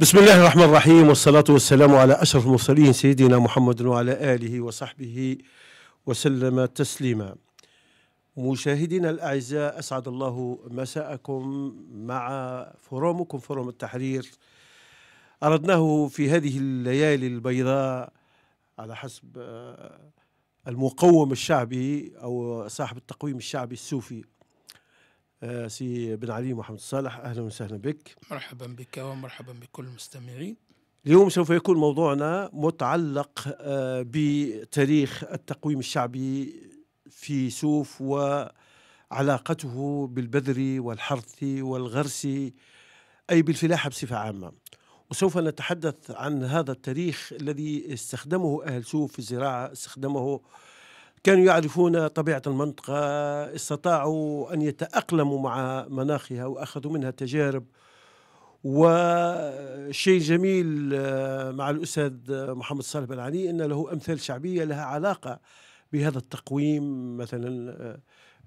بسم الله الرحمن الرحيم والصلاة والسلام على أشرف المرسلين سيدنا محمد وعلى آله وصحبه وسلم تسليما مشاهدينا الأعزاء أسعد الله مساءكم مع فرومكم فروم التحرير أردناه في هذه الليالي البيضاء على حسب المقوم الشعبي أو صاحب التقويم الشعبي السوفي آه، سي بن علي محمد صالح اهلا وسهلا بك مرحبا بك ومرحبا بكل المستمعين اليوم سوف يكون موضوعنا متعلق آه، بتاريخ التقويم الشعبي في سوف وعلاقته بالبذر والحرث والغرس اي بالفلاحه بصفه عامه وسوف نتحدث عن هذا التاريخ الذي استخدمه اهل سوف في الزراعه استخدمه كانوا يعرفون طبيعة المنطقة استطاعوا أن يتأقلموا مع مناخها وأخذوا منها تجارب وشيء جميل آه، مع الأستاذ محمد صالح العني أن له أمثال شعبية لها علاقة بهذا التقويم مثلا آه،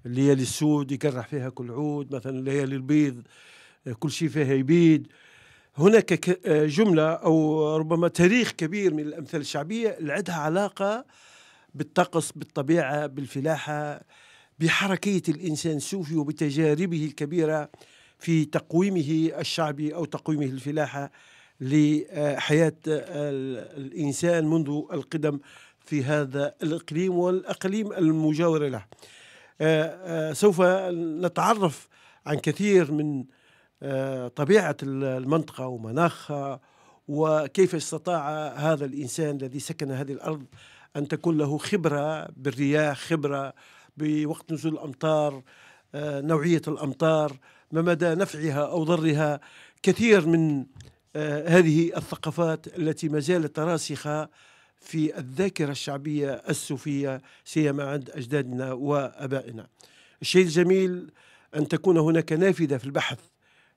ليالي السود يقرح فيها كل عود مثلا ليالي البيض آه، كل شيء فيها يبيد هناك جملة أو ربما تاريخ كبير من الأمثال الشعبية لعدها علاقة بالطقس بالطبيعة بالفلاحة بحركية الإنسان السوفي وبتجاربه الكبيرة في تقويمه الشعبي أو تقويمه الفلاحة لحياة الإنسان منذ القدم في هذا الإقليم والأقليم المجاورة له آه، آه، سوف نتعرف عن كثير من آه، طبيعة المنطقة ومناخها وكيف استطاع هذا الإنسان الذي سكن هذه الأرض أن تكون له خبرة بالرياح خبرة بوقت نزول الأمطار آه، نوعية الأمطار ما مدى نفعها أو ضرها كثير من آه، هذه الثقافات التي ما زالت راسخة في الذاكرة الشعبية السوفية سيما عند أجدادنا وأبائنا الشيء الجميل أن تكون هناك نافذة في البحث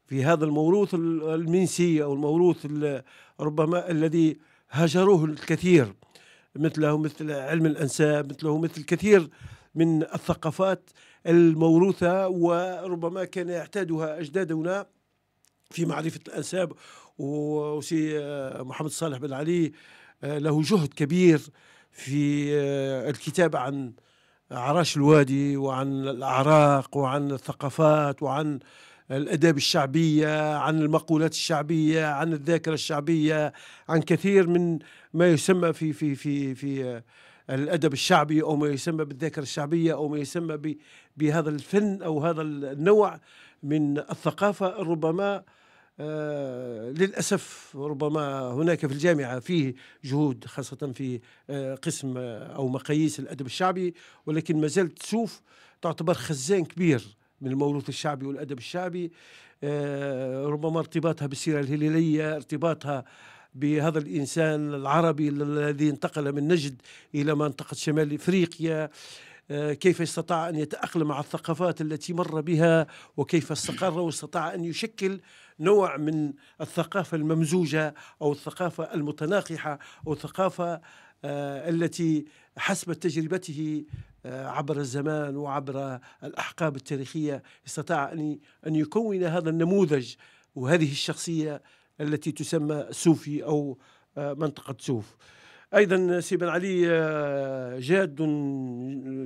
في هذا الموروث المنسي أو الموروث ربما الذي هجروه الكثير مثله مثل علم الأنساب مثله مثل كثير من الثقافات الموروثة وربما كان يعتادها أجدادنا في معرفة الأنساب وسي محمد صالح بن علي آه، له جهد كبير في آه، الكتابة عن عراش الوادي وعن الأعراق وعن الثقافات وعن الاداب الشعبيه عن المقولات الشعبيه عن الذاكره الشعبيه عن كثير من ما يسمى في في في في الادب الشعبي او ما يسمى بالذاكره الشعبيه او ما يسمى بهذا الفن او هذا النوع من الثقافه ربما آه، للأسف ربما هناك في الجامعة فيه جهود خاصة في آه، قسم آه، أو مقاييس الأدب الشعبي ولكن ما زالت تشوف تعتبر خزان كبير من الموروث الشعبي والادب الشعبي آه، ربما ارتباطها بالسيره الهلاليه ارتباطها بهذا الانسان العربي الذي انتقل من نجد الى منطقه شمال افريقيا آه، كيف استطاع ان يتاقلم مع الثقافات التي مر بها وكيف استقر واستطاع ان يشكل نوع من الثقافه الممزوجه او الثقافه المتناقحه او الثقافه آه، التي حسب تجربته عبر الزمان وعبر الأحقاب التاريخية استطاع أن يكون هذا النموذج وهذه الشخصية التي تسمى سوفي أو آه، منطقة سوف ايضا سي بن علي آه، جاد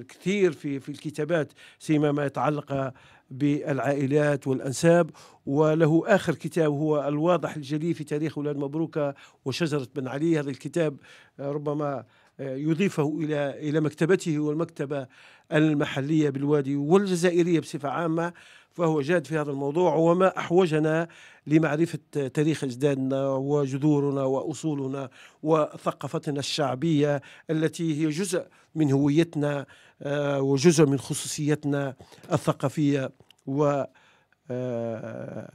كثير في في الكتابات فيما ما يتعلق بالعائلات والانساب وله اخر كتاب هو الواضح الجلي في تاريخ ولاد مبروكه وشجره بن علي هذا الكتاب آه، ربما يضيفه إلى إلى مكتبته والمكتبة المحلية بالوادي والجزائرية بصفة عامة فهو جاد في هذا الموضوع وما أحوجنا لمعرفة تاريخ أجدادنا وجذورنا وأصولنا وثقافتنا الشعبية التي هي جزء من هويتنا آه، وجزء من خصوصيتنا الثقافية و آه،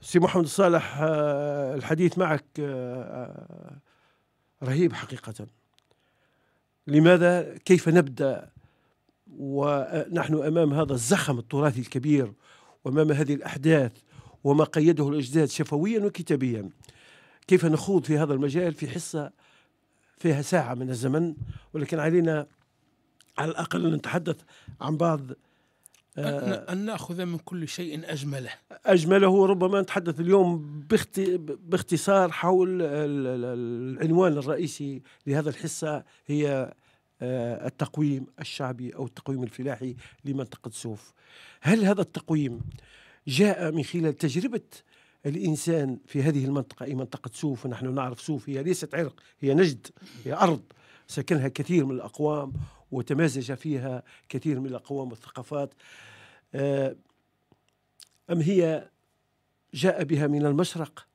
سي محمد صالح آه، الحديث معك رهيب حقيقة لماذا كيف نبدأ ونحن أمام هذا الزخم التراثي الكبير وأمام هذه الأحداث وما قيده الأجداد شفويا وكتابيا كيف نخوض في هذا المجال في حصة فيها ساعة من الزمن ولكن علينا على الأقل نتحدث عن بعض آه، أن نأخذ من كل شيء أجمله أجمله ربما نتحدث اليوم باختصار حول العنوان الرئيسي لهذا الحصة هي آه، التقويم الشعبي أو التقويم الفلاحي لمنطقة سوف هل هذا التقويم جاء من خلال تجربة الإنسان في هذه المنطقة أي منطقة سوف نحن نعرف سوف هي ليست عرق هي نجد هي أرض سكنها كثير من الأقوام وتمازج فيها كثير من الأقوام والثقافات آه، أم هي جاء بها من المشرق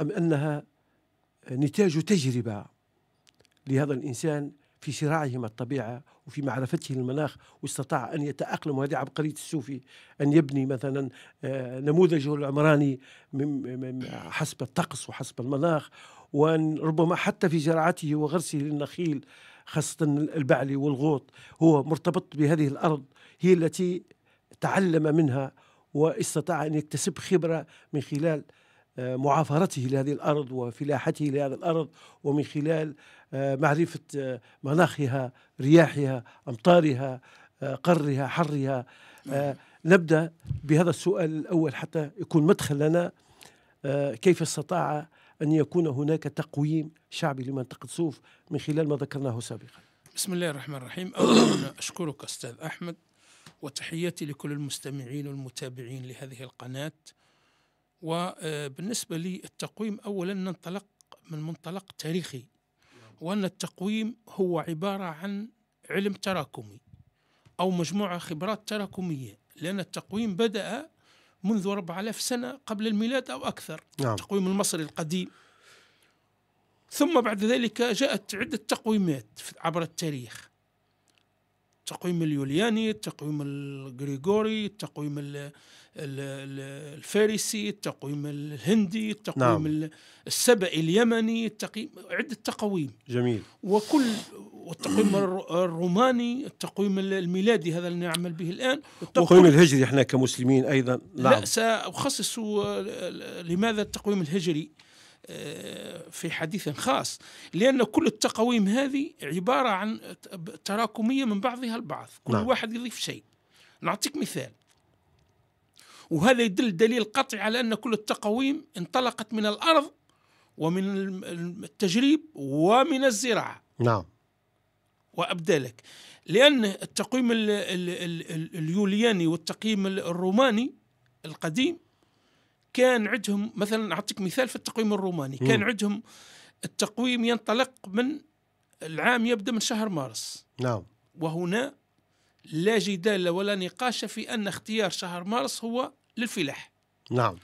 أم أنها نتاج تجربة لهذا الإنسان في صراعه مع الطبيعة وفي معرفته للمناخ واستطاع أن يتأقلم وهذه عبقرية السوفي أن يبني مثلا آه، نموذجه العمراني حسب الطقس وحسب المناخ وأن ربما حتى في زراعته وغرسه للنخيل خاصة البعلي والغوط هو مرتبط بهذه الأرض هي التي تعلم منها واستطاع أن يكتسب خبرة من خلال آه، معافرته لهذه الأرض وفلاحته لهذه الأرض ومن خلال آه، معرفة آه، مناخها رياحها أمطارها قرها حرها نبدأ بهذا السؤال الأول حتى يكون مدخل لنا كيف استطاع أن يكون هناك تقويم شعبي لمنطقة صوف من خلال ما ذكرناه سابقا بسم الله الرحمن الرحيم أولا أشكرك أستاذ أحمد وتحياتي لكل المستمعين والمتابعين لهذه القناة وبالنسبة للتقويم أولا ننطلق من منطلق تاريخي وأن التقويم هو عبارة عن علم تراكمي أو مجموعة خبرات تراكمية لأن التقويم بدأ منذ 4000 سنة قبل الميلاد أو أكثر نعم. التقويم المصري القديم ثم بعد ذلك جاءت عدة تقويمات عبر التاريخ التقويم اليولياني التقويم الغريغوري التقويم الفارسي التقويم الهندي التقويم نعم. السبئي اليمني التقويم عدة تقويم جميل وكل والتقويم الروماني التقويم الميلادي هذا اللي نعمل به الآن التقويم الهجري احنا كمسلمين أيضا نعم. لا سأخصص آه، لماذا التقويم الهجري آه، في حديث خاص لأن كل التقويم هذه عبارة عن تراكمية من بعضها البعض كل نعم. واحد يضيف شيء نعطيك مثال وهذا يدل دليل قطعي على أن كل التقويم انطلقت من الأرض ومن التجريب ومن الزراعة نعم وأبدالك لأن التقويم الـ الـ الـ اليولياني والتقييم الروماني القديم كان عندهم مثلا أعطيك مثال في التقويم الروماني م. كان عندهم التقويم ينطلق من العام يبدأ من شهر مارس نعم وهنا لا جدال ولا نقاش في أن اختيار شهر مارس هو للفلاح نعم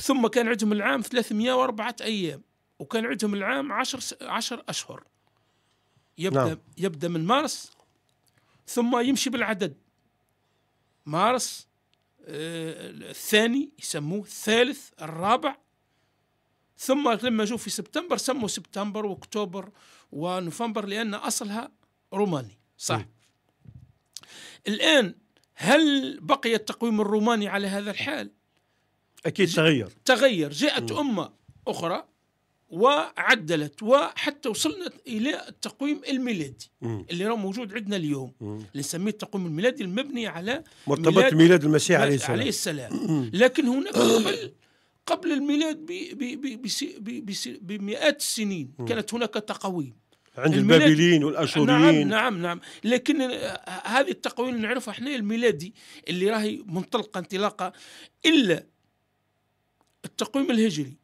ثم كان عندهم العام 304 أيام وكان عندهم العام 10 10 أشهر يبدأ نعم. يبدأ من مارس ثم يمشي بالعدد مارس آه الثاني يسموه الثالث الرابع ثم لما جو في سبتمبر سموا سبتمبر واكتوبر ونوفمبر لان اصلها روماني صح م. الان هل بقي التقويم الروماني على هذا الحال؟ أكيد تغير تغير جاءت أمة أخرى وعدلت وحتى وصلنا إلى التقويم الميلادي م. اللي هو موجود عندنا اليوم م. اللي نسميه التقويم الميلادي المبني على مرتبط ميلاد, ميلاد المسيح عليه السلام, عليه السلام. لكن هناك قبل قبل الميلاد بمئات السنين م. كانت هناك تقويم عند البابليين والاشوريين نعم نعم نعم لكن آه، هذه التقويم اللي نعرفها احنا الميلادي اللي راهي منطلقه انطلاقه الا التقويم الهجري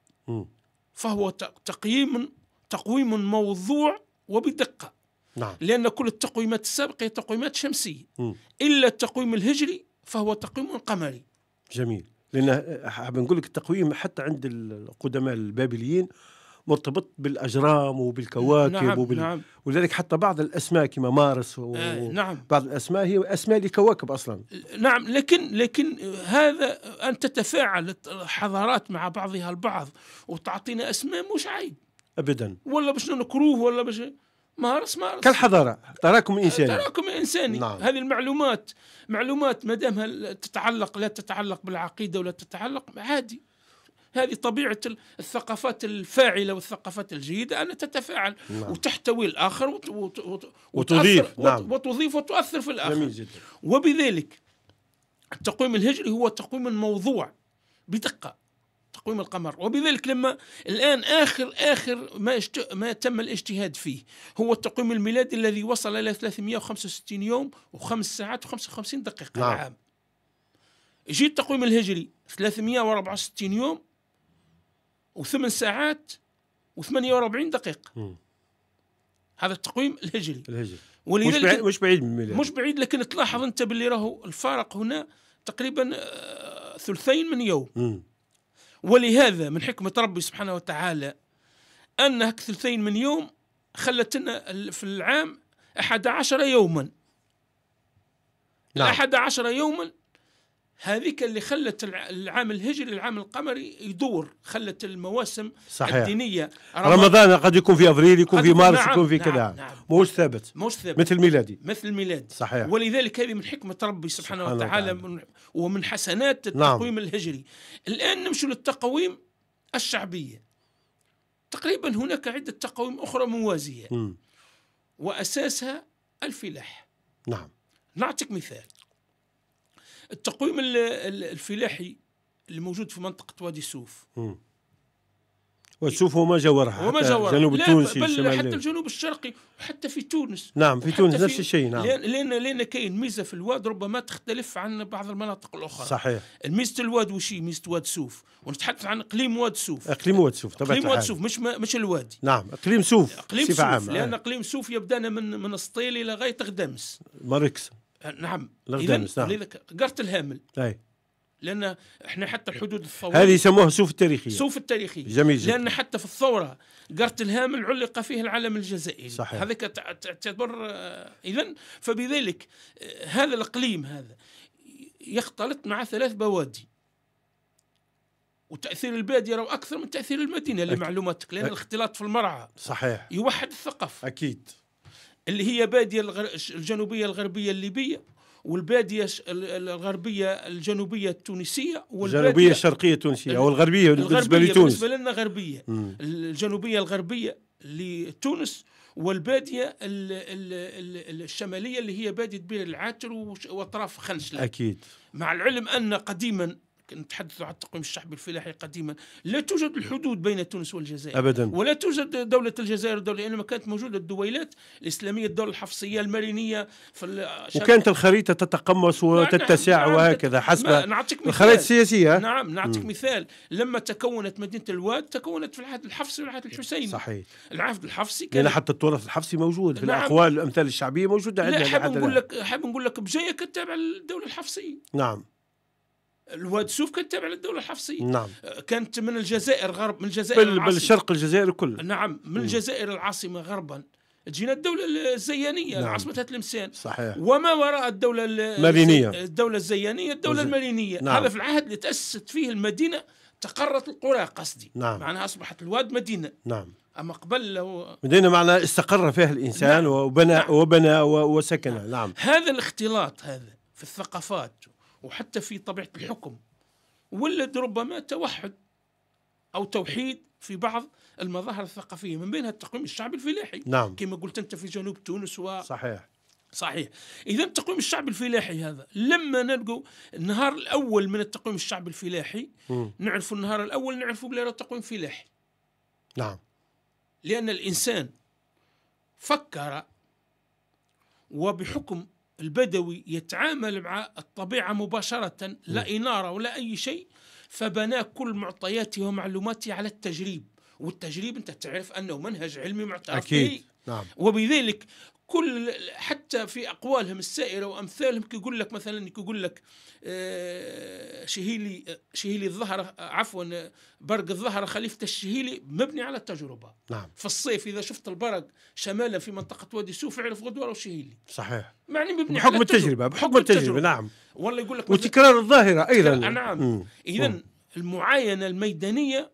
فهو تقييم تقويم موضوع وبدقه نعم. لان كل التقويمات السابقه هي تقويمات شمسيه م. الا التقويم الهجري فهو تقويم قمري جميل لان آه، حاب نقول لك التقويم حتى عند القدماء البابليين مرتبط بالاجرام وبالكواكب نعم وبال... نعم ولذلك حتى بعض الاسماء كما مارس و... آه نعم بعض الاسماء هي اسماء لكواكب اصلا نعم لكن لكن هذا ان تتفاعل الحضارات مع بعضها البعض وتعطينا اسماء مش عيب ابدا ولا باش نكروه ولا باش مارس مارس كالحضاره تراكم آه، انساني تراكم انساني نعم. هذه المعلومات معلومات ما دامها تتعلق لا تتعلق بالعقيده ولا تتعلق عادي هذه طبيعة الثقافات الفاعلة والثقافات الجيدة أن تتفاعل نعم. وتحتوي الآخر وت... وت... وت... وتضيف نعم. وتضيف وتؤثر في الآخر جميل جدا. وبذلك التقويم الهجري هو تقويم موضوع بدقة تقويم القمر وبذلك لما الآن آخر آخر ما, اشت... ما تم الاجتهاد فيه هو التقويم الميلادي الذي وصل إلى 365 يوم وخمس ساعات و55 دقيقة نعم. عام جيت التقويم الهجري 364 يوم وثمان ساعات و48 دقيقه مم. هذا التقويم الهجري الهجري ولذلك مش بعيد مش بعيد من مش بعيد لكن تلاحظ انت باللي راهو الفارق هنا تقريبا آه، ثلثين من يوم مم. ولهذا من حكمه ربي سبحانه وتعالى ان هك ثلثين من يوم خلت لنا في العام 11 يوما نعم. 11 يوما هذيك اللي خلت العام الهجري العام القمري يدور خلت المواسم صحيح. الدينيه رمضان, رمضان قد يكون في افريل يكون في مارس نعم يكون في نعم، كذا نعم نعم موش ثابت موش ثابت مثل ميلادي مثل ميلادي صحيح ولذلك هذه من حكمه ربي سبحانه, سبحانه وتعالى من ومن حسنات نعم. التقويم نعم. الهجري الان نمشي للتقويم الشعبيه تقريبا هناك عده تقويم اخرى موازيه م. واساسها الفلاح نعم نعطيك مثال التقويم الفلاحي الموجود في منطقه وادي سوف مم. وتشوف وما جاورها وما جاورها جنوب التونسي بل حتى الجنوب الشرقي وحتى في تونس نعم في تونس نفس الشيء نعم لان لان كاين ميزه في الواد ربما تختلف عن بعض المناطق الاخرى صحيح ميزه الواد وشي ميزه واد سوف ونتحدث عن اقليم واد سوف اقليم واد سوف طبعا اقليم واد سوف مش مش الوادي نعم اقليم سوف اقليم سوف لان آه. اقليم سوف يبدانا من من سطيل الى غايه غدامس ماركس نعم لغدامس نعم. الهامل أي. لان احنا حتى الحدود الثوريه هذه يسموها سوف التاريخيه سوف التاريخيه جميل جدا لان حتى في الثوره قرت الهامل علق فيه العلم الجزائري صحيح هذاك تعتبر آه، اذا فبذلك آه، هذا الاقليم هذا يختلط مع ثلاث بوادي وتاثير الباديه راهو اكثر من تاثير المدينه لمعلوماتك لان الاختلاط في المرعى صحيح يوحد الثقافه اكيد اللي هي بادية الجنوبية الغربية الليبية والبادية الغربية الجنوبية التونسية والجنوبية الشرقية التونسية أو الغربية, بالنسبة لتونس بالنسبة لنا غربية الجنوبية الغربية لتونس والباديه الشماليه اللي هي باديه بير العاتر واطراف خنشله اكيد مع العلم ان قديما نتحدث عن التقويم الشعبي الفلاحي قديما لا توجد الحدود بين تونس والجزائر أبدا. ولا توجد دولة الجزائر دولة إنما كانت موجودة الدويلات الإسلامية الدولة الحفصية المرينية في وكانت الخريطة تتقمص نعم، نعم، وتتسع نعم وهكذا حسب نعطيك الخرائط السياسية نعم نعطيك م. مثال لما تكونت مدينة الواد تكونت في العهد الحفصي والعهد الحسيني صحيح العهد الحفصي كان حتى التراث الحفصي موجود في نعم. الأقوال الأمثال الشعبية موجودة عندنا لا حاب نقول لك حاب نقول لك بجاية تابعه للدوله الحفصية نعم الواد سوف كانت تابعه للدوله الحفصيه نعم. آه، كانت من الجزائر غرب من الجزائر بال العاصمة. بالشرق الجزائر كله نعم من م. الجزائر العاصمه غربا جينا الدولة الزيانية نعم. عاصمة تلمسان صحيح وما وراء الدولة المالينية الدولة الزيانية الدولة وزي. المالينية نعم. هذا في العهد اللي تأسست فيه المدينة تقرت القرى قصدي نعم. معناها أصبحت الواد مدينة نعم اما قبل لو مدينه معناها استقر فيها الانسان نعم. وبنى نعم. وبنى وسكن نعم. نعم هذا الاختلاط هذا في الثقافات وحتى في طبيعة الحكم ولد ربما توحد أو توحيد في بعض المظاهر الثقافية من بينها التقويم الشعبي الفلاحي نعم. كما قلت أنت في جنوب تونس و... صحيح صحيح إذا التقويم الشعبي الفلاحي هذا لما نلقوا النهار الأول من التقويم الشعبي الفلاحي نعرف النهار الأول نعرفوا بلا تقويم فلاحي نعم لأن الإنسان فكر وبحكم البدوي يتعامل مع الطبيعة مباشرة لا إنارة ولا أي شيء فبنى كل معطياته ومعلوماته على التجريب والتجريب أنت تعرف أنه منهج علمي معترف أكيد. به نعم. وبذلك كل حتى في اقوالهم السائره وامثالهم كيقول لك مثلا كيقول لك آه، شهيلي آه، شهيلي الظهر آه، عفوا برق الظهر خليفه الشهيلي مبني على التجربه نعم في الصيف اذا شفت البرق شمالا في منطقه وادي سوف اعرف غدوه او شهيلي صحيح معني مبني بحكم على التجربه بحكم التجربه, التجربة. نعم والله يقول لك وتكرار الظاهره ايضا نعم اذا المعاينه الميدانيه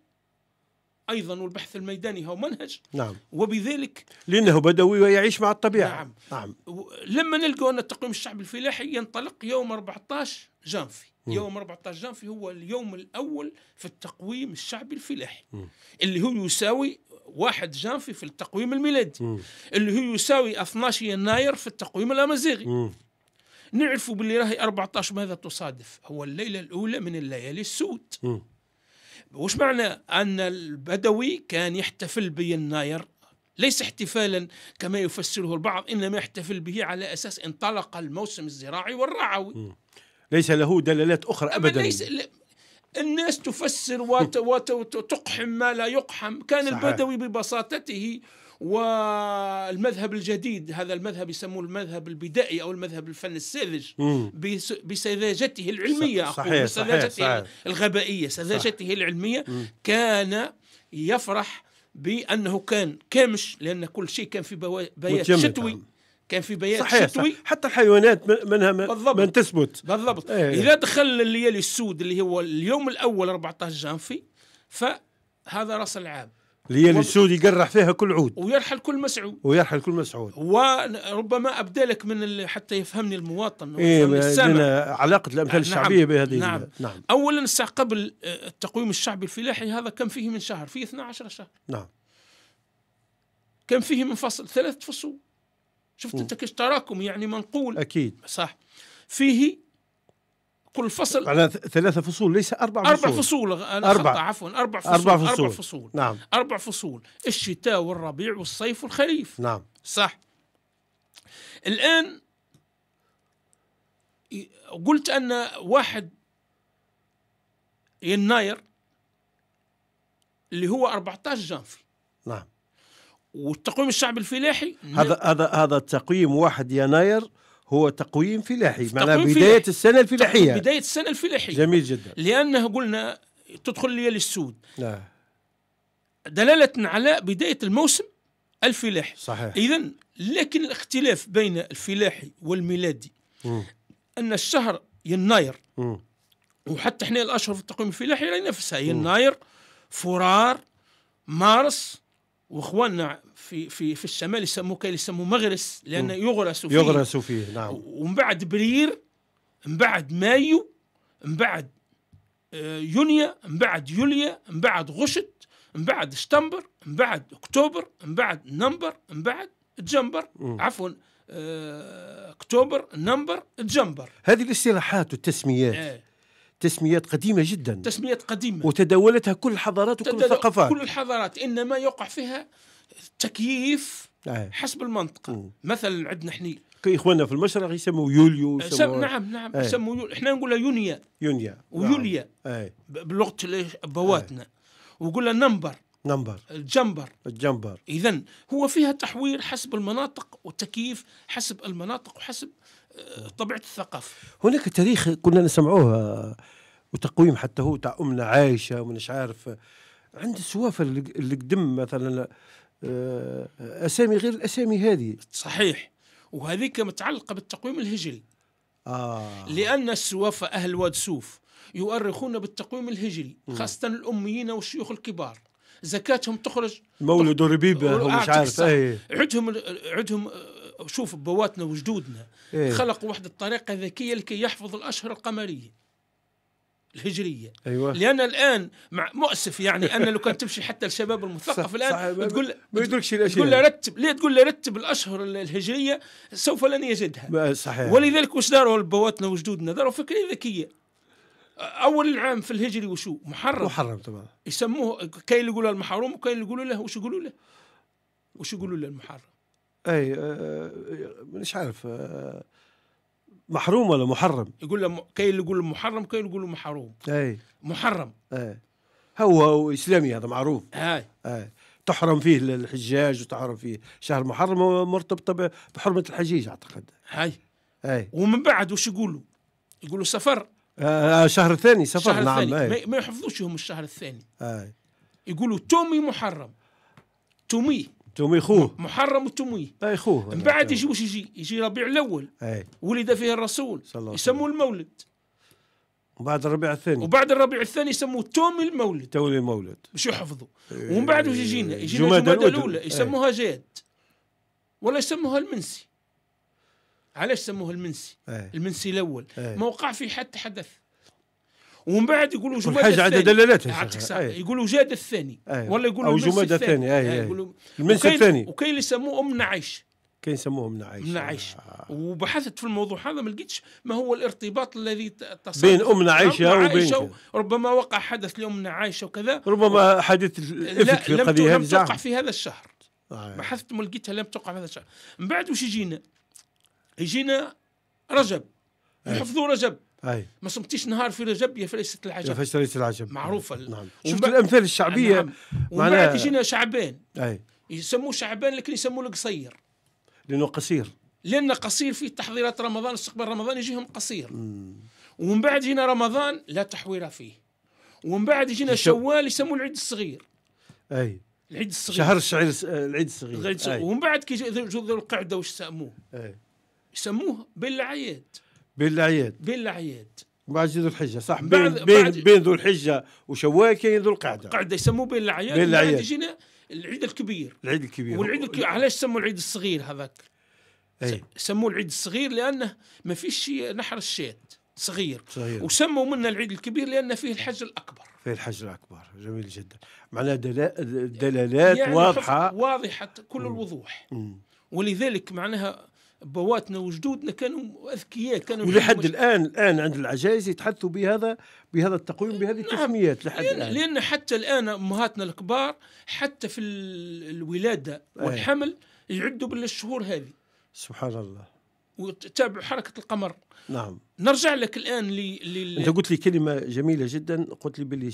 أيضا والبحث الميداني هو منهج نعم وبذلك لأنه بدوي ويعيش مع الطبيعة نعم, نعم. لما نلقوا أن التقويم الشعبي الفلاحي ينطلق يوم 14 جانفي م. يوم 14 جانفي هو اليوم الأول في التقويم الشعبي الفلاحي م. اللي هو يساوي واحد جانفي في التقويم الميلادي م. اللي هو يساوي 12 يناير في التقويم الأمازيغي نعرفوا باللي راهي 14 ماذا تصادف هو الليلة الأولى من الليالي السود م. وش معنى أن البدوي كان يحتفل بيناير ليس احتفالا كما يفسره البعض إنما يحتفل به على أساس انطلق الموسم الزراعي والرعوي ليس له دلالات أخرى أبدا ليس الناس تفسر وتقحم ما لا يقحم كان صحيح. البدوي ببساطته والمذهب الجديد هذا المذهب يسموه المذهب البدائي او المذهب الفن الساذج بسذاجته العلميه صحيح بسذاجته صحيح الغبائيه سذاجته صح العلميه كان يفرح بانه كان كامش لان كل شيء كان في بيات شتوي كان. في بيات صحيح شتوي صح. حتى الحيوانات منها ما بالضبط. من تثبت بالضبط ايه. اذا دخل الليالي السود اللي هو اليوم الاول 14 جانفي فهذا راس العام اللي هي السود يقرح فيها كل عود ويرحل كل مسعود ويرحل كل مسعود وربما ابدلك من حتى يفهمني المواطن إيه علاقه الامثال نعم الشعبيه بهذه نعم, نعم. اولا قبل آه، التقويم الشعبي الفلاحي هذا كم فيه من شهر فيه 12 شهر نعم كم فيه من فصل ثلاث فصول شفت انت كيش تراكم يعني منقول اكيد صح فيه كل فصل على ثلاثة فصول ليس أربع فصول أربع فصول أنا أربع عفوا أربع فصول أربع فصول, أربع فصول. نعم أربع فصول الشتاء والربيع والصيف والخريف نعم صح الآن قلت أن واحد يناير اللي هو 14 جانفي نعم والتقويم الشعبي الفلاحي هذا هذا هذا التقويم 1 يناير هو تقويم فلاحي مع بداية فلاحي. السنة الفلاحية بداية السنة الفلاحية جميل جدا لأنه قلنا تدخل لي السود نعم دلالة على بداية الموسم الفلاحي صحيح إذا لكن الاختلاف بين الفلاحي والميلادي م. أن الشهر يناير م. وحتى احنا الأشهر في التقويم الفلاحي راهي نفسها يناير م. فرار مارس واخواننا في في في الشمال يسموه كاين يسموه مغرس لانه يغرسوا فيه يغرسوا فيه نعم ومن بعد برير من بعد مايو من بعد آه، يونيو من بعد يوليو من بعد غشت من بعد شتمبر من بعد اكتوبر من بعد نمبر من بعد جمبر عفوا آه، اكتوبر نمبر جمبر هذه الاصطلاحات والتسميات آه. تسميات قديمة جدا تسميات قديمة وتداولتها كل الحضارات وكل الثقافات كل الحضارات إنما يقع فيها تكييف آه. حسب المنطقة مثلا عندنا احنا اخواننا في المشرق يسموا يوليو آه، يسموا نعم نعم أي. آه. يسموا يوليو احنا نقولها يونيا يونيا ويوليا نعم. بلغه بواتنا وقلنا نمبر نمبر الجمبر الجمبر اذا هو فيها تحوير حسب المناطق والتكييف حسب المناطق وحسب طبيعه الثقافه هناك تاريخ كنا نسمعوه آه، وتقويم حتى هو تاع امنا عايشه ومنش عارف عند السوافة اللي قدم مثلا آه، اسامي غير الاسامي هذه صحيح وهذيك متعلقه بالتقويم الهجري آه. لان السوافه اهل واد سوف يؤرخون بالتقويم الهجري خاصه الاميين والشيوخ الكبار زكاتهم تخرج مولد ربيبه مش عارف عندهم إيه. عندهم آه، شوف بواتنا وجدودنا إيه؟ خلقوا واحد الطريقه ذكيه لكي يحفظ الاشهر القمريه الهجريه أيوة. لان الان مع مؤسف يعني ان لو كان تمشي حتى الشباب المثقف الان تقول ما يدرك شيء تقول له رتب ليه تقول له رتب الاشهر الهجريه سوف لن يجدها صحيح ولذلك وش داروا بواتنا وجدودنا داروا فكره ذكيه اول العام في الهجري وشو محرم محرم طبعا يسموه كاين اللي يقولوا المحروم وكاين اللي يقولوا له وش يقولوا له وش يقولوا له المحرم اي آه، مش عارف آه، محروم ولا محرم يقول له كاين اللي يقول محرم كاين اللي يقول محروم اي محرم اي هو اسلامي هذا معروف اي اي تحرم فيه الحجاج وتحرم فيه شهر محرم مرتبطه بحرمه الحجيج اعتقد اي اي ومن بعد وش يقولوا؟ يقولوا سفر آه, آه، شهر ثاني سفر شهر نعم ثاني. إيه. ما يحفظوش هم الشهر الثاني اي يقولوا تومي محرم تومي تومي خوه محرم وتومي اي خوه من بعد يجي واش يجي يجي ربيع الاول ولد فيه الرسول يسموه المولد وبعد الربيع الثاني وبعد الربيع الثاني يسموه تومي المولد تومي المولد باش يحفظوا إيه ومن بعد واش يجينا يجينا جمادى الاولى إيه. يسموها جاد ولا يسموها المنسي علاش سموه المنسي ايه المنسي الاول ايه ما وقع فيه حتى حدث ومن بعد يقولوا جمادة الحاجة على دلالتها عندك يقولوا جاد الثاني أيه. ولا يقولوا جماد الثاني أي أي يعني المنس الثاني وكاين اللي يسموه أم نعيش كاين يسموه ام نعيش ام نعيش آه. وبحثت في الموضوع هذا ما لقيتش ما هو الارتباط الذي تصل بين ام عائشه وبين ربما وقع حدث لام عائشه وكذا ربما و... حدث الافك في القضيه لم توقع في هذا الشهر آه. بحثت ما لقيتها لم توقع في هذا الشهر من بعد وش يجينا يجينا رجب يحفظوا رجب أي. ما صمتيش نهار في رجب يا فريسه العجب يا فريسه العجب معروفه نعم. شفت الامثال الشعبيه نعم. ومن بعد يجينا شعبان أي. يسموه شعبان لكن يسموه القصير لانه قصير لان قصير في تحضيرات رمضان استقبال رمضان يجيهم قصير مم. ومن بعد جينا رمضان لا تحويره فيه ومن بعد جينا شوال يسموه العيد الصغير اي العيد الصغير شهر الشعير العيد الصغير العيد الصغير ومن بعد كي ذو القعده وش سموه اي يسموه بالعيد بين بين العياد بعد ذو الحجه صح بين بعد بين بين ذو الحجه وشوال كاين ذو القعده القعده يسموه بين الاعياد بين الاعياد يجينا العيد الكبير العيد الكبير والعيد الكبير علاش سموا العيد الصغير هذاك؟ اي سموه العيد الصغير لانه ما فيش نحر الشات صغير صغير وسموا منا العيد الكبير لان فيه الحج الاكبر فيه الحج الاكبر جميل جدا معناها دلالات يعني واضحه واضحه كل الوضوح ولذلك معناها بواتنا وجدودنا كانوا اذكياء كانوا ولحد الان الان عند العجائز يتحدثوا بهذا بهذا التقويم بهذه نعم. التسميات لحد لأن الان لان حتى الان امهاتنا الكبار حتى في الولاده والحمل يعدوا بالشهور هذه سبحان الله وتتابع حركه القمر نعم نرجع لك الان لل انت قلت لي كلمه جميله جدا قلت لي باللي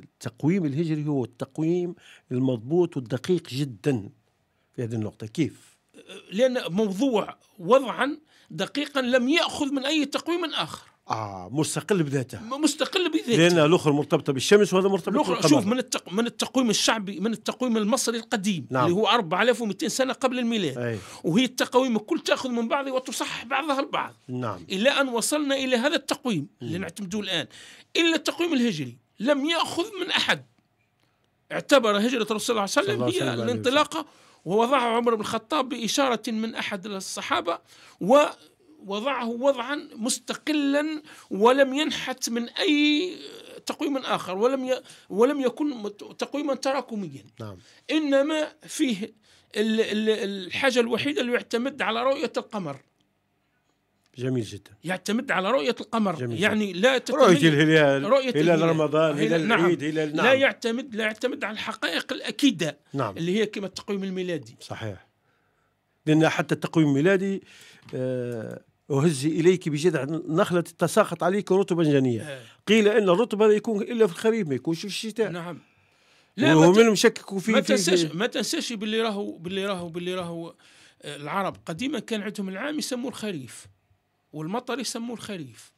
التقويم الهجري هو التقويم المضبوط والدقيق جدا في هذه النقطه كيف لأن موضوع وضعا دقيقا لم يأخذ من أي تقويم آخر آه مستقل بذاته مستقل بذاته لأن الأخر مرتبطة بالشمس وهذا مرتبط بالقمر شوف من التق... من التقويم الشعبي من التقويم المصري القديم نعم. اللي هو 4200 سنة قبل الميلاد أي. وهي التقاويم الكل تأخذ من بعض وتصحح بعضها البعض نعم إلى أن وصلنا إلى هذا التقويم اللي نعتمده الآن إلا التقويم الهجري لم يأخذ من أحد اعتبر هجرة الرسول صلى الله عليه وسلم هي الانطلاقة ووضعه عمر بن الخطاب بإشارة من أحد الصحابة ووضعه وضعا مستقلا ولم ينحت من أي تقويم آخر ولم ولم يكن تقويما تراكميا نعم. إنما فيه الحاجة الوحيدة اللي يعتمد على رؤية القمر جميل جدا يعتمد على رؤية القمر جميل يعني لا تتمنى رؤية الهلال رؤية إلى هلال رمضان إلى نعم. العيد إلى نعم لا يعتمد لا يعتمد على الحقائق الأكيدة نعم اللي هي كما التقويم الميلادي صحيح لأن حتى التقويم الميلادي أهز أهزي إليك بجذع نخلة تساقط عليك رطبا جنيا آه. قيل أن الرطب لا يكون إلا في الخريف ما يكونش في الشتاء نعم لا وهم مشككوا في ما تنساش ما تنساش باللي راهو باللي راهو باللي راهو آه، العرب قديما كان عندهم العام يسموه الخريف والمطر يسموه الخريف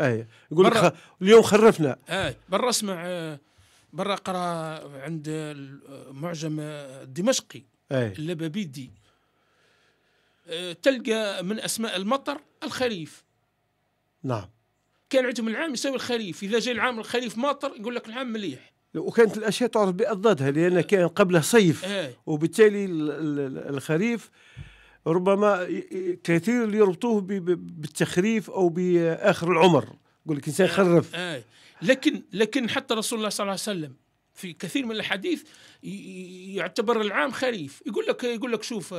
اي يقول خ... اليوم خرفنا اي برا اسمع برا اقرا عند المعجم الدمشقي اي اللبابيدي أه، تلقى من اسماء المطر الخريف نعم كان عندهم العام يساوي الخريف اذا جاء العام الخريف ماطر يقول لك العام مليح وكانت الاشياء تعرف باضدادها لان كان قبله صيف أي. وبالتالي الخريف ربما كثير اللي يربطوه بالتخريف او باخر العمر يقول لك انسان خرف آه آه. لكن لكن حتى رسول الله صلى الله عليه وسلم في كثير من الاحاديث يعتبر العام خريف يقول لك يقول لك شوف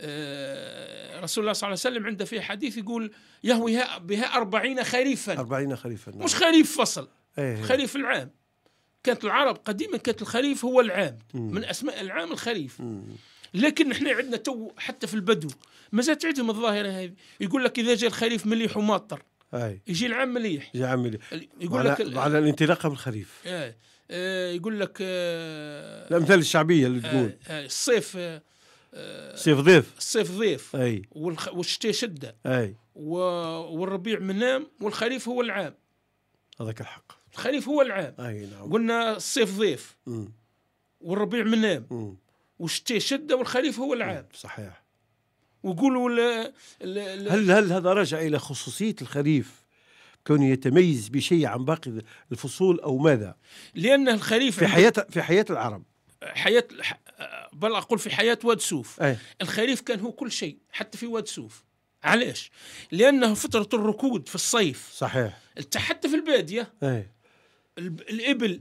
آه رسول الله صلى الله عليه وسلم عنده في حديث يقول يهوي بها أربعين خريفا أربعين خريفا نعم. مش خريف فصل إيه،, أيه. خريف العام كانت العرب قديما كانت الخريف هو العام من اسماء العام الخريف مم. لكن احنا عندنا تو حتى في البدو ما زالت عندهم الظاهره هذه يقول لك اذا جاء الخريف مليح وماطر أي. يجي العام مليح يجي العام مليح يقول لك على الانطلاقه بالخريف آه. يقول لك آه الامثال الشعبيه اللي تقول آه. آه. الصيف آه الصيف ضيف الصيف ضيف اي والشتاء شده اي والربيع منام والخريف هو العام هذاك الحق الخريف هو العام اي نعم قلنا الصيف ضيف م. والربيع منام م. وشتي شده والخليفه هو اللي عاد صحيح ويقولوا هل هل هذا رجع الى خصوصيه الخريف كونه يتميز بشيء عن باقي الفصول او ماذا؟ لان الخريف في حياه في حياه العرب حياه بل اقول في حياه واد سوف أي. الخريف كان هو كل شيء حتى في واد سوف علاش؟ لانه فتره الركود في الصيف صحيح حتى في الباديه أي. الابل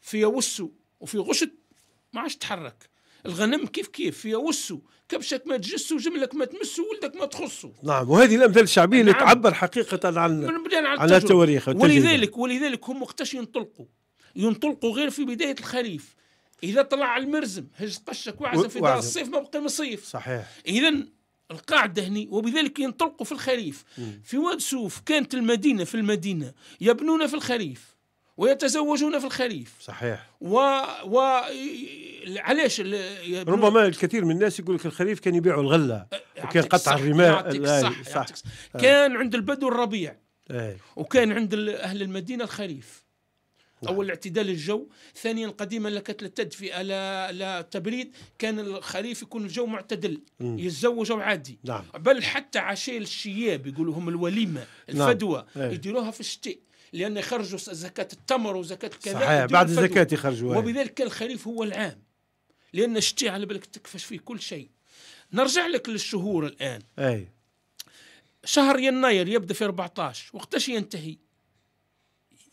في يوسو وفي غشت ما عادش تحرك الغنم كيف كيف فيها وسو كبشك ما تجسو جملك ما تمسو ولدك ما تخصو نعم وهذه الامثال الشعبيه اللي نعم. تعبر حقيقه عن على التواريخ ولذلك ولذلك هم وقتاش ينطلقوا ينطلقوا غير في بدايه الخريف اذا طلع المرزم هز قشك وعزم في دار الصيف ما بقي مصيف صحيح اذا القاعدة هني وبذلك ينطلقوا في الخريف م. في واد سوف كانت المدينة في المدينة يبنون في الخريف ويتزوجون في الخريف صحيح و, و... علاش ال... ربما الكثير من الناس يقول لك الخريف كان يبيعوا الغله أه، وكان قطع الرماء صح, صح. صح. آه. كان عند البدو الربيع آه. وكان عند اهل المدينه الخريف نعم. اول اعتدال الجو ثانيا قديما لا كانت لا لا لا تبريد كان الخريف يكون الجو معتدل يتزوجوا عادي نعم. بل حتى عشاء الشياب يقولوا هم الوليمه نعم. الفدوه نعم. يديروها في الشتاء لأن يخرجوا زكاة التمر وزكاة كذا صحيح بعد الزكاة يخرجوها وبذلك الخريف هو العام لأن الشتي على بالك تكفش فيه كل شيء نرجع لك للشهور الآن أي شهر يناير يبدا في 14 وقتاش ينتهي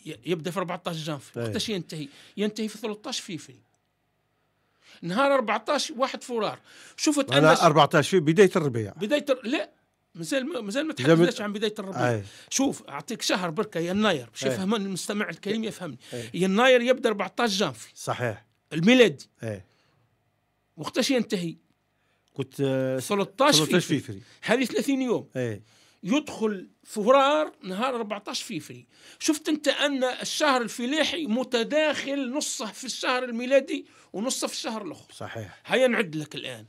يبدا في 14 جانفي وقتاش ينتهي ينتهي في 13 فيفري نهار 14 1 فرار شفت انا 14 في بدايه الربيع بدايه لا مازال مازال ما تحدثناش عن بدايه الربيع أي. شوف اعطيك شهر بركه يناير باش يفهم المستمع الكريم يفهمني أي. يناير يبدا 14 جانفي صحيح الميلادي وقتاش ينتهي؟ كنت 13 آه، فيفري هذه 30 يوم أي. يدخل فبراير نهار 14 فيفري شفت انت ان الشهر الفلاحي متداخل نصه في الشهر الميلادي ونصه في الشهر الاخر صحيح هيا نعد لك الان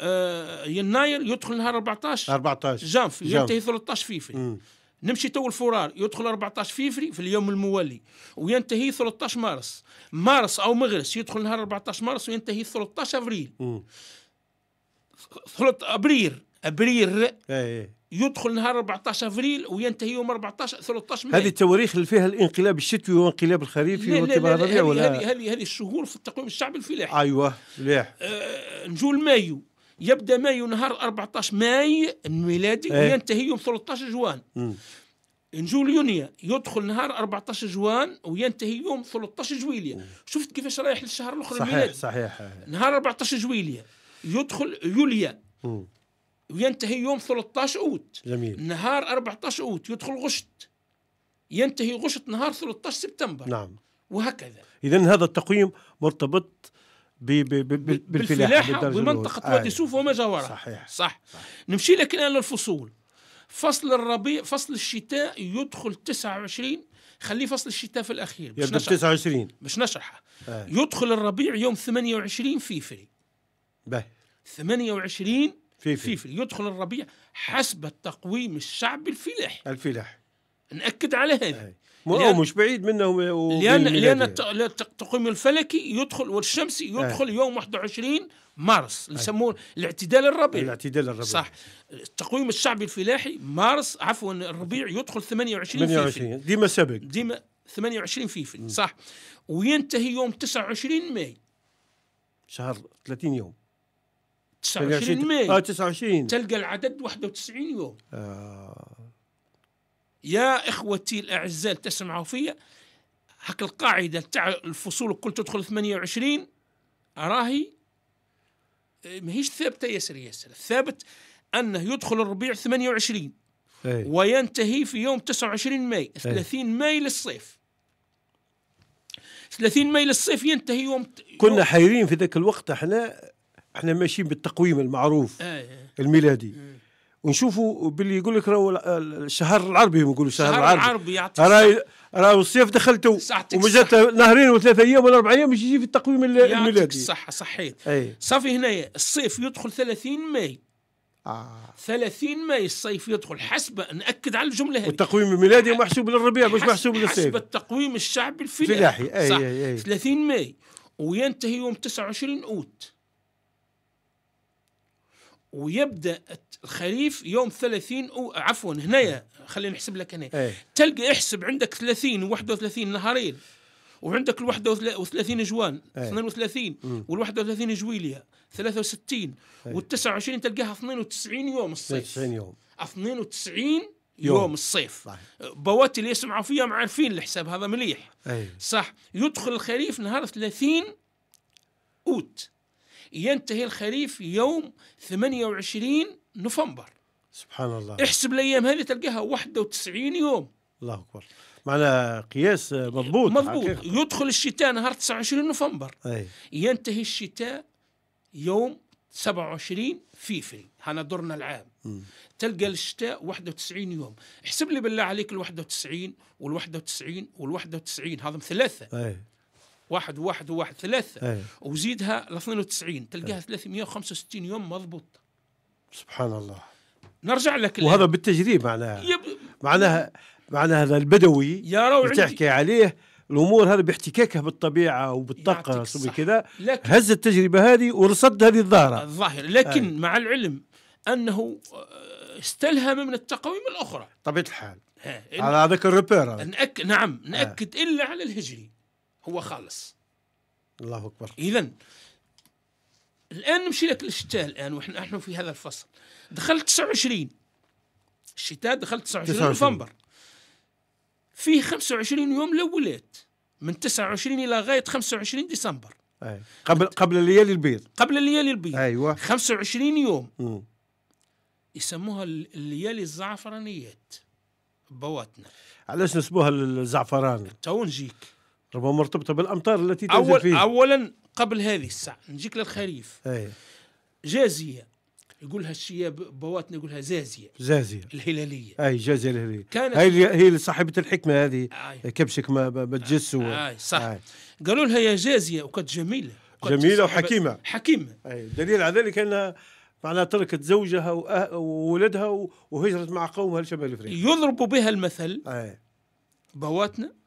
آه، يناير يدخل نهار 14 14 جانفي ينتهي 13 فيفري م. نمشي تو الفرار يدخل 14 فيفري في اليوم الموالي وينتهي 13 مارس مارس او مغرس يدخل نهار 14 مارس وينتهي 13 ابريل م. ابريل ابريل أي. إيه. يدخل نهار 14 افريل وينتهي يوم 14 13 مايو هذه التواريخ اللي فيها الانقلاب الشتوي والانقلاب الخريفي والانقلاب ولا هذه هذه هذه الشهور في التقويم الشعبي الفلاحي ايوه مليح آه نجول مايو يبدا مايو نهار 14 ماي الميلادي ايه. وينتهي يوم 13 جوان نجول يونيو يدخل نهار 14 جوان وينتهي يوم 13 جويلية شفت كيفاش رايح للشهر الاخر صحيح الميلادي صحيح نهار 14 جويلية يدخل يوليا وينتهي يوم 13 أوت جميل نهار 14 أوت يدخل غشت ينتهي غشت نهار 13 سبتمبر نعم وهكذا إذا هذا التقويم مرتبط بي بي بي بالفلاحة بمنطقة وادي سوف آه، وما جاورها صحيح صح, صح. نمشي لك الآن للفصول فصل الربيع فصل الشتاء يدخل 29 خليه فصل الشتاء في الأخير باش يبدأ 29 باش نشرحها آه. يدخل الربيع يوم 28 فيفري به 28 في في يدخل الربيع حسب التقويم الشعبي الفلاحي الفلاحي نأكد على هذا هو مش بعيد منه لأن لأن التقويم الفلكي يدخل والشمسي يدخل يوم 21 مارس يسموه الاعتدال الربيع الاعتدال الربيع صح التقويم الشعبي الفلاحي مارس عفوا الربيع يدخل 28 28 ديما سبق ديما 28 فيفل صح وينتهي يوم 29 ماي شهر 30 يوم 29 ماي اه 29 تلقى العدد 91 يوم آه. يا اخوتي الاعزاء تسمعوا فيا هك القاعده تاع الفصول كل تدخل 28 راهي ماهيش ثابته ياسر ياسر الثابت انه يدخل الربيع 28 أي. وينتهي في يوم 29 ماي 30 أي. ماي للصيف 30 ماي للصيف ينتهي يوم كنا يوم حيرين في ذاك الوقت احنا احنا ماشيين بالتقويم المعروف إيه، إيه. الميلادي إيه. ونشوفوا باللي يقول لك راهو الشهر العربي هم يقولوا الشهر العربي العربي يعطيك راهي راهو الصيف دخلته ومازالت نهرين وثلاثة ايام ولا اربع ايام باش يجي في التقويم الميلادي يعطيك الصحة صحيت صافي هنايا الصيف يدخل 30 ماي آه. 30 ماي الصيف يدخل حسب ناكد على الجمله هذه والتقويم الميلادي محسوب للربيع مش محسوب للصيف حسب التقويم الشعبي الفلاحي أي, أي, أي, 30 ماي وينتهي يوم 29 اوت ويبدا الخريف يوم 30 او عفوا هنايا خلينا نحسب لك هنا إيه. تلقى احسب عندك 30 و31 نهارين وعندك ال 31 جوان 32 وال 31 جويليا 63 وال 29 تلقاها 92 يوم الصيف 92 يوم 92 يوم, يوم الصيف صح. بواتي اللي يسمعوا فيها عارفين الحساب هذا مليح إيه. صح يدخل الخريف نهار 30 اوت ينتهي الخريف يوم 28 نوفمبر سبحان الله احسب الايام هذه تلقاها 91 يوم الله اكبر معنى قياس مضبوط مضبوط حقيقة. يدخل الشتاء نهار 29 نوفمبر أي. ينتهي الشتاء يوم 27 فيفري هنا درنا العام م. تلقى الشتاء 91 يوم احسب لي بالله عليك ال 91 وال 91 وال 91 هذم ثلاثه أي. واحد وواحد وواحد ثلاثة أيه. وزيدها ل 92 تلقاها 365 إيه. يوم مضبوط سبحان الله نرجع لك وهذا الآن. بالتجريب معناها يب... معناها معناها هذا البدوي يا رو عندي... عليه الامور هذه باحتكاكها بالطبيعه وبالطقس وبكذا هز التجربه هذه ورصد هذه الظاهره الظاهره لكن آه. مع العلم انه آه، استلهم من التقويم الاخرى طبيعه الحال على هذاك الريبير نأك... نعم إيه. ناكد آه. الا على الهجري هو خالص الله اكبر اذا الان نمشي لك للشتاء الان وحنا نحن في هذا الفصل دخل 29 الشتاء دخل 29 نوفمبر فيه 25 يوم الاولات من 29 الى غايه 25 ديسمبر أي. قبل قبل الليالي البيض قبل الليالي البيض ايوه 25 يوم م. يسموها الليالي الزعفرانيات بواتنا علاش نسبوها للزعفران تو نجيك ربما مرتبطه بالامطار التي تنزل أول فيه اولا قبل هذه الساعه نجيك للخريف أي. جازيه يقولها الشياب بواتنا يقولها زازية زازية الهلالية أي جازية الهلالية كانت هي هي صاحبة الحكمة هذه أي. كبشك ما ما تجس أي صح أي. قالوا لها يا جازية وكانت جميلة وكانت جميلة وحكيمة حكيمة أي دليل على ذلك أنها معناها تركت زوجها أه، وولدها وهجرت مع قومها لشمال افريقيا يضرب بها المثل أي. بواتنا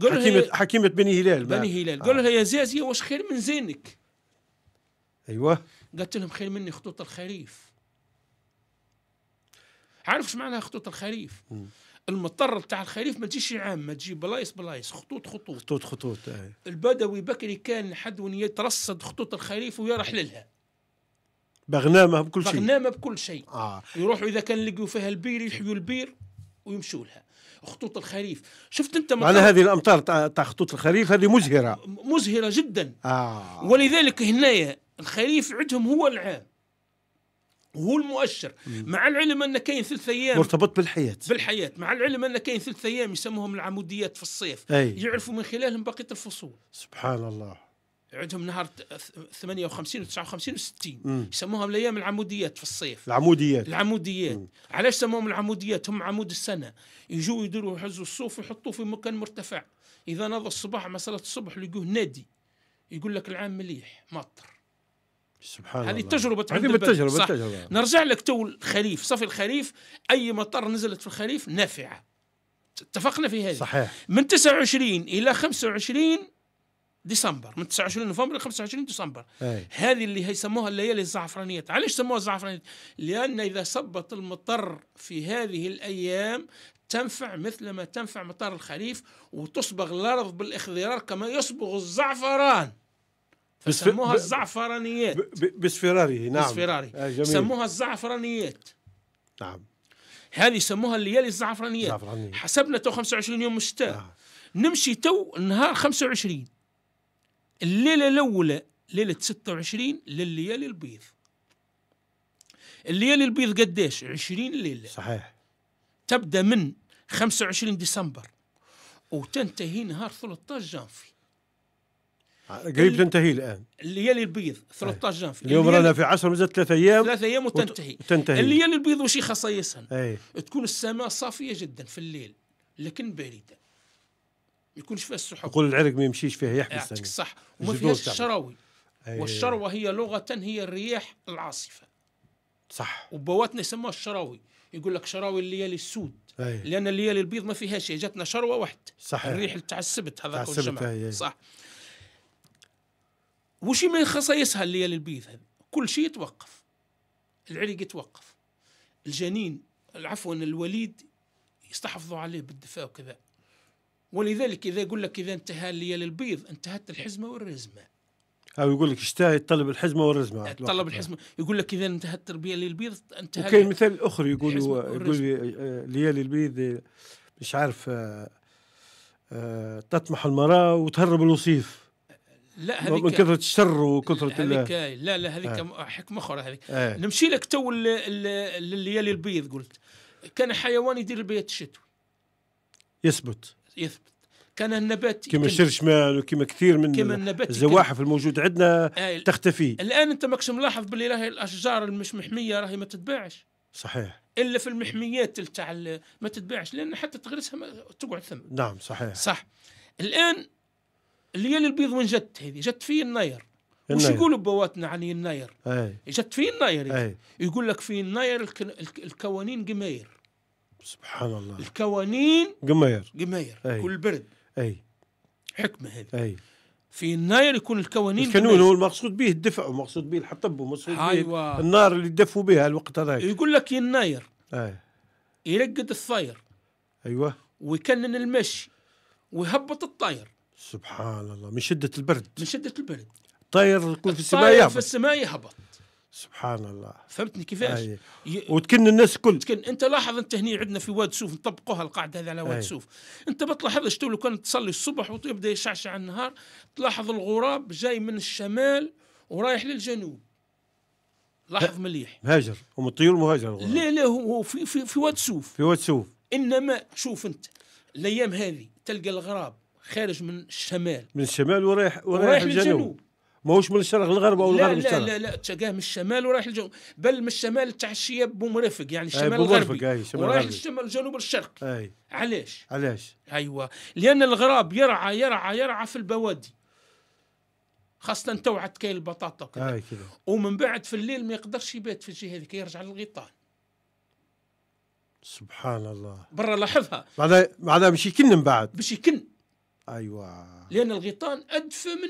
قول حكيمة, حكيمة بني هلال بني هلال آه. قال لها يا زازي واش خير من زينك ايوه قالت لهم خير مني خطوط الخريف عارف ايش معناها خطوط الخريف م. المطر تاع الخريف ما تجيش عام ما تجي بلايص بلايص خطوط خطوط خطوط خطوط آه. البدوي بكري كان حد وين يترصد خطوط الخريف ويرحل لها بغنامه بكل شيء بغنامه بكل شيء آه. يروحوا اذا كان لقوا فيها البير يحيوا البير ويمشوا لها خطوط الخريف شفت انت معنى هذه الامطار تاع خطوط الخريف هذه مزهره مزهره جدا آه. ولذلك هنايا الخريف عندهم هو العام وهو المؤشر مم. مع العلم ان كاين ثلث ايام مرتبط بالحياه بالحياه مع العلم ان كاين ثلث ايام يسموهم العموديات في الصيف أي. يعرفوا من خلالهم بقيه الفصول سبحان الله عندهم نهار 58 و59 و60 يسموهم الايام العموديات في الصيف العموديات العموديات مم. علاش سموهم العموديات هم عمود السنه يجوا يديروا يحزوا الصوف ويحطوه في مكان مرتفع اذا نضى الصباح مع صلاه الصبح لقوه نادي يقول لك العام مليح مطر سبحان هذه تجربة هذه التجربة نرجع لك تو الخريف صفي الخريف أي مطر نزلت في الخريف نافعة اتفقنا في هذه صحيح من 29 إلى 25 ديسمبر من 29 نوفمبر ل 25 ديسمبر أي. هذه اللي يسموها الليالي الزعفرانيه علاش سموها الزعفرانيه لان اذا صبت المطر في هذه الايام تنفع مثل ما تنفع مطار الخريف وتصبغ الارض بالاخضرار كما يصبغ الزعفران فسموها الزعفرانيات بسفراري نعم بسفراري آه سموها الزعفرانيات نعم هذه سموها الليالي الزعفرانيات زعفرانية. حسبنا تو 25 يوم من الشتاء آه. نمشي تو نهار 25 الليله الاولى ليله 26 لليالي البيض الليالي البيض قديش 20 ليله صحيح تبدا من 25 ديسمبر وتنتهي نهار 13 جانفي آه، قريب تنتهي الان الليالي البيض 13 جانفي اليوم رانا في 10 مازال ثلاث ايام ثلاث ايام وتنتهي تنتهي الليالي البيض وشي خصائصها؟ تكون السماء صافيه جدا في الليل لكن بارده يكونش فيها السحب يقول العرق ما يمشيش فيها يحبس يعطيك صح وما فيهاش الشراوي والشروه هي لغه هي الرياح العاصفه صح وبواتنا يسموها الشراوي يقول لك شراوي الليالي السود أيه. لان الليالي البيض ما فيهاش هي جاتنا شروه واحده صحيح الريح اللي تعسبت هذا قول الجماعه أيه. صح وشي من خصائصها الليالي البيض هذه كل شيء يتوقف العرق يتوقف الجنين عفوا الوليد يستحفظوا عليه بالدفاع وكذا ولذلك إذا يقول لك إذا انتهى الليل البيض انتهت الحزمة والرزمة أو يقول لك اشتهي طلب الحزمة والرزمة اه، طلب الحزمة يقول لك إذا انتهت الليل البيض انتهى وكاين مثال آخر يقول يقول ليالي البيض اه، اه، مش عارف تطمح المرأة وتهرب الوصيف لا هذيك من كثرة الشر وكثرة لا لا هذيك آه. حكمة أخرى هذيك آه. نمشي لك تو الليالي البيض قلت كان حيوان يدير البيت الشتوي يثبت يثبت كان النبات كما الشرشمان وكما كثير من كما النبات الزواحف الموجود عندنا آه تختفي الان انت ماكش ملاحظ باللي راهي الاشجار المش محميه راهي ما تتباعش صحيح الا في المحميات تاع ما تتباعش لان حتى تغرسها تقعد ثم نعم صحيح صح الان الليالي البيض وين جت هذه جت في الناير وش يقولوا بواتنا عن يناير؟ جت في يناير يقول لك في يناير الكوانين قماير سبحان الله الكوانين قمير قمير كل برد اي حكمه هذه اي في الناير يكون الكوانين الكانون هو المقصود به الدفع ومقصود به الحطب ومقصود به أيوة. النار اللي دفوا بها الوقت هذا يقول لك يناير أي. يرقد الثاير ايوه ويكنن المشي ويهبط الطاير سبحان الله من شده البرد من شده البرد طاير يكون في السماء يهبط في السماء يهبط سبحان الله فهمتني كيفاش ي... وتكن الناس الكل تكن انت لاحظ انت هنا عندنا في واد سوف نطبقوها القاعده هذه على واد سوف انت ما تلاحظش لو كان تصلي الصبح ويبدا يشعشع النهار تلاحظ الغراب جاي من الشمال ورايح للجنوب لاحظ مليح مهاجر هم الطيور مهاجر لا لا هو في في في واد سوف في واد سوف انما شوف انت الايام هذه تلقى الغراب خارج من الشمال من الشمال ورايح ورايح, ورايح للجنوب ماهوش من الشرق للغرب او الغرب للشرق لا لا لا تلقاه من الشمال ورايح الجنوب بل من الشمال تاع الشياب بومرافق يعني الشمال الغربي أي الشمال ورايح للشمال الجنوب الشرق أي. علاش علاش ايوا لان الغراب يرعى يرعى يرعى في البوادي خاصة توعت كاين البطاطا وكذا ومن بعد في الليل ما يقدرش يبات في الجهة هذيك يرجع للغيطان سبحان الله برا لاحظها معناها معناها باش يكن من بعد باش يكن ايوه لان الغيطان ادفى من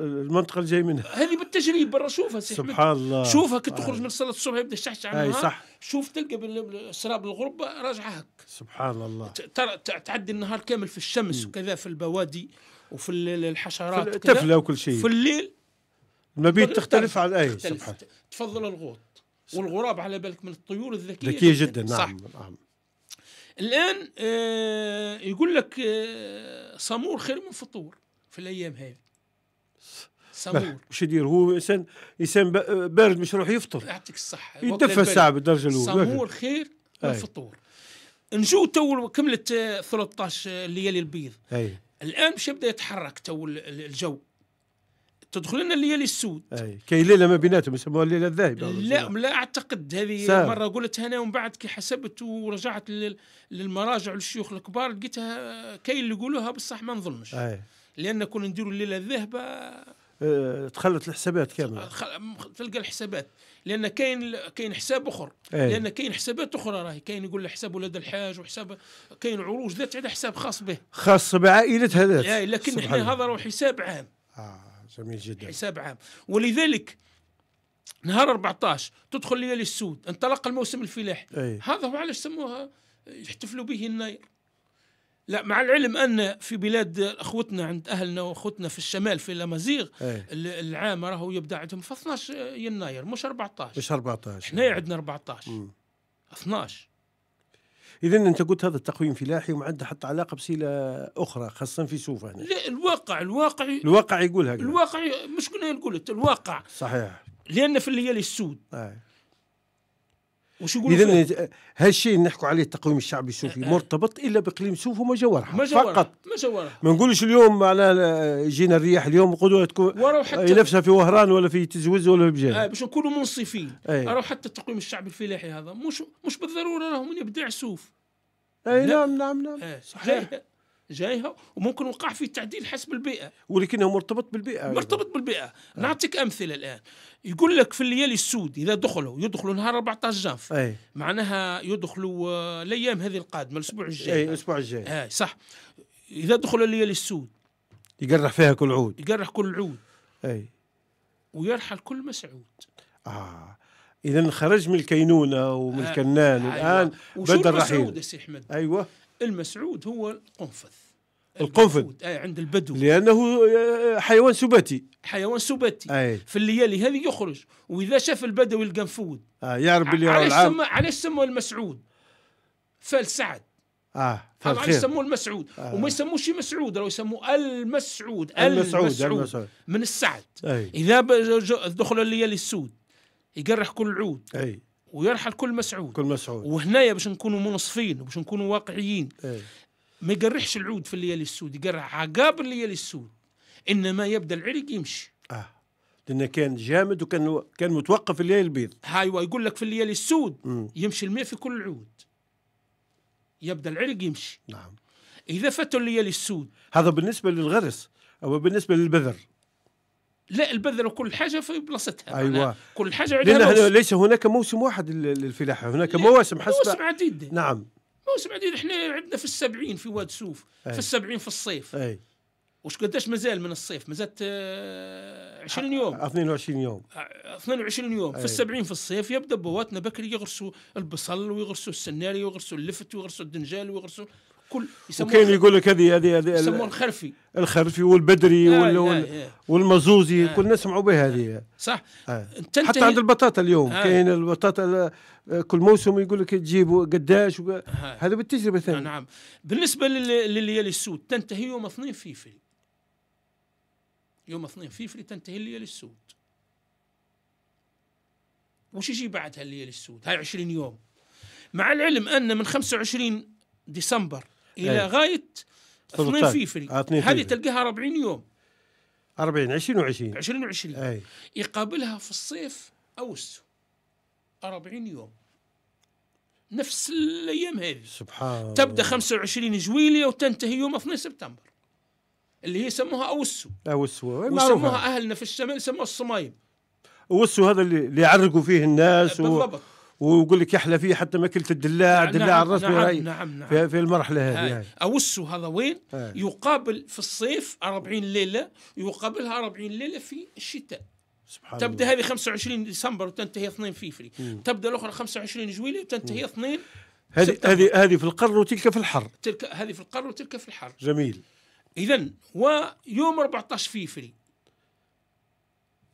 المنطقه اللي جاي منها هذه بالتجريب برا شوفها سبحان الله شوفها كي تخرج آه. من صلاه الصبح يبدا الشحشح اي صح شوف تلقى سراب الغربه راجعه هك سبحان الله ترى تعدي النهار كامل في الشمس م. وكذا في البوادي وفي الحشرات تفلى وكل شيء في الليل المبيت تختلف عن اي سبحان تفضل الغوط والغراب على بالك من الطيور الذكيه ذكيه جدا, جداً. نعم صح. نعم الآن آه، يقول لك صامور آه، خير من فطور في الأيام هذه صامور وش يدير هو إنسان إنسان بارد مش راح يفطر يعطيك الصحة يتدفى الساعة بالدرجة الأولى صامور خير من فطور نجو تو كملت 13 آه، الليالي البيض أي. الآن مش يبدأ يتحرك تو الجو تدخل لنا الليالي السود اي كاين ليله ما بيناتهم يسموها الليله الذاهبه لا لا اعتقد هذه سهل. مره قلت انا ومن بعد كي حسبت ورجعت للمراجع والشيوخ الكبار لقيتها كاين اللي يقولوها بصح ما نظلمش أي. لان كنا نديروا الليله الذهبه أه تخلت الحسابات كامله تلقى الحسابات لان كاين كاين حساب اخر أي. لان كاين حسابات اخرى راهي كاين يقول له حساب ولاد الحاج وحساب كاين عروج ذات عندها حساب خاص به خاص بعائله هذا لكن احنا هذا حساب عام آه. جميل جدا حساب عام ولذلك نهار 14 تدخل ليالي السود انطلق الموسم الفلاحي هذا هو علاش سموها يحتفلوا به يناير لا مع العلم ان في بلاد اخوتنا عند اهلنا واخوتنا في الشمال في الامازيغ العام راهو يبدا عندهم في 12 يناير مش 14 مش 14 احنا عندنا 14 مم. 12 اذا انت قلت هذا التقويم فلاحي وما عنده حتى علاقه بسيله اخرى خاصه في سوفا هنا لا الواقع الواقع الواقع يقول هكذا الواقع مش كنا نقول الواقع صحيح لان في الليالي السود آه. وش يقولوا اذا هالشيء اللي نحكوا عليه التقويم الشعبي السوفي أه مرتبط الا باقليم سوف ومجاورها فقط ما جوارها ما نقولش اليوم على آه، جينا الرياح اليوم قدوة تكون نفسها في وهران ولا في تزوز ولا في بجان آه باش نكونوا منصفين أه راهو حتى التقويم الشعبي الفلاحي هذا مش مش بالضروره راهو من يبدع سوف اي نعم نعم نعم, نعم. آه صحيح جايها وممكن وقع في تعديل حسب البيئه ولكنه مرتبط بالبيئه مرتبط بالبيئه آه. نعطيك امثله الان يقول لك في الليالي السود اذا دخلوا يدخلوا نهار 14 جانف أي. معناها يدخلوا آه، الايام هذه القادمه الاسبوع الجاي اي الاسبوع الجاي اي صح اذا دخلوا الليالي السود يقرح فيها كل عود يقرح كل عود اي ويرحل كل مسعود اه اذا خرج من الكينونه ومن آه. الكنان والان آه. أيوة. بدا الرحيل سي ايوه المسعود هو القنفذ القنفذ اي عند البدو لانه آه، آه، حيوان سباتي حيوان سباتي أي. في الليالي هذه يخرج واذا شاف البدوي القنفود آه يعرف اللي راه العام علاش سموه المسعود فالسعد اه علاش يسموه المسعود آه. وما يسموش مسعود لو يسموه المسعود المسعود, المسعود, المسعود. من السعد أي. اذا دخل الليالي السود يقرح كل عود أي. ويرحل كل مسعود كل مسعود وهنايا باش نكونوا منصفين وباش نكونوا واقعيين ايه؟ ما يقرحش العود في الليالي السود يقرح عقاب الليالي السود انما يبدا العرق يمشي اه لانه كان جامد وكان كان متوقف الليالي البيض ايوه يقول لك في الليالي السود مم. يمشي الماء في كل العود يبدا العرق يمشي نعم اذا فاتوا الليالي السود هذا بالنسبه للغرس او بالنسبه للبذر لا البذل وكل حاجه في بلاصتها ايوه كل حاجه عندها ليس هناك موسم واحد للفلاحه هناك مواسم حسب مواسم عديده نعم موسم عديد احنا عندنا في السبعين في واد سوف أي. في السبعين في الصيف اي وش قداش مازال من الصيف مازالت 20 آه، يوم 22 أه، يوم 22 أه، يوم أي. في السبعين في الصيف يبدا بواتنا بكري يغرسوا البصل ويغرسوا السناري ويغرسوا اللفت ويغرسوا الدنجال ويغرسوا كل وكاين يقول لك هذه هذه هذه يسموه الخرفي الخرفي والبدري آه وال... آه والمزوزي آه كلنا نسمعوا به هذه صح آه. حتى عند البطاطا اليوم آه كاين البطاطا كل موسم يقول لك تجيبوا قداش آه. هذا بالتجربه الثانيه آه نعم بالنسبه لليالي السود تنتهي يوم اثنين فيفري يوم اثنين فيفري تنتهي الليالي السود وش يجي بعدها الليالي السود هاي 20 يوم مع العلم ان من 25 ديسمبر الى أي. غايه 2 فيفري آه، هذه تلقاها 40 يوم 40 20 و20 20 و20 اي يقابلها في الصيف او السو 40 يوم نفس الايام هذه سبحان الله تبدا 25 جويليه وتنتهي يوم 2 سبتمبر اللي هي يسموها اوسو اوسو ويسموها اهلنا في الشمال يسموها الصمايم اوسو هذا اللي يعرقوا فيه الناس بالضبط و... ويقول لك يحلى فيه حتى ما كلت الدلاع الدلاع نعم،, نعم الرسمي نعم نعم نعم في, في المرحله هذه يعني. اوسو هذا وين هاي. يقابل في الصيف 40 ليله يقابلها 40 ليله في الشتاء سبحان تبدا الله. هذه 25 ديسمبر وتنتهي 2 فيفري مم. تبدا الاخرى 25 جويليه وتنتهي 2 هذه هذه هذه في القر وتلك في الحر تلك هذه في القر وتلك في الحر جميل اذا ويوم 14 فيفري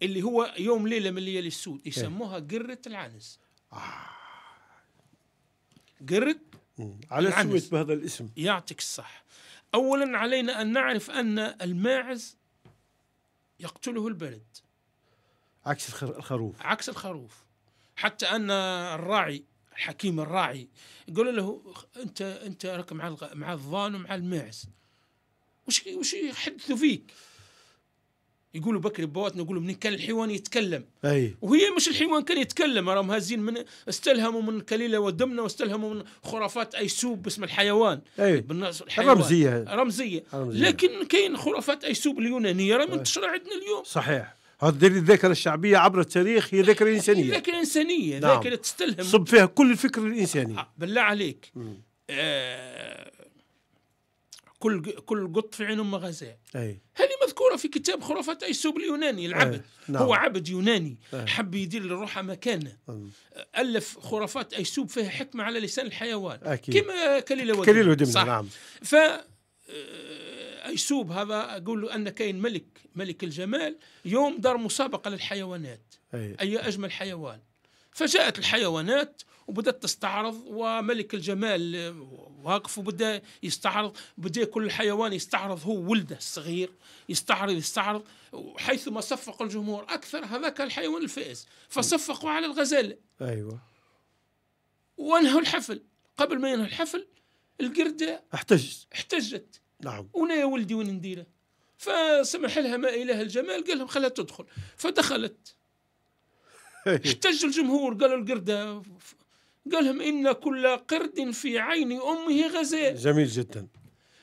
اللي هو يوم ليله من ليالي السود إيه. يسموها قره العنز آه. قرد على سويت بهذا الاسم يعطيك الصح اولا علينا ان نعرف ان الماعز يقتله البرد عكس الخروف عكس الخروف حتى ان الراعي الحكيم الراعي يقول له انت انت راك مع مع الظان ومع الماعز وش وش يحدثوا فيك يقولوا بكري بواتنا يقولوا من كان الحيوان يتكلم أي. وهي مش الحيوان كان يتكلم راهم هازين من استلهموا من كليله ودمنا واستلهموا من خرافات ايسوب باسم الحيوان أي. بالناس الحيوان رمزيه رمزيه, رمزية. لكن كاين خرافات ايسوب اليونانيه راه منتشره عندنا اليوم صحيح هذه الذاكرة الشعبية عبر التاريخ هي ذاكرة إنسانية ذاكرة إنسانية نعم. ذاكرة تستلهم صب فيها كل الفكر الإنساني آه، بالله عليك آه كل كل قط في عين أم غزال هذه مذكوره في كتاب خرافات ايسوب اليوناني العبد إيه، نعم. هو عبد يوناني إيه. حب يدير لروحه مكانه الف خرافات ايسوب فيها حكمه على لسان الحيوان أكيد. كما كليل ودمنه كليل ودمنه نعم ف آه، ايسوب هذا اقول له ان كاين ملك ملك الجمال يوم دار مسابقه للحيوانات أي. اي اجمل حيوان فجاءت الحيوانات وبدات تستعرض وملك الجمال آه، واقف وبدا يستعرض بدا كل حيوان يستعرض هو ولده الصغير يستعرض يستعرض حيثما صفق الجمهور اكثر هذاك الحيوان الفائز فصفقوا على الغزال ايوه وانهوا الحفل قبل ما ينهوا الحفل القرده احتجت احتجت نعم ونا يا ولدي وين نديره فسمح لها ما اله الجمال قال لهم خليها تدخل فدخلت أيوة. احتج الجمهور قالوا القرده قال لهم إن كل قرد في عين أمه غزال جميل جدا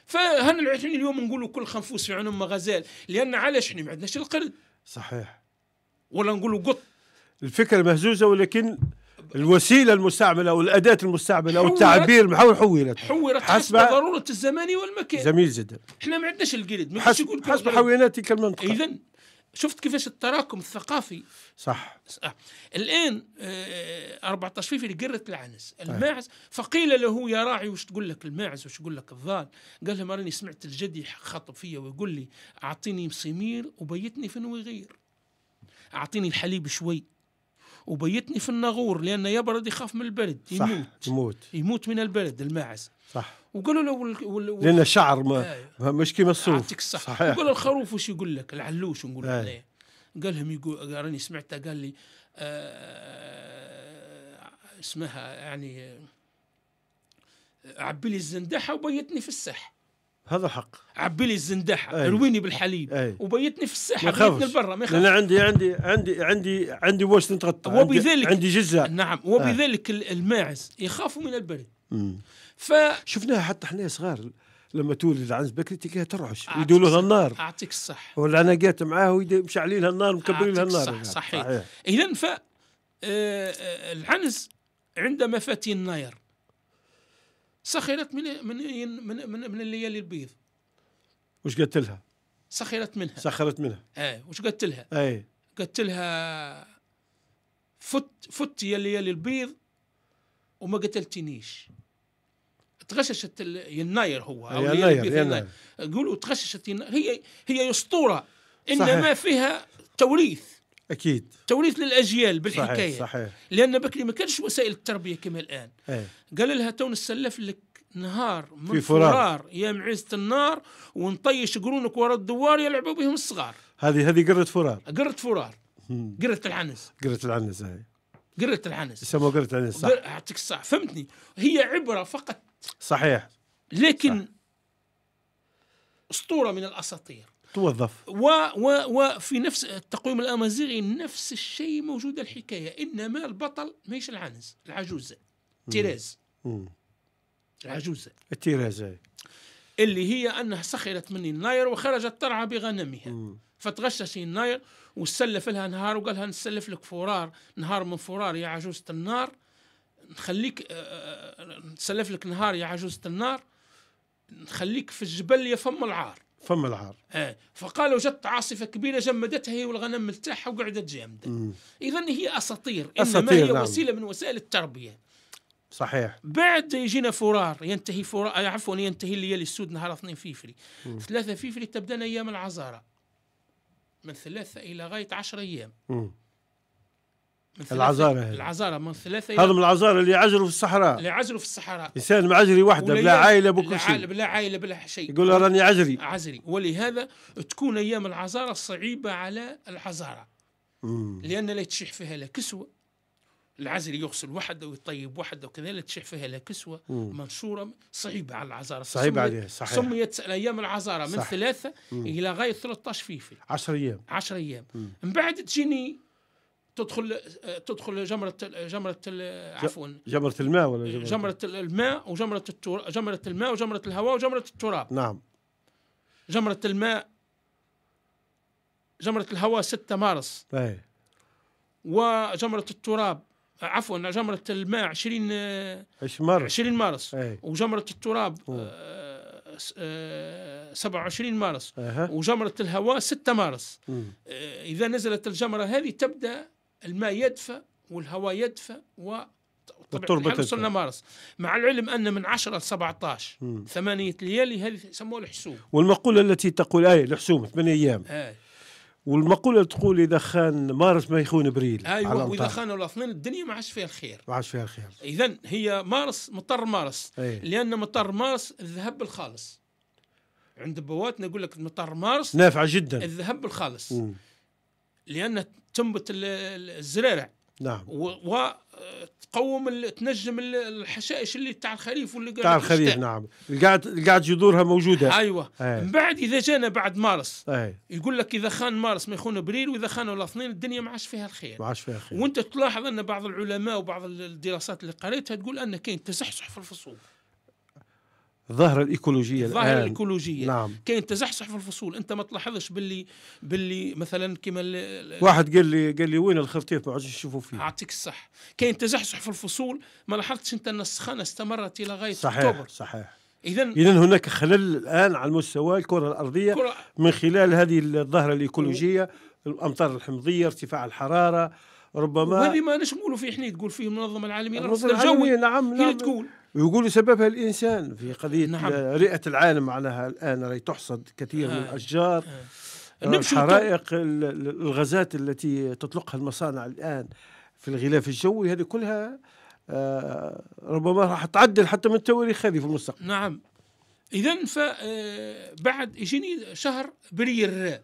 فهنا احنا اليوم نقولوا كل خنفوس في عين أمه غزال لأن علاش احنا ما عندناش القرد صحيح ولا نقولوا قط الفكرة مهزوزة ولكن الوسيله المستعمله او الاداه المستعمله او التعبير محاول حولت حولت حسب ضروره الزمان والمكان جميل جدا احنا ما عندناش القرد ما حسب, حسب حويناتك المنطقه اذا شفت كيفاش التراكم الثقافي صح آه. الان آه 14 فيفي قرت العنز طيب. الماعز فقيل له يا راعي وش تقول لك الماعز وش يقول لك الضال قال لهم راني سمعت الجدي خاطب فيا ويقول لي اعطيني مسمير وبيتني في الوغير اعطيني الحليب شوي وبيتني في الناغور لان يبرد يخاف من البرد يموت صح. يموت يموت من البرد الماعز صح وقالوا له وال... وال... لان الشعر ما آه. مش كيما الصوف صحيح وقال الخروف وش يقول لك العلوش نقول آه. عليه قال لهم يقول راني سمعته قال لي آه... اسمها يعني آه، عبي لي الزندحه وبيتني في الساحه هذا حق عبي لي الزندحه إيه. رويني بالحليب أي. وبيتني في الساحه بيتني لبرا ما يخافش عندي عندي عندي عندي عندي واش نتغطى وبذلك عندي, عندي جزه نعم وبذلك آه. الماعز يخاف من البرد ف شفناها حتى احنا صغار لما تولد العنز بكري تلقاها ترعش يدوا لها النار اعطيك الصح والعناقات معاه ويمشي لها النار مكبرين لها النار صح صحيح, صحيح. اذا ف آه، آه، العنز عنده مفاتين ناير سخرت من من من من, من الليالي البيض وش قلت لها؟ سخرت منها سخرت منها ايه وش قلت لها؟ ايه قلت لها فت فت يا الليالي البيض وما قتلتنيش تغششت يناير هو يناير يناير يقولوا تغششت يناير هي هي اسطوره انما صحيح. فيها توريث اكيد توريث للاجيال بالحكايه صحيح صحيح لان بكري ما كانش وسائل التربيه كما الان ايه. قال لها تو نسلف لك نهار من في فرار, فرار يا معزة النار ونطيش قرونك ورا الدوار يلعبوا بهم الصغار هذه هذه قرة فرار قرة فرار قرة العنز قرة العنز هي إيه. قرة العنز يسموها قرة العنز صح اعطيك الصح فهمتني هي عبرة فقط صحيح لكن صح. اسطوره من الاساطير توظف و و وفي نفس التقويم الامازيغي نفس الشيء موجود الحكايه انما البطل ماهيش العنز العجوزه تيريز العجوزه التيريز اللي هي انها سخرت من الناير وخرجت ترعى بغنمها فتغشش الناير وسلف لها نهار وقال لها نسلف لك فرار نهار من فرار يا عجوزة النار نخليك آه، آه، آه، نسلف لك نهار يا عجوزة النار نخليك في الجبل يا فم العار فم العار آه فقالوا جت عاصفه كبيره جمدتها هي والغنم تاعها وقعدت جامده اذا هي اساطير انما أساطير هي نعم. وسيله من وسائل التربيه صحيح بعد يجينا فرار ينتهي فرار عفوا ينتهي الليالي السود نهار 2 فيفري مم. 3 فيفري تبدأنا ايام العزاره من ثلاثه الى غايه 10 ايام مم. العزارة العزارة من ثلاثة هذا من العزارة اللي عجروا في الصحراء اللي عجروا في الصحراء انسان معجري وحده بلا عائله بكل شيء بلا عائله بلا شيء يقول راني عجري عجري ولهذا تكون ايام العزارة صعيبه على العزارة مم. لان لا تشيح فيها لا كسوه العزري يغسل وحده ويطيب وحده وكذا لا تشيح فيها لا كسوه منشوره صعيبه على العزاره صعيبه عليها صحيح سميت أيام العزاره من صح. ثلاثه مم. الى غايه 13 فيفي 10 ايام 10 ايام من بعد تجيني تدخل تدخل جمره جمره عفوا جمره الماء ولا جمره جمره الماء وجمره التراب جمره الماء وجمره الهواء وجمره التراب نعم جمره الماء جمره الهواء 6 مارس اي وجمره التراب عفوا جمره الماء 20 مارس 20 مارس أي. وجمره التراب آه 27 آه، مارس أه. وجمره الهواء 6 مارس آه، اذا نزلت الجمره هذه تبدا الماء يدفى والهواء يدفى و طبعا وصلنا مارس مع العلم ان من 10 ل 17 ثمانيه ليالي هذه يسموها الحسوم والمقوله التي تقول اي آه، الحسوم ثمانيه ايام آه. والمقوله تقول اذا خان مارس ما يخون ابريل ايوه واذا خانوا الاثنين الدنيا ما عادش فيها الخير ما عادش فيها الخير اذا هي مارس مطر مارس أي. لان مطر مارس الذهب الخالص عند بواتنا يقول لك مطر مارس نافعه جدا الذهب الخالص مم. لان تنبت الزرارع نعم وتقوم تنجم الحشائش اللي تاع الخريف واللي تاع الخريف نعم اللي قاعد جذورها موجوده ايوه أي. من بعد اذا جانا بعد مارس أي. يقول لك اذا خان مارس ما يخون ابريل واذا خانوا الاثنين الدنيا ما عادش فيها الخير ما عادش فيها الخير وانت تلاحظ ان بعض العلماء وبعض الدراسات اللي قريتها تقول ان كاين تزحزح في الفصول الظاهره الايكولوجيه الظاهره الايكولوجيه نعم كاين تزحزح في الفصول انت ما تلاحظش باللي باللي مثلا كما واحد قال لي قال لي وين الخرطيف ما عادش نشوفوا فيه اعطيك الصح كاين تزحزح في الفصول ما لاحظتش انت ان السخانه استمرت الى غايه صحيح اكتوبر صحيح اذا اذا هناك خلل الان على مستوى الكره الارضيه كرة من خلال هذه الظاهره الايكولوجيه الامطار الحمضيه ارتفاع الحراره ربما وهذه ما نش نقولوا فيه احنا تقول فيه المنظمه العالميه للرصد الجوي نعم نعم تقول ويقول سببها الانسان في قضيه نعم. آه، رئه العالم معناها الان راهي تحصد كثير آه. من الاشجار آه. الحرائق آه، الغازات التي تطلقها المصانع الان في الغلاف الجوي هذه كلها آه ربما راح تعدل حتى من التواريخ هذه في المستقبل نعم اذا فبعد آه، يجيني شهر برير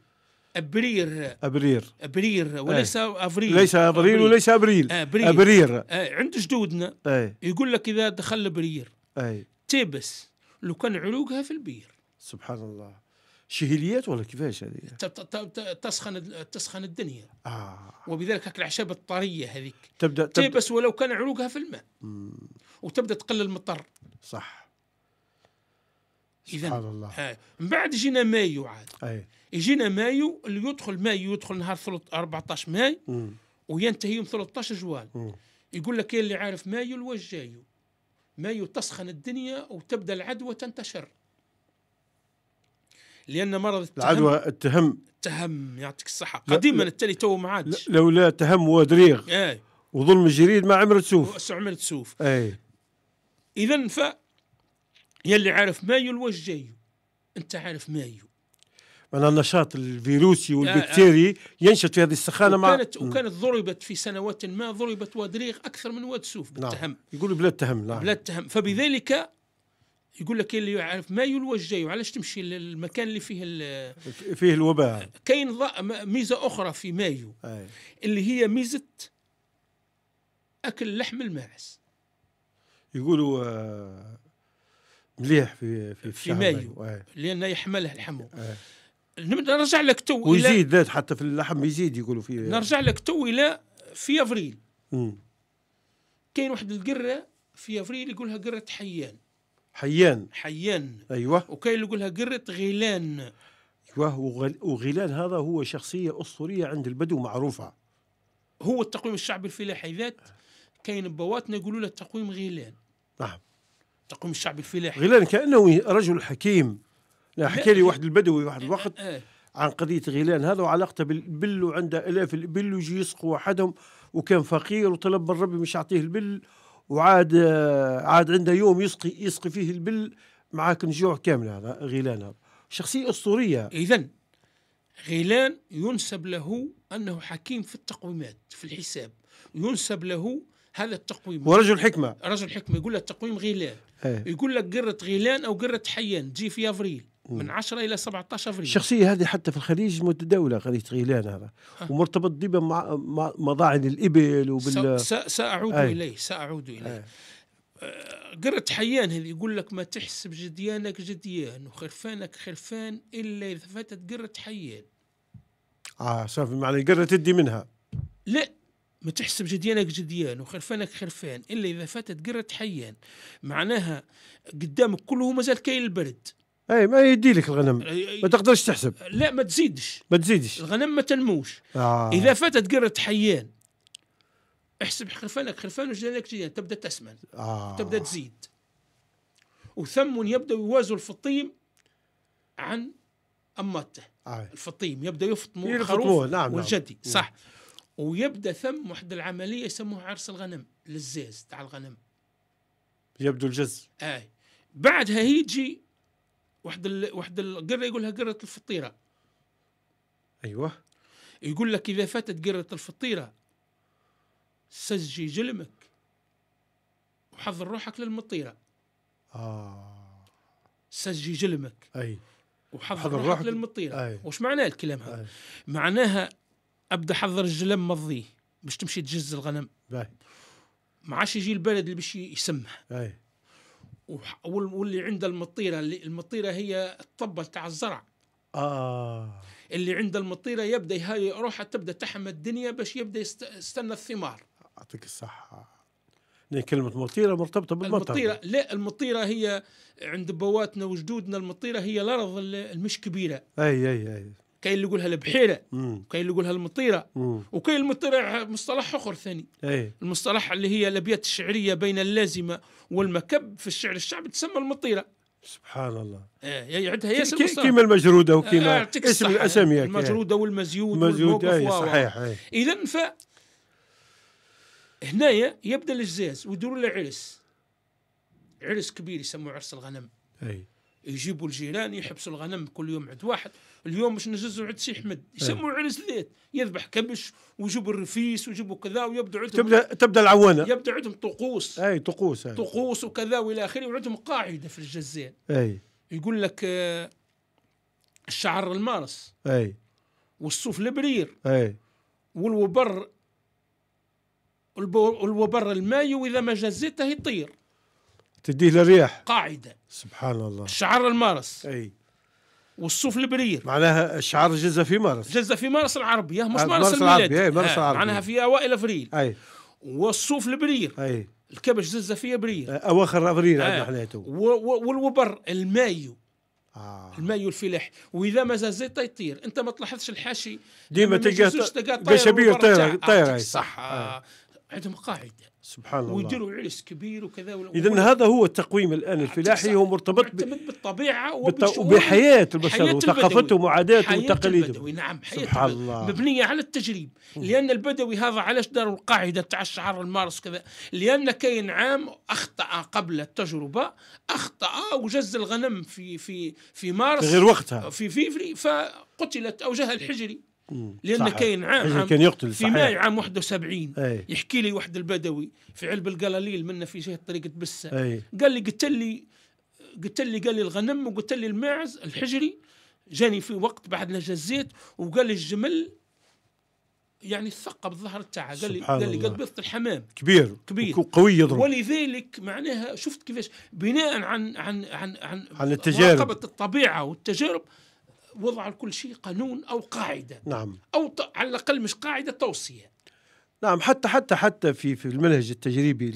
ابرير ابرير ابرير إيه. وليس أي. افريل ليس افريل أبريل. وليس ابريل ابرير, أبرير. أبرير. عند جدودنا أي. يقول لك اذا دخل برير اي تيبس لو كان عروقها في البير سبحان الله شهيليات ولا كيفاش هذه؟ تسخن تسخن الدنيا آه. وبذلك الاعشاب الطريه هذيك تبدا تيبس ولو كان عروقها في الماء مم. وتبدا تقل المطر صح اذا آه، من بعد جينا مايو عاد أي. يجينا مايو اللي يدخل مايو يدخل نهار 14 ماي وينتهي يوم 13 جوان يقول لك اللي عارف مايو جايو مايو تسخن الدنيا وتبدا العدوى تنتشر لان مرض التهم العدوى التهم التهم يعطيك الصحه قديما التالي تو ما عادش لولا تهم ودريغ اي وظلم الجريد ما عمر تسوف عمر تسوف اي اذا ف يا اللي عارف مايو جايو انت عارف مايو من النشاط الفيروسي والبكتيري آه، آه. ينشط في هذه السخانه وكانت مع وكانت ضربت في سنوات ما ضربت وادريغ اكثر من واد سوف نعم. بالتهم نعم. يقول بلاد تهم نعم بلاد تهم فبذلك يقول لك اللي يعرف ما يلوج جاي وعلاش تمشي للمكان اللي فيه فيه الوباء كاين ميزه اخرى في مايو أي. اللي هي ميزه اكل لحم الماعز يقولوا آه، مليح في في, في مايو, مايو. لانه يحمله الحمو أي. نرجع لك تو ويزيد ذات حتى في اللحم يزيد يقولوا فيه يعني. نرجع لك تو الى في افريل كاين واحد القره في افريل يقولها قره حيان حيان حيان ايوه وكاين اللي يقولها قره غيلان ايوه وغيلان هذا هو شخصيه اسطوريه عند البدو معروفه هو التقويم الشعبي الفلاحي ذات كاين بواتنا يقولوا له التقويم غيلان نعم التقويم الشعبي الفلاحي غيلان كانه رجل حكيم لا حكى لي واحد البدوي واحد الوقت عن قضيه غيلان هذا وعلاقته بالبل وعنده الاف البل ويجي يسقوا وحدهم وكان فقير وطلب من ربي مش يعطيه البل وعاد آه، عاد عنده يوم يسقي يسقي فيه البل معاك نجوع كامل هذا غيلان هذا شخصيه اسطوريه اذا غيلان ينسب له انه حكيم في التقويمات في الحساب ينسب له هذا التقويم ورجل حكمه رجل حكمه يقول لك تقويم غيلان أيه. يقول لك قره غيلان او قره حيان تجي في افريل من 10 الى 17 افريل الشخصيه هذه حتى في الخليج متداوله قضيه غيلان هذا أه. ومرتبط ديما مع مضاعن الابل وبال ساعود أي. اليه ساعود اليه أي. أه، قرأت حيان هذه يقول لك ما تحسب جديانك جديان وخرفانك خرفان الا اذا فاتت قرة حيان اه صافي معنى القرة تدي منها لا ما تحسب جديانك جديان وخرفانك خرفان الا اذا فاتت قرة حيان معناها قدامك كله مازال كاين البرد اي ما يدي لك الغنم ما تقدرش تحسب لا ما تزيدش ما تزيدش الغنم ما تنموش آه. اذا فاتت قرة حيان احسب خرفانك خرفان وجدانك جنان تبدا تسمن آه. تبدا تزيد وثم يبدا يوازوا الفطيم عن امته آه. الفطيم يبدا يفطموا الخروف نعم والجدي نعم. صح ويبدا ثم واحد العمليه يسموها عرس الغنم للزاز تاع الغنم يبدو الجز اي بعدها يجي واحد ال... واحد القره يقولها قره الفطيره ايوه يقول لك اذا فاتت قره الفطيره سجي جلمك وحضر روحك للمطيره اه سجي جلمك اي وحضر روحك, روحك للمطيره أي. وش معناه الكلام هذا؟ معناها ابدا حضر الجلم مضيه باش تمشي تجز الغنم باي ما عادش يجي البلد اللي باش يسمها اي واللي عنده المطيره المطيره هي الطبة تاع الزرع آه. اللي عنده المطيره يبدا هاي روحه تبدا تحمى الدنيا باش يبدا يستنى الثمار يعطيك الصحه لان يعني كلمه مطيره مرتبطه بالمطر المطيره لا المطيره هي عند بواتنا وجدودنا المطيره هي الارض اللي مش كبيره اي اي اي كاين اللي يقولها البحيره وكاين اللي يقولها المطيره وكاين المطيره مصطلح اخر ثاني أي. المصطلح اللي هي الابيات الشعريه بين اللازمه والمكب في الشعر الشعبي تسمى المطيره سبحان الله ايه عندها ياسر كي كيما المجروده وكيما آه اسم الاسامي المجروده والمزيود المزيود اي صحيح إيه. اذا ف هنايا يبدا الجزاز ويديروا له عرس عرس كبير يسموه عرس الغنم اي يجيبوا الجيران يحبسوا الغنم كل يوم عند واحد اليوم باش نجزوا عند سي احمد يسموا إيه. عرس سليت يذبح كبش ويجيبوا الرفيس ويجيبوا كذا ويبدا عندهم تبدا تبدا العوانه يبدا عندهم طقوس اي طقوس أي. طقوس وكذا والى اخره وعندهم قاعده في الجزائر اي يقول لك آه، الشعر المارس اي والصوف البرير اي والوبر الوبر الماي واذا ما جزيته يطير تديه للرياح قاعده سبحان الله شعر المارس اي والصوف البرير معناها الشعر جزة في مارس جزة في مارس العربية مش مارس, مارس الميلاد العربي. مارس آه، العربي معناها في أوائل أفريل أي والصوف البرير أي الكبش جزه في برير آه، أواخر أفريل آه. عندنا احنا تو والوبر المايو آه. المايو الفلاح واذا ما زازيت يطير انت ما تلاحظش الحاشي ديما تلقى قشبيه طايره طايره صح عندهم قاعده سبحان الله ويديروا عرس كبير وكذا اذا هذا هو التقويم الان الفلاحي هو مرتبط بالطبيعه وبحياه البشر وثقافتهم وعاداتهم وتقاليدهم البدوي نعم حياه سبحان الله مبنيه على التجريب لان البدوي هذا علاش داروا القاعده تاع الشعر المارس كذا لان كاين عام اخطا قبل التجربه اخطا وجز الغنم في في في مارس في غير وقتها في فيفري فقتلت اوجها الحجري لان كاين عام كان يقتل في ماي عام 71 أي. يحكي لي واحد البدوي في علب القلاليل منا في جهه طريقة بسه قال لي قلت لي قلت لي قال لي الغنم وقلت لي الماعز الحجري جاني في وقت بعد ما جزيت وقال لي الجمل يعني ثقب الظهر تاعها قال لي قال لي قد بيضه الحمام كبير كبير قوي يضرب ولذلك معناها شفت كيفاش بناء عن عن عن عن, عن التجارب مراقبه الطبيعه والتجارب وضع لكل شيء قانون او قاعده نعم او ط... على الاقل مش قاعده توصيه نعم حتى حتى حتى في في المنهج التجريبي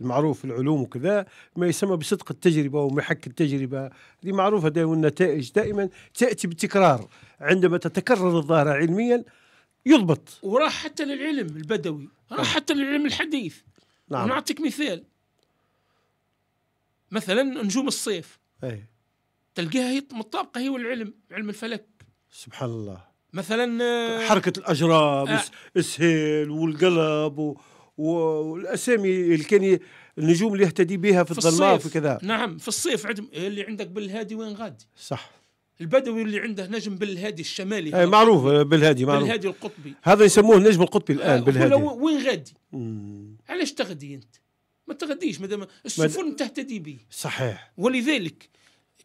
المعروف العلوم وكذا ما يسمى بصدق التجربه ومحك التجربه هذه معروفه دائما والنتائج دائما تاتي بالتكرار عندما تتكرر الظاهره علميا يضبط وراح حتى للعلم البدوي راح حتى للعلم الحديث نعم نعطيك مثال مثلا نجوم الصيف أي. تلقاها هي متطابقه هي والعلم علم الفلك سبحان الله مثلا حركه الاجرام آه السهيل والقلب و... والاسامي اللي كان النجوم اللي يهتدي بها في, في الظلمات وكذا نعم في الصيف عندهم اللي عندك بالهادي وين غادي صح البدوي اللي عنده نجم بالهادي الشمالي اي معروف بالهادي معروف بالهادي القطبي هذا يسموه النجم القطبي الان آه، بالهادي وين غادي؟ علاش تغدي انت؟ ما تغديش ما دام السفن تهتدي به صحيح ولذلك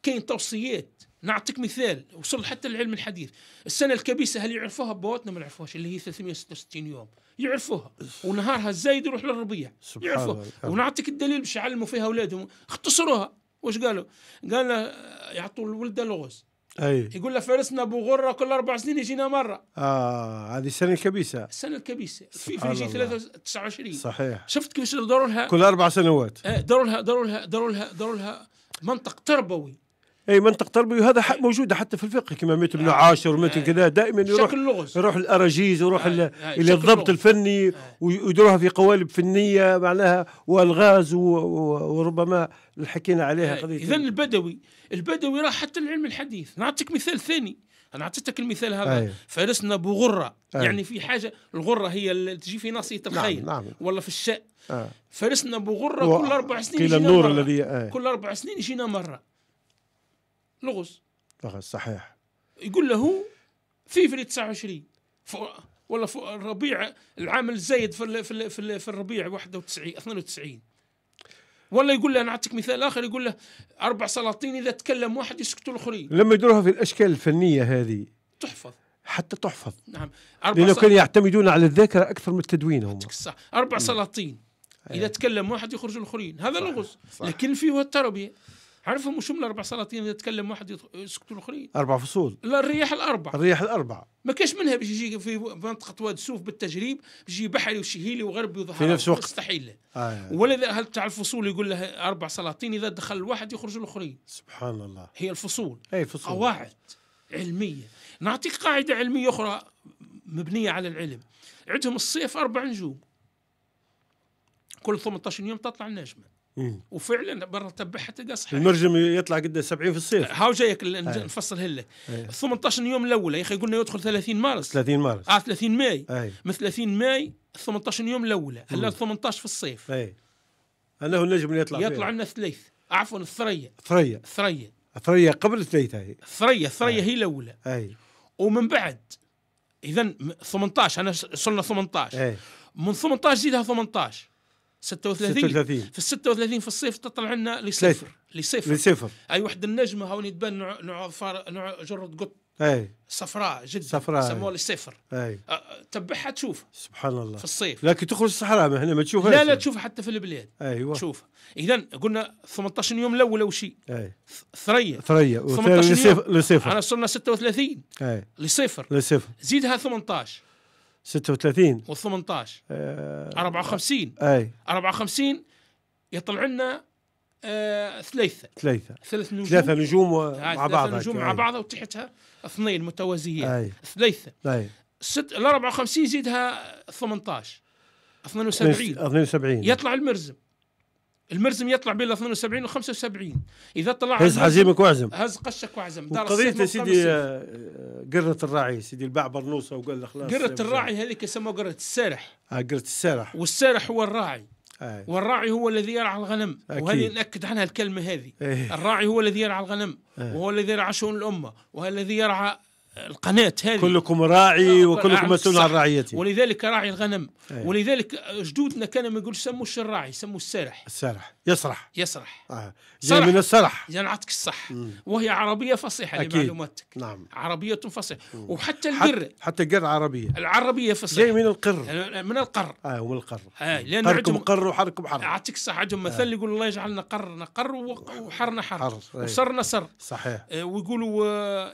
كاين توصيات نعطيك مثال وصل حتى العلم الحديث السنه الكبيسه هل يعرفوها بواتنا ما نعرفوهاش اللي هي 366 يوم يعرفوها ونهارها الزايد يروح للربيع يعرفوها ونعطيك الدليل باش يعلموا فيها اولادهم اختصروها واش قالوا؟ قال يعطوا الولد لغز اي يقول له فارسنا ابو غره كل اربع سنين يجينا مره اه هذه السنه الكبيسه السنه الكبيسه في في يجي 29 صحيح شفت كيفاش داروا لها كل اربع سنوات آه داروا لها داروا لها داروا لها داروا لها منطق تربوي اي منطق تربوي وهذا حق موجوده حتى في الفقه كما ميت بن عاشر وميت كذا دائما يروح اللغز. يروح الاراجيز ويروح الى الضبط الفني ويديروها في قوالب فنيه معناها والغاز وربما حكينا عليها قضيه اذا البدوي البدوي راح حتى العلم الحديث نعطيك مثال ثاني انا اعطيتك المثال هذا أيه. فارسنا بغره أيه. يعني في حاجه الغره هي اللي تجي في ناصيه الخيل نعم. نعم. ولا في الشاء آه. فارسنا بغره كل اربع سنين قيل النور الذي أيه. كل اربع سنين يجينا مره لغز لغز صحيح يقول له في 29 فوق ولا فوق الربيع العام الزايد في في في, في الربيع 91 92 ولا يقول له انا اعطيك مثال اخر يقول له اربع سلاطين اذا تكلم واحد يسكتوا الاخرين لما يدروها في الاشكال الفنيه هذه تحفظ حتى تحفظ نعم أربع لانه كانوا يعتمدون على الذاكره اكثر من التدوين هم صح اربع سلاطين اذا إيه. تكلم واحد يخرج الاخرين هذا لغز لكن فيه التربيه عارفهم وشو من الاربع سلاطين يتكلم واحد يسكتوا الاخرين اربع فصول لا الرياح الاربع الرياح الاربع ما كاش منها باش يجي في منطقه واد سوف بالتجريب يجي بحري وشهيلي وغربي وظهر في نفس الوقت مستحيل آه, آه. ولا هل تاع الفصول يقول له اربع سلاطين اذا دخل الواحد يخرج الاخرين سبحان الله هي الفصول اي فصول قواعد علميه نعطيك قاعده علميه اخرى مبنيه على العلم عندهم الصيف اربع نجوم كل 18 يوم تطلع النجمه وفعلا برا تبع حتى قصح المرجم يطلع قد 70 في الصيف هاو جايك نفصل هلا 18 يوم الاول يا اخي قلنا يدخل 30 مارس 30 مارس اه 30 ماي أي. من 30 ماي 18 يوم الاول هلا 18 في الصيف اي هلا هو النجم اللي يطلع يطلع لنا الثليث عفوا الثريا الثريا الثريا الثريا قبل الثليث هاي الثريا الثريا هي الاولى اي ومن بعد اذا 18 انا صرنا 18 أي. من 18 زيدها 18 36 36 في 36 في الصيف تطلع لنا لصفر لصفر لصفر اي واحد النجمه هوني تبان نوع نوع, نوع جرد قط اي صفراء جدا صفراء سموها لصفر اي تبعها تشوفها سبحان الله في الصيف لكن تخرج الصحراء ما احنا ما تشوفها لا لا تشوفها حتى في البلاد ايوه تشوفها اذا قلنا 18 يوم الاول او شيء اي ثريا ثريا 18 لصفر انا صرنا 36 اي لصفر لصفر زيدها 18 36 و18 آه 54 اي 54 يطلع لنا آه ثليثه ثلاثة ثلاث نجوم ثلاثه نجوم مع بعض ثلاث نجوم مع بعض وتحتها اثنين متوازيين أي. ثليثه اي ست ال 54 زيدها 18 72 72 يطلع المرزم المرزم يطلع بين 72 و 75 اذا طلع هز حزيمك واعزم هز قشك واعزم دار قضية سيدي آه، قرة الراعي سيدي الباع برنوصه وقال له خلاص قرة الراعي هذيك يسموها قرة السارح اه قرة السارح والسارح هو الراعي أي. آه. والراعي هو الذي يرعى الغنم أكيد. وهذه ناكد عنها الكلمه هذه أي. الراعي هو الذي يرعى الغنم أي. آه. وهو الذي يرعى شؤون الامه وهو الذي يرعى القناه هذه كلكم راعي وكلكم مسؤول عن رعيته ولذلك راعي الغنم أيه. ولذلك جدودنا كانوا ما يقولش سموش الراعي سموه السارح السارح يسرح يسرح آه. جاي من السرح اذا نعطيك الصح مم. وهي عربيه فصيحه أكيد. لمعلوماتك نعم عربيه فصيحه مم. وحتى القر حتى القر عربيه العربيه فصيحه جاي من القر يعني من القر اه ومن القر آه. لان عندهم قر وحركم حر اعطيك الصح عندهم آه. مثل يقول الله يجعلنا قرنا قر وحرنا حر, حر. إيه. وصرنا صر صحيح آه ويقولوا آه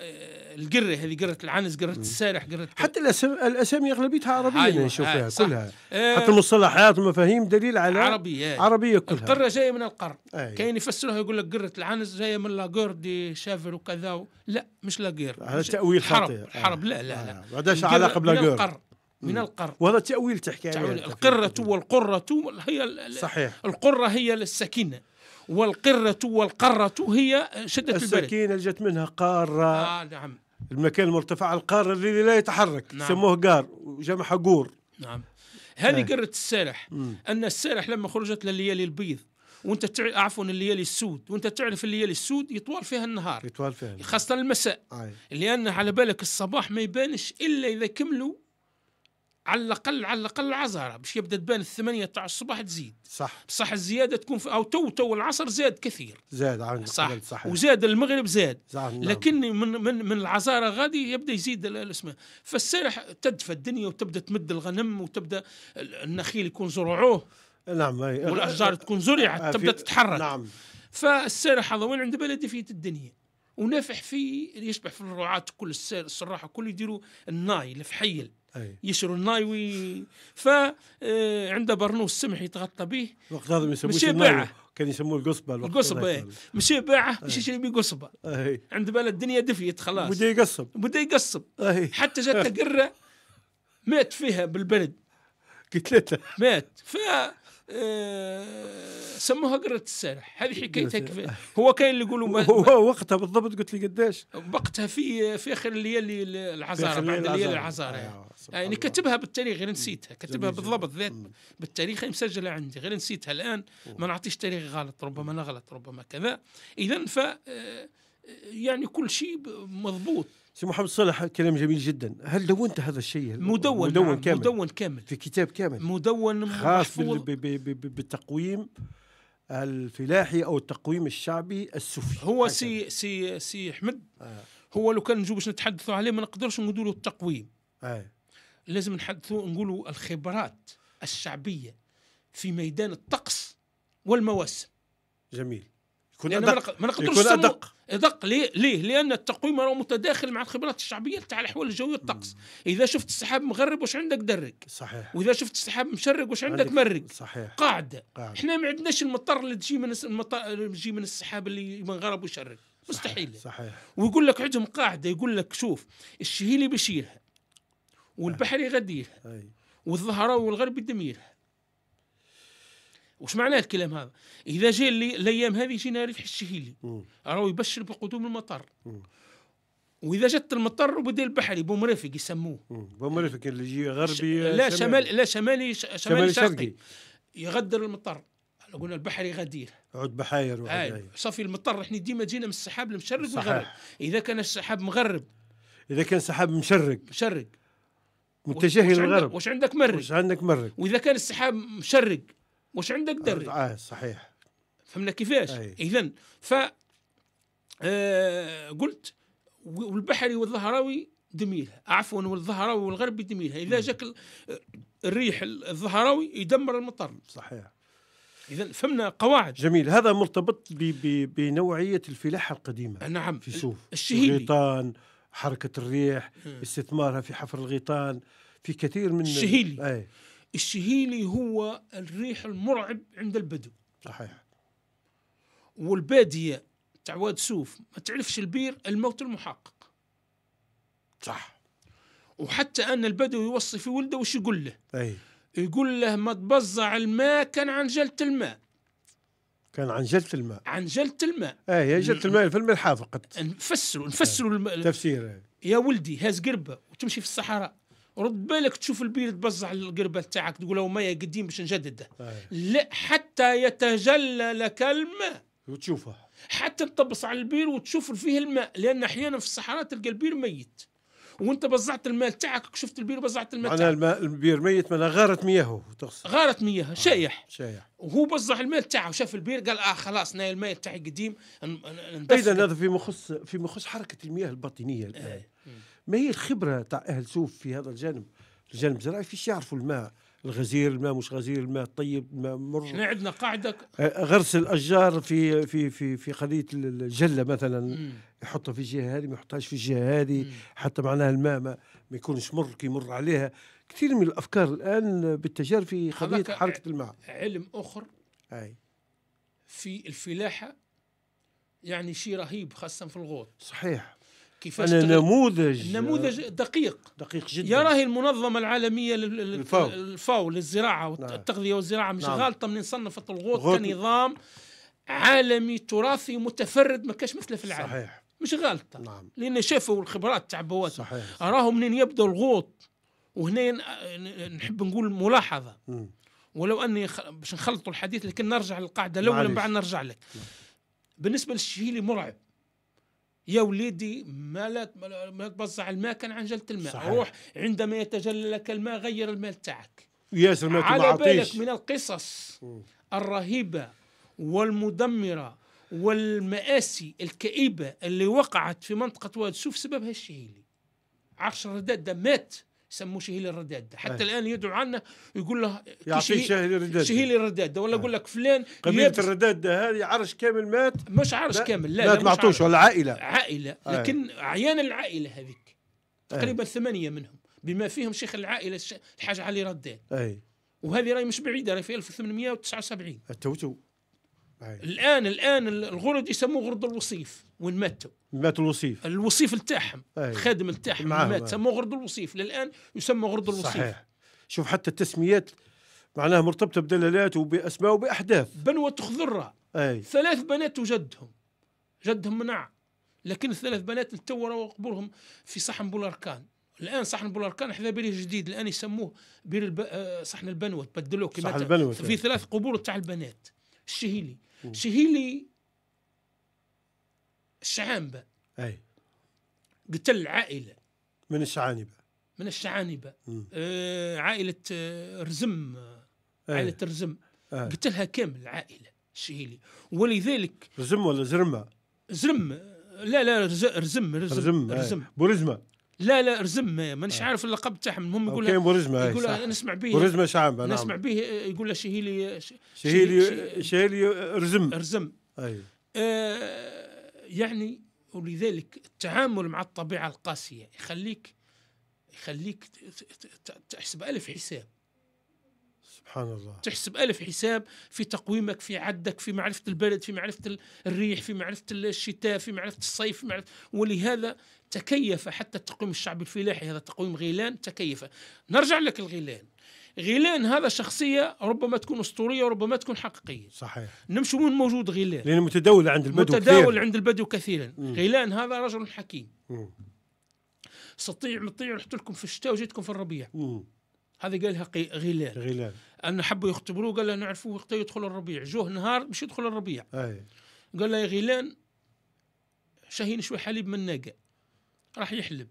هذه قرة العنز قرة السارح قرة حتى الاسامي الاسامي اغلبيتها عربيه أيوة نشوفها آه أيوة، كلها آه حتى المصطلحات والمفاهيم دليل على عربيه آه عربيه كلها القره جايه من القر آه أيوة. كاين يفسروها يقول لك قره العنز جايه من لاغور دي شافر وكذا و... لا مش لاغير هذا تاويل خاطئ الحرب آه. الحرب لا لا لا ما آه. عندهاش علاقه بلاغور من القر وهذا تاويل تحكي عليه القره والقره هي صحيح القره هي السكينه والقرة والقرة هي شدة البرد السكينة جت منها قارة آه نعم المكان المرتفع القار الذي لا يتحرك نعم. سموه قار وجمعها قور نعم هذه آه. قرة السالح مم. أن السالح لما خرجت لليالي البيض وانت تع... عفوا الليالي السود وانت تعرف الليالي السود يطوال فيها النهار يطوال فيها خاصة المساء أي. لأن على بالك الصباح ما يبانش إلا إذا كملوا على الاقل على الاقل العظهره باش يبدا تبان الثمانية تاع الصباح تزيد صح بصح الزياده تكون في او تو تو العصر زاد كثير زاد عن صح, صح. وزاد المغرب زاد نعم. لكن من من من العذاره غادي يبدا يزيد الاسماء فالسارح تدفى الدنيا وتبدا تمد الغنم وتبدا النخيل يكون زرعوه نعم والاشجار تكون زرعت آه، تبدا تتحرك نعم فالسارح هذا وين عنده بلدي في الدنيا ونافح في يشبح في الرعاة كل السراحه كل يديروا الناي الفحيل في حيل أي. يشروا النايوي فعنده آه، برنوس سمح يتغطى به وقت هذا يسموه مشي باعه كان يسموه القصبه القصبه ايه مشي باعه مشي يشري به قصبه عند بلد الدنيا دفيت خلاص بدا يقصب بدا يقصب حتى جات قره مات فيها بالبلد قتلتها مات ف آه، سموها قرة السارح هذه حكايتها كيف هو كاين اللي يقولوا هو وقتها بالضبط قلت لي قداش وقتها في في اخر الليالي العزاره بعد الليالي العزاره أيوة، يعني كتبها بالتاريخ غير نسيتها كتبها بالضبط ذات بالتاريخ مسجله عندي غير نسيتها الان ما نعطيش تاريخ غلط ربما نغلط ربما كذا اذا ف آه، آه، يعني كل شيء مضبوط سي محمد صالح كلام جميل جدا هل دونت هذا الشيء مدون مدون نعم كامل مدون كامل في كتاب كامل مدون خاص بالتقويم الفلاحي او التقويم الشعبي السفلي هو سي سي سي احمد آه. هو لو كان نجو باش نتحدثوا عليه ما نقدرش نقولوا له التقويم آه. لازم نحدثوا نقولوا الخبرات الشعبيه في ميدان الطقس والمواسم جميل يكون يعني أدق ما نقدروش يكون أدق أدق ليه؟ ليه؟ لأن التقويم راه متداخل مع الخبرات الشعبية تاع الأحوال الجوية والطقس إذا شفت السحاب مغرب واش عندك درك صحيح وإذا شفت السحاب مشرق واش عندك مرق صحيح قاعدة إحنا ما عندناش المطر اللي تجي من المطر اللي تجي من السحاب اللي من غرب وشرق مستحيل صحيح ويقول لك عندهم قاعدة يقول لك شوف الشهيلي بيشيلها أه. والبحر يغديها والظهراوي والغرب يدميرها وش معناه الكلام هذا اذا جاء الايام هذه جينا ريح الشهيلي راهو يبشر بقدوم المطر واذا جت المطر وبدا البحري بومرافق يسموه بومرافق اللي غربي لا شمال لا شمالي شمالي شرقي يغدر المطر قلنا البحر يغدير عود بحاير وعود صافي المطر احنا ديما جينا من السحاب المشرق والغرب اذا كان السحاب مغرب اذا كان السحاب مشرق مشرق متجه للغرب وش عندك مرق وش عندك مرق واذا كان السحاب مشرق مش عندك آه، دري اه صحيح فهمنا كيفاش اذا ف آه قلت والبحري والظهراوي دميلها عفوا والظهراوي والغربي دميلها اذا جاك الريح الظهراوي يدمر المطر صحيح اذا فهمنا قواعد جميل هذا مرتبط بنوعيه الفلاحه القديمه نعم في سوف الشهيدي الغيطان حركه الريح استثمارها في حفر الغيطان في كثير من الشهيلي الشهيلي هو الريح المرعب عند البدو صحيح والباديه تاع واد سوف ما تعرفش البير الموت المحقق صح وحتى ان البدو يوصي في ولده وش يقول له أي. يقول له ما تبزع الماء كان عن جلة الماء كان عن جلة الماء عن جلة الماء اي جلة الماء في الملحافه قد نفسروا نفسروا تفسير يا ولدي هاز قربة وتمشي في الصحراء رد بالك تشوف البير تبزع القربة تاعك تقول ما يا قديم باش نجدده لا حتى يتجلى لك الماء وتشوفه حتى تطبص على البير وتشوف فيه الماء لان احيانا في الصحراء تلقى البير ميت وانت بزعت الماء تاعك شفت البير بزعت الماء انا الماء البير ميت معناها غارت مياهه تقصد غارت مياهه آه. شايح شايح وهو بزع الماء تاعه وشاف البير قال اه خلاص ناي المال تاعي قديم اذا هذا فيما يخص فيما يخص حركه المياه الباطنيه الان آه. ما هي الخبره تاع اهل سوف في هذا الجانب الجانب الزراعي فيش يعرفوا الماء الغزير الماء مش غزير الماء طيب الماء مر احنا عندنا قاعده غرس الاشجار في في في في قضيه الجله مثلا يحطها في الجهه هذه ما يحطهاش في الجهه هذه حتى معناها الماء ما, ما يكونش مر كي يمر عليها كثير من الافكار الان بالتجارب في قضيه حركه الماء علم اخر اي في الفلاحه يعني شيء رهيب خاصه في الغوط صحيح كيفاش أنا نموذج نموذج دقيق دقيق جدا يراه المنظمة العالمية للفاو, الفاو للزراعة نعم. والتغذية والزراعة مش نعم. غالطة من نصنف الغوط كنظام عالمي تراثي متفرد ما كاش مثله في العالم صحيح مش غالطه نعم. لأن شافوا الخبرات تاع بواتهم صحيح أراهم منين يبدأ الغوط وهنا نحب نقول ملاحظة م. ولو أني باش نخلطوا الحديث لكن نرجع للقاعدة الأولى من بعد نرجع لك نعم. بالنسبة للشيء اللي مرعب يا وليدي ما لا ما تبصع الماء كان عن جلة الماء صحيح. روح عندما يتجلى لك الماء غير المال تاعك ياسر ما على بالك من القصص الرهيبة والمدمرة والمآسي الكئيبة اللي وقعت في منطقة واد سوف سببها الشهيلي عشر رداد مات يسموه شهيل الرداد حتى إيه. الان يدعو عنه يقول له يعطيه شهيل الرداد شهيل الرداد ولا يقول لك فلان قبيله الرداد هذه عرش كامل مات مش عرش لا كامل لا مات معطوش ولا عائله عائله إيه. لكن اعيان العائله هذيك إيه. تقريبا ثمانيه منهم بما فيهم شيخ العائله الحاج علي رداد اي وهذه راهي مش بعيده راهي في 1879 التوتو الان الان الغرد يسموه غرد الوصيف وين ماتوا مات الوصيف الوصيف التاحم أيه. الخادم التاعهم مات سموه غرد الوصيف للان يسمى غرد الوصيف صحيح شوف حتى التسميات معناها مرتبطه بدلالات وباسماء وباحداث بنوه خضره أي. ثلاث بنات وجدهم جدهم منع لكن الثلاث بنات التوروا قبورهم في صحن بولاركان الان صحن بولاركان حذا بير جديد الان يسموه بير الب... آه، صحن البنوه تبدلوه كما صحن البنوة في ثلاث قبور تاع البنات الشهيلي لي الشعانبه اي قتل عائله من الشعانبه من الشعانبه آه عائله آه، رزم أي. عائله رزم أي. قتلها كامل العائله الشهيلي ولذلك رزم ولا زرمه زرم لا لا رزم رزم رزم, رزم. رزم. بورزمه لا لا رزم مانيش آه. عارف اللقب تاعهم المهم يقول كاين بورزما يقول لها نسمع به بورزما شعب نعم. نسمع به يقول لها شهيلي شهيلي شهيلي رزم رزم أيوه. آه يعني ولذلك التعامل مع الطبيعه القاسيه يخليك يخليك تحسب ألف حساب سبحان الله تحسب ألف حساب في تقويمك في عدك في معرفة البلد في معرفة الريح في معرفة الشتاء في معرفة الصيف في معرفة ولهذا تكيف حتى التقويم الشعبي الفلاحي هذا تقويم غيلان تكيف نرجع لك الغيلان غيلان هذا شخصية ربما تكون أسطورية وربما تكون حقيقية صحيح نمشي وين موجود غيلان لأنه متداول عند البدو متداول كثير. عند البدو كثيرا مم. غيلان هذا رجل حكيم مم. سطيع مطيع رحت لكم في الشتاء وجيتكم في الربيع مم. هذه قالها غيلان غيلان أن حبوا يختبروه قال له نعرفوه وقت يدخل الربيع جوه نهار باش يدخل الربيع أي. قال له يا غيلان شهين شوي حليب من ناقة راح يحلب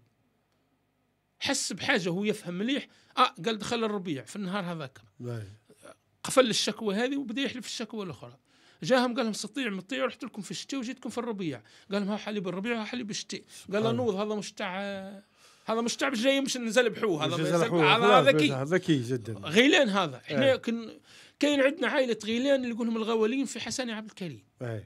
حس بحاجه هو يفهم مليح اه قال دخل الربيع في النهار هذاك قفل الشكوى هذه وبدا يحلف الشكوى الاخرى جاهم قال لهم سطيع مطيع رحت لكم في الشتاء وجيتكم في الربيع قال لهم ها حليب الربيع ها حليب الشتاء قال له نوض هذا مش تاع هذا مش تاع جاي مش نزل بحوه هذا ذكي ذكي جدا غيلان هذا احنا إيه. كاين عندنا عائله غيلان اللي يقول لهم الغوالين في حسن عبد الكريم أي.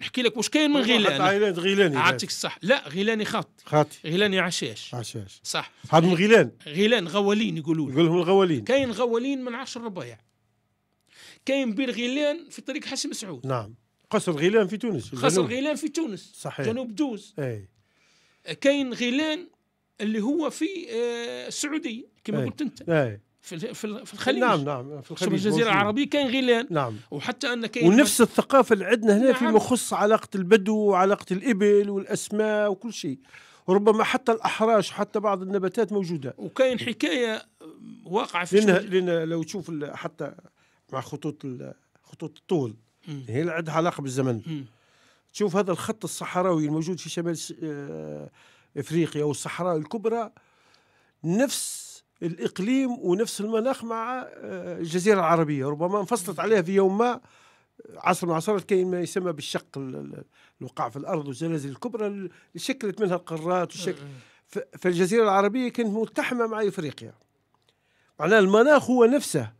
نحكي لك واش كاين من غيلان عائلات غيلاني عطيك الصح لا غيلاني خاطي خاطي غيلاني عشاش عشاش صح هذا من غيلان غيلان غوالين يقولوا يقول لهم الغوالين كاين غوالين من عشر ربايع كاين بير غيلان في طريق حسن مسعود نعم قصر غيلان في تونس قصر غيلان في تونس صحيح جنوب دوز اي كاين غيلان اللي هو في آه، السعوديه كما إيه. قلت انت اي في في الخليج نعم نعم في الخليج الجزيره العربيه كاين غيلان نعم وحتى ان كاين ونفس الثقافه اللي عندنا هنا نعم. فيما يخص علاقه البدو وعلاقه الابل والاسماء وكل شيء ربما حتى الاحراش حتى بعض النباتات موجوده وكاين حكايه واقعه في لأن لأن لو تشوف حتى مع خطوط خطوط الطول م. هي عندها علاقه بالزمن تشوف هذا الخط الصحراوي الموجود في شمال آه، افريقيا والصحراء الكبرى نفس الإقليم ونفس المناخ مع آه، الجزيرة العربية ربما انفصلت عليها في يوم ما عصر من العصرات كاين ما يسمى بالشق الوقع في الأرض والزلازل الكبرى اللي شكلت منها القارات والشكل فالجزيرة العربية كانت ملتحمة مع إفريقيا معناها المناخ هو نفسه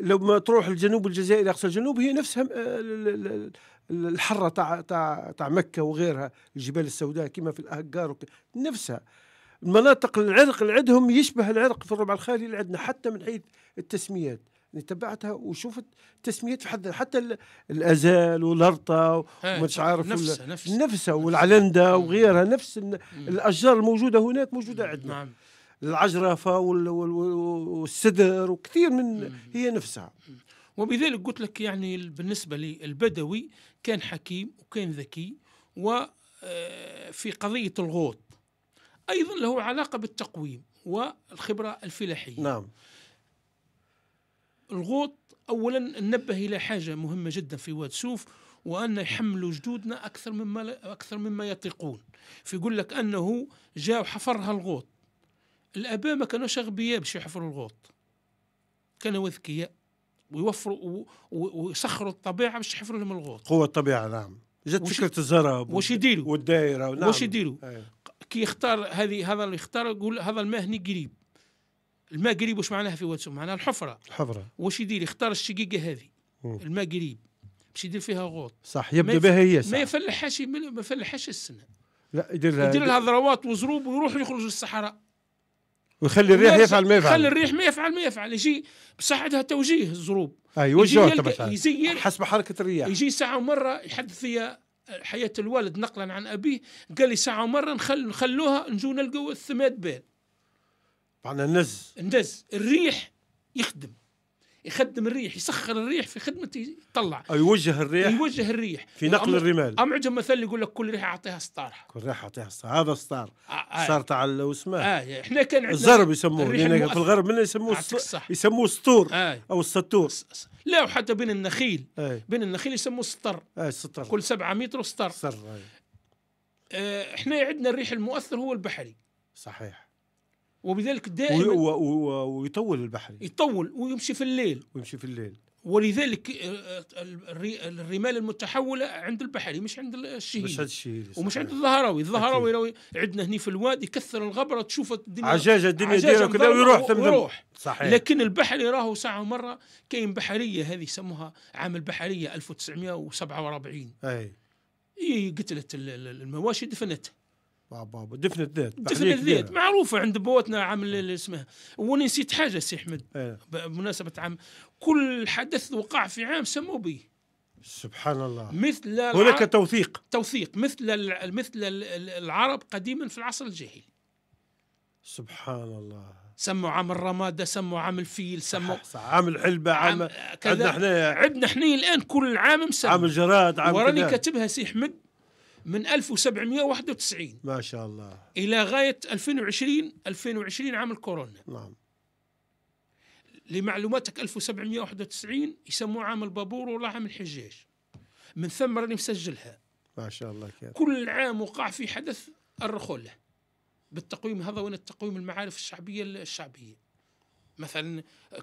لما تروح الجنوب الجزائري اقصى الجنوب هي نفسها آه، الحره تاع تاع تاع مكه وغيرها الجبال السوداء كما في الاهجار نفسها المناطق العرق اللي عندهم يشبه العرق في الربع الخالي اللي عندنا حتى من حيث التسميات يعني تبعتها وشفت تسميات في حد حتى الازال والهرطه ومش إيه، عارف نفسها نفسها نفسها والعلنده وغيرها نفس الاشجار الموجوده هناك موجوده عندنا نعم. العجرفه والسدر وكثير من هي نفسها وبذلك قلت لك يعني بالنسبه للبدوي كان حكيم وكان ذكي وفي آه، قضيه الغوط أيضا له علاقة بالتقويم والخبرة الفلاحية نعم الغوط أولا ننبه إلى حاجة مهمة جدا في واد سوف وأن يحملوا جدودنا أكثر مما أكثر مما يطيقون فيقول لك أنه جاء وحفرها الغوط الآباء ما كانوش أغبياء باش يحفروا الغوط كانوا أذكياء ويوفروا ويسخروا الطبيعة باش يحفروا لهم الغوط قوة الطبيعة نعم جات فكرة الزرب وش يديروا والدائرة نعم. وش يديروا كي يختار هذه هذا اللي يختار يقول هذا الماء هني قريب الماء قريب واش معناها في واتسو معناها الحفره الحفره واش يدير يختار الشقيقه هذه الماء قريب باش يدير فيها غوط صح يبدا بها هي صح ما يفلحهاش ما يفلحهاش السنه لا يدير لها يدير لها ذروات وزروب ويروح يخرج للصحراء ويخلي الريح يفعل ما يفعل يخلي الريح ما يفعل ما يفعل يجي بصحتها توجيه الزروب اي أيوة يوجهه حسب حركه الرياح يجي ساعه ومره يحدث فيها حياة الوالد نقلا عن أبيه قال لي ساعة مرة نخل نخلوها نجو نلقوا الثماد بال معنا نز نز الريح يخدم يخدم الريح يسخر الريح في خدمة يطلع او يوجه الريح يوجه الريح في نقل الرمال امعجم مثل يقول لك كل ريح اعطيها ستار كل ريح اعطيها ستار هذا ستار آه ستار تاع اسمه اه, آه، احنا كان عندنا الزرب يسموه لان في الغرب منا يسموه يسموه سطور آه او السطور لا وحتى بين النخيل آه بين النخيل يسموه سطر آه سطر كل سبعة متر سطر سطر آه احنا عندنا الريح المؤثر هو البحري صحيح وبذلك دائما ويطول البحر يطول ويمشي في الليل ويمشي في الليل ولذلك آه، آه، الرمال المتحولة عند البحري مش عند الشهيد مش عند الشهيد ومش عند الظهراوي الظهراوي لو عندنا هنا في الوادي كثر الغبرة تشوف الدنيا عجاجة الدنيا ديالها كذا ويروح ثم ويروح صحيح لكن البحري راهو ساعة مرة كاين بحرية هذه يسموها عام البحرية 1947 أي قتلت المواشي دفنتها بابا دفن الذات دفن الذات معروفه عند بوتنا عام اللي اسمه وانا نسيت حاجه سي احمد إيه. بمناسبه عام كل حدث وقع في عام سموا به سبحان الله مثل هناك توثيق توثيق مثل مثل العرب قديما في العصر الجاهلي سبحان الله سموا عام الرماده سموا عام الفيل سموا عام الحلبه عام, عام كذا عندنا احنا عندنا احنا الان كل عام مسمى عام الجراد عام وراني كاتبها سي احمد من 1791 ما شاء الله الى غايه 2020 2020 عام الكورونا نعم لمعلوماتك 1791 يسموه عام البابور ولا عام الحجاج من ثم راني مسجلها ما شاء الله كيف. كل عام وقع في حدث الرخوله بالتقويم هذا وين التقويم المعارف الشعبيه الشعبيه مثلا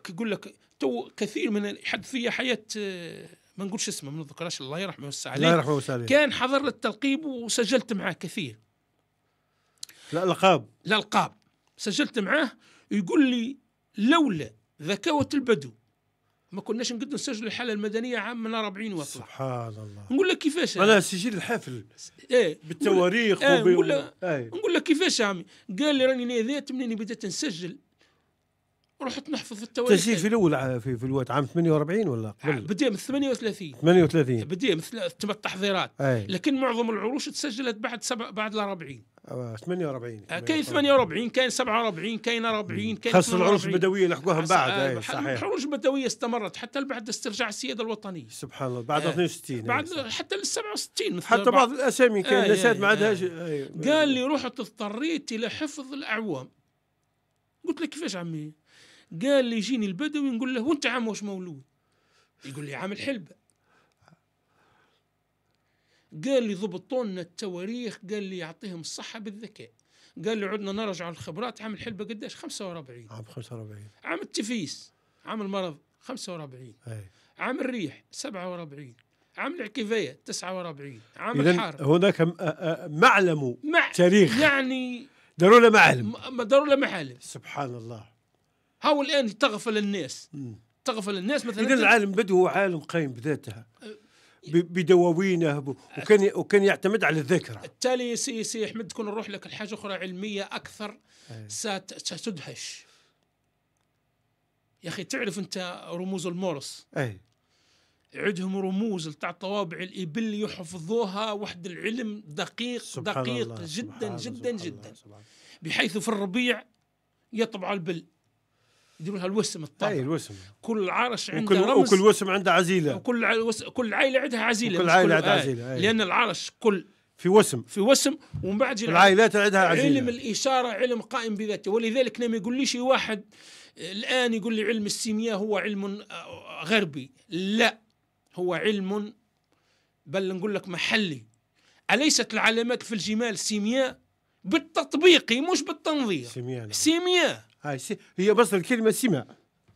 يقول لك تو كثير من الحدثيه حياه ما نقولش اسمه ما نذكرش الله يرحمه ويوسع عليه الله يرحمه ويوسع عليه كان حضر للتلقيب وسجلت معاه كثير الالقاب الالقاب سجلت معاه يقول لي لولا ذكاوة البدو ما كناش نقدر نسجل الحالة المدنية عام من 40 واطلع سبحان الله نقول لك كيفاش أنا سجل الحفل ايه بالتواريخ ايه نقول لك ايه. كيفاش يا عمي قال لي راني ناديت منين بديت نسجل رحت نحفظ التواريخ تسجيل في الاول في, في الوقت عام 48 ولا آه، قبل؟ بدي من 38 38 بدي من تم التحضيرات لكن معظم العروش تسجلت بعد سبع بعد ال 40 48 كاين 48 كاين 47 كاين 40 كاين خاصة العروش البدويه لحقوها من بعد آه، اي صحيح العروش البدويه استمرت حتى بعد استرجاع السياده الوطنيه سبحان الله بعد 62 آه، بعد حتى لل 67 حتى بعض الاسامي كاين نشاد ما عندهاش قال لي رحت اضطريت الى حفظ الاعوام قلت له كيفاش عمي؟ قال لي يجيني البدوي نقول له وانت عام واش مولود يقول لي عام الحلبة قال لي ضبطوا لنا التواريخ قال لي يعطيهم الصحة بالذكاء قال لي عدنا نرجع الخبرات عام الحلبة قداش 45 عام 45 عام التفيس عام المرض 45 أي. عام الريح 47 عام العكيفية 49 عام الحار هناك معلم مع تاريخ يعني داروا له معلم داروا له معلم سبحان الله هاو الان تغفل الناس تغفل الناس مثلا اذا العالم بدو هو عالم قائم بذاتها أه. بدواوينه وكان وكان يعتمد على الذاكره بالتالي سي سي احمد تكون نروح لك الحاجه اخرى علميه اكثر ستدهش يا اخي تعرف انت رموز المورس اي عندهم رموز تاع طوابع الابل يحفظوها وحد العلم دقيق دقيق الله. جدا سبحان جدا سبحان جدا, سبحان جداً بحيث في الربيع يطبع البل يديروا لها الوسم الطابع اي الوسم كل عرش عنده وكل رمز وكل وسم عنده عزيله وكل وس... كل عائله عندها عزيله كل عائله عندها آه، عزيله آه. لان العرش كل في وسم في وسم ومن بعد العائلات عندها عزيله علم الاشاره علم قائم بذاته ولذلك ما نعم يقوليش واحد الان يقول لي علم السيمياء هو علم آه، غربي لا هو علم بل نقول لك محلي أليست العلامات في الجمال سيمياء بالتطبيق مش بالتنظير سيمياء سيمياء هاي هي بس الكلمة سمة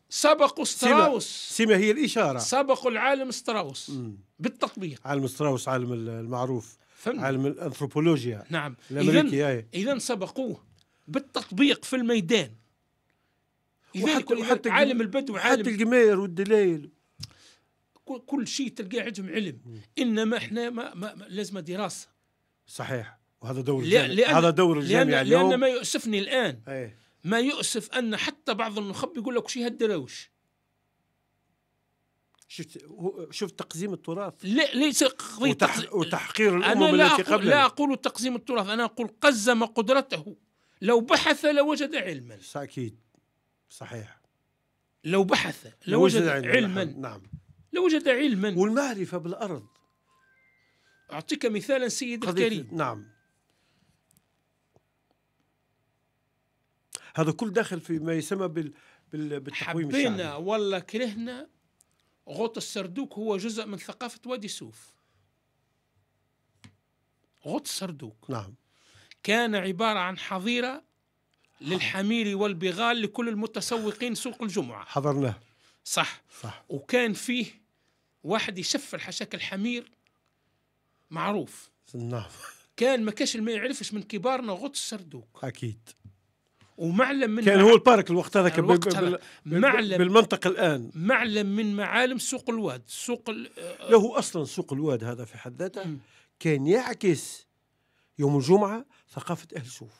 سبق ستراوس سمة هي الإشارة سبقوا العالم ستراوس مم. بالتطبيق عالم ستراوس عالم المعروف فهمت. عالم الأنثروبولوجيا نعم الأمريكي إذا سبقوه بالتطبيق في الميدان وحتى, وحتى عالم البدو عالم حتى الجماير والدلايل كل شيء تلقاه عندهم علم مم. انما احنا ما, ما, ما لازم دراسه صحيح وهذا دور الجامعة هذا دور الجامعة اليوم لأن ما يؤسفني الآن أيه. ما يؤسف أن حتى بعض النخب يقول لك شيء هالدراوش شفت شفت تقزيم التراث لا ليس قضية وتح وتحقير الأمم أنا لا التي قبل لا أقول تقزيم التراث أنا أقول قزم قدرته لو بحث لوجد علما أكيد صحيح لو بحث لوجد لو علما, علما نعم. نعم لوجد علما والمعرفة بالأرض أعطيك مثالا سيد الكريم نعم هذا كل داخل في ما يسمى بال بالتقويم الشعبي حبينا ولا كرهنا غوط السردوك هو جزء من ثقافة وادي سوف غوط السردوك نعم كان عبارة عن حظيرة للحمير والبغال لكل المتسوقين سوق الجمعة حضرناه صح صح وكان فيه واحد يشفر حشاك الحمير معروف نعم كان ما كاش ما يعرفش من كبارنا غوط السردوك اكيد ومعلم من كان هو البارك الوقت هذاك آه، بال... معلم بالمنطقه الان معلم من معالم سوق الواد سوق ال... آه، له اصلا سوق الواد هذا في حد ذاته كان يعكس يوم الجمعه ثقافه اهل سوف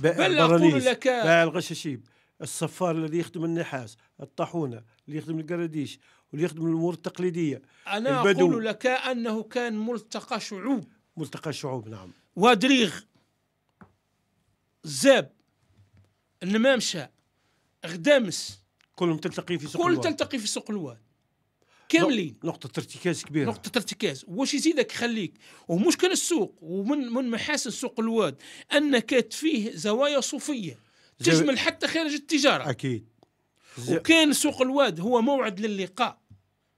بائع بل البرانيس لك... بائع الغشاشيب الصفار الذي يخدم النحاس الطاحونه اللي يخدم القراديش واللي يخدم الامور التقليديه انا البدو. اقول لك انه كان ملتقى شعوب ملتقى شعوب نعم وادريغ زاب المامشه غدامس كلهم تلتقي في سوق كل الواد. تلتقي في سوق الواد كاملين نقطة ارتكاز كبيرة نقطة ارتكاز واش يزيدك خليك كان السوق ومن من محاسن سوق الواد أن كانت فيه زوايا صوفية تجمل حتى خارج التجارة أكيد وكان سوق الواد هو موعد للقاء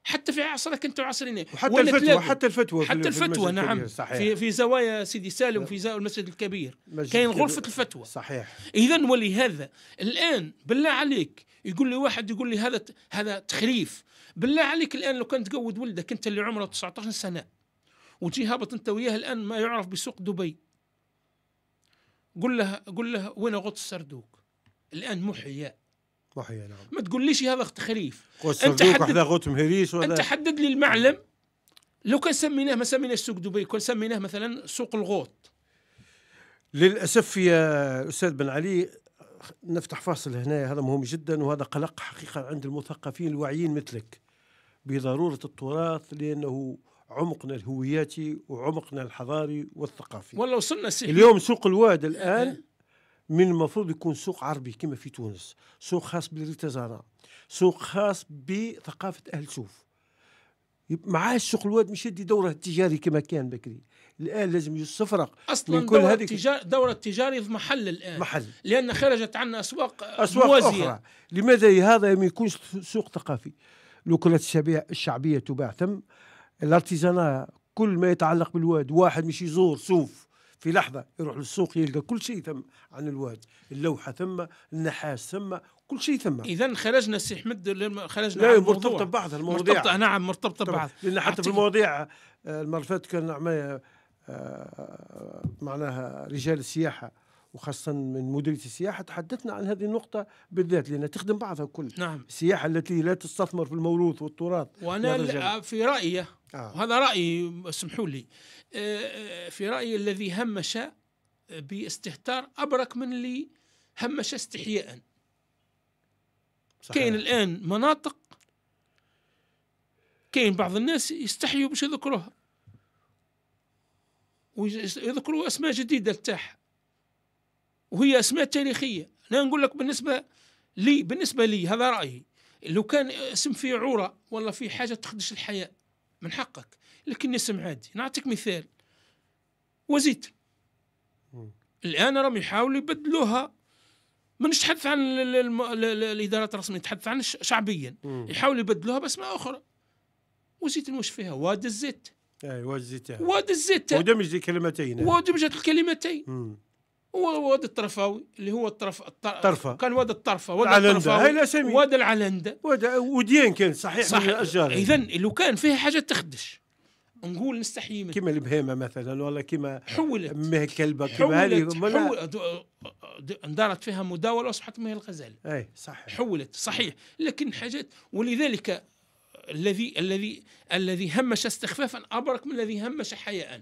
حتى في عصرك انت وعصرنا وحتى الفتوى حتى الفتوى حتى الفتوى في نعم صحيح. في في زوايا سيدي سالم نعم. في زوايا المسجد الكبير كاين غرفه الفتوى صحيح اذا ولهذا الان بالله عليك يقول لي واحد يقول لي هذا هذا تخريف بالله عليك الان لو كان تقود ولدك انت اللي عمره 19 سنه وتجي هابط انت وياه الان ما يعرف بسوق دبي قل له قل له وين غطس السردوك الان محيا صحيح نعم ما تقوليش هذا خليف انت حدد مهريش ولا انت حدد لي المعلم لو كان سميناه ما سميناش سوق دبي كان سميناه مثلا سوق الغوط للاسف يا استاذ بن علي نفتح فاصل هنا هذا مهم جدا وهذا قلق حقيقه عند المثقفين الواعيين مثلك بضروره التراث لانه عمقنا الهوياتي وعمقنا الحضاري والثقافي والله وصلنا اليوم سوق الواد الان أه. من المفروض يكون سوق عربي كما في تونس سوق خاص بالريتزارة سوق خاص بثقافة أهل سوف معاه السوق الواد مش يدي دوره التجاري كما كان بكري الان لازم يستفرق اصلا من كل دورة, التجار... دورة التجاري في محل الان محل لان خرجت عنا اسواق اسواق موازية. اخرى لماذا هذا ما يكونش سوق ثقافي الاكلات الشعبيه الشعبيه تباع ثم الارتيزانا كل ما يتعلق بالواد واحد مش يزور سوف في لحظه يروح للسوق يلقى كل شيء ثم عن الواد اللوحه ثم النحاس ثم كل شيء ثم اذا خرجنا السي احمد خرجنا لا مرتبطه ببعض المواضيع مرتبطه نعم مرتبطه ببعض لان حتى في المواضيع آه، المره كان معايا آه، معناها رجال السياحه وخاصة من مديرية السياحة تحدثنا عن هذه النقطة بالذات لأنها تخدم بعضها الكل نعم السياحة التي لا تستثمر في الموروث والتراث وأنا في رأيي آه. وهذا رأيي اسمحوا لي آه، آه، في رأيي الذي همش باستهتار أبرك من اللي همش استحياء كاين الآن مناطق كاين بعض الناس يستحيوا باش يذكروها ويذكروا أسماء جديدة تاعها وهي أسماء تاريخية أنا نقول لك بالنسبة لي بالنسبة لي هذا رأيي لو كان اسم في عورة ولا في حاجة تخدش الحياة من حقك لكن اسم عادي نعطيك مثال وزيت الان راهم يحاولوا يبدلوها ما نتحدث عن الادارات الرسميه نتحدث عن شعبيا يحاولوا يبدلوها باسماء اخرى وزيت واش فيها واد الزيت اي واد الزيت واد الزيت ودمج الكلمتين ودمجت الكلمتين واد الطرفاوي اللي هو الطرف الطرفه كان واد الطرفه واد العلنده هاي واد العلنده واد وديان كان صحيح صحيح الاشجار اذا لو كان فيها حاجه تخدش نقول نستحيي منه كيما البهيمه مثلا ولا كيما حولت مه كلبه كيما هذه اندارت فيها مداوله واصبحت مه الغزال اي صح حولت صحيح لكن حاجات ولذلك الذي الذي الذي همش استخفافا ابرك من الذي همش حياء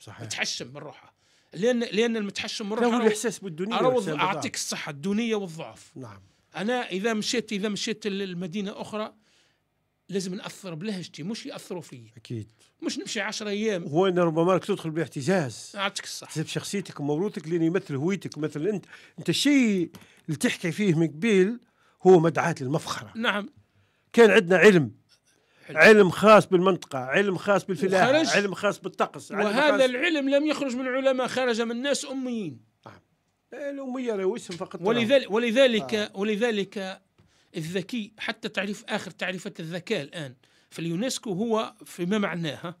صحيح تحشم من روحه لان لان المتحشم من روحه الاحساس بالدنيا اعطيك الصحه الدنيا والضعف نعم انا اذا مشيت اذا مشيت لمدينه اخرى لازم ناثر بلهجتي مش ياثروا فيا اكيد مش نمشي 10 ايام هو انا ربما راك تدخل باعتزاز اعطيك الصح تسيب شخصيتك وموروثك لين يمثل هويتك مثل انت انت الشيء اللي تحكي فيه من قبيل هو مدعاة للمفخره نعم كان عندنا علم علم خاص بالمنطقة علم خاص بالفلاحة علم خاص بالطقس علم وهذا خاص العلم لم يخرج من العلماء خرج من ناس أميين نعم الأمية اسم فقط ولذلك نعم. ولذلك, آه. ولذلك الذكي حتى تعريف آخر تعريفات الذكاء الآن في اليونسكو هو فيما معناها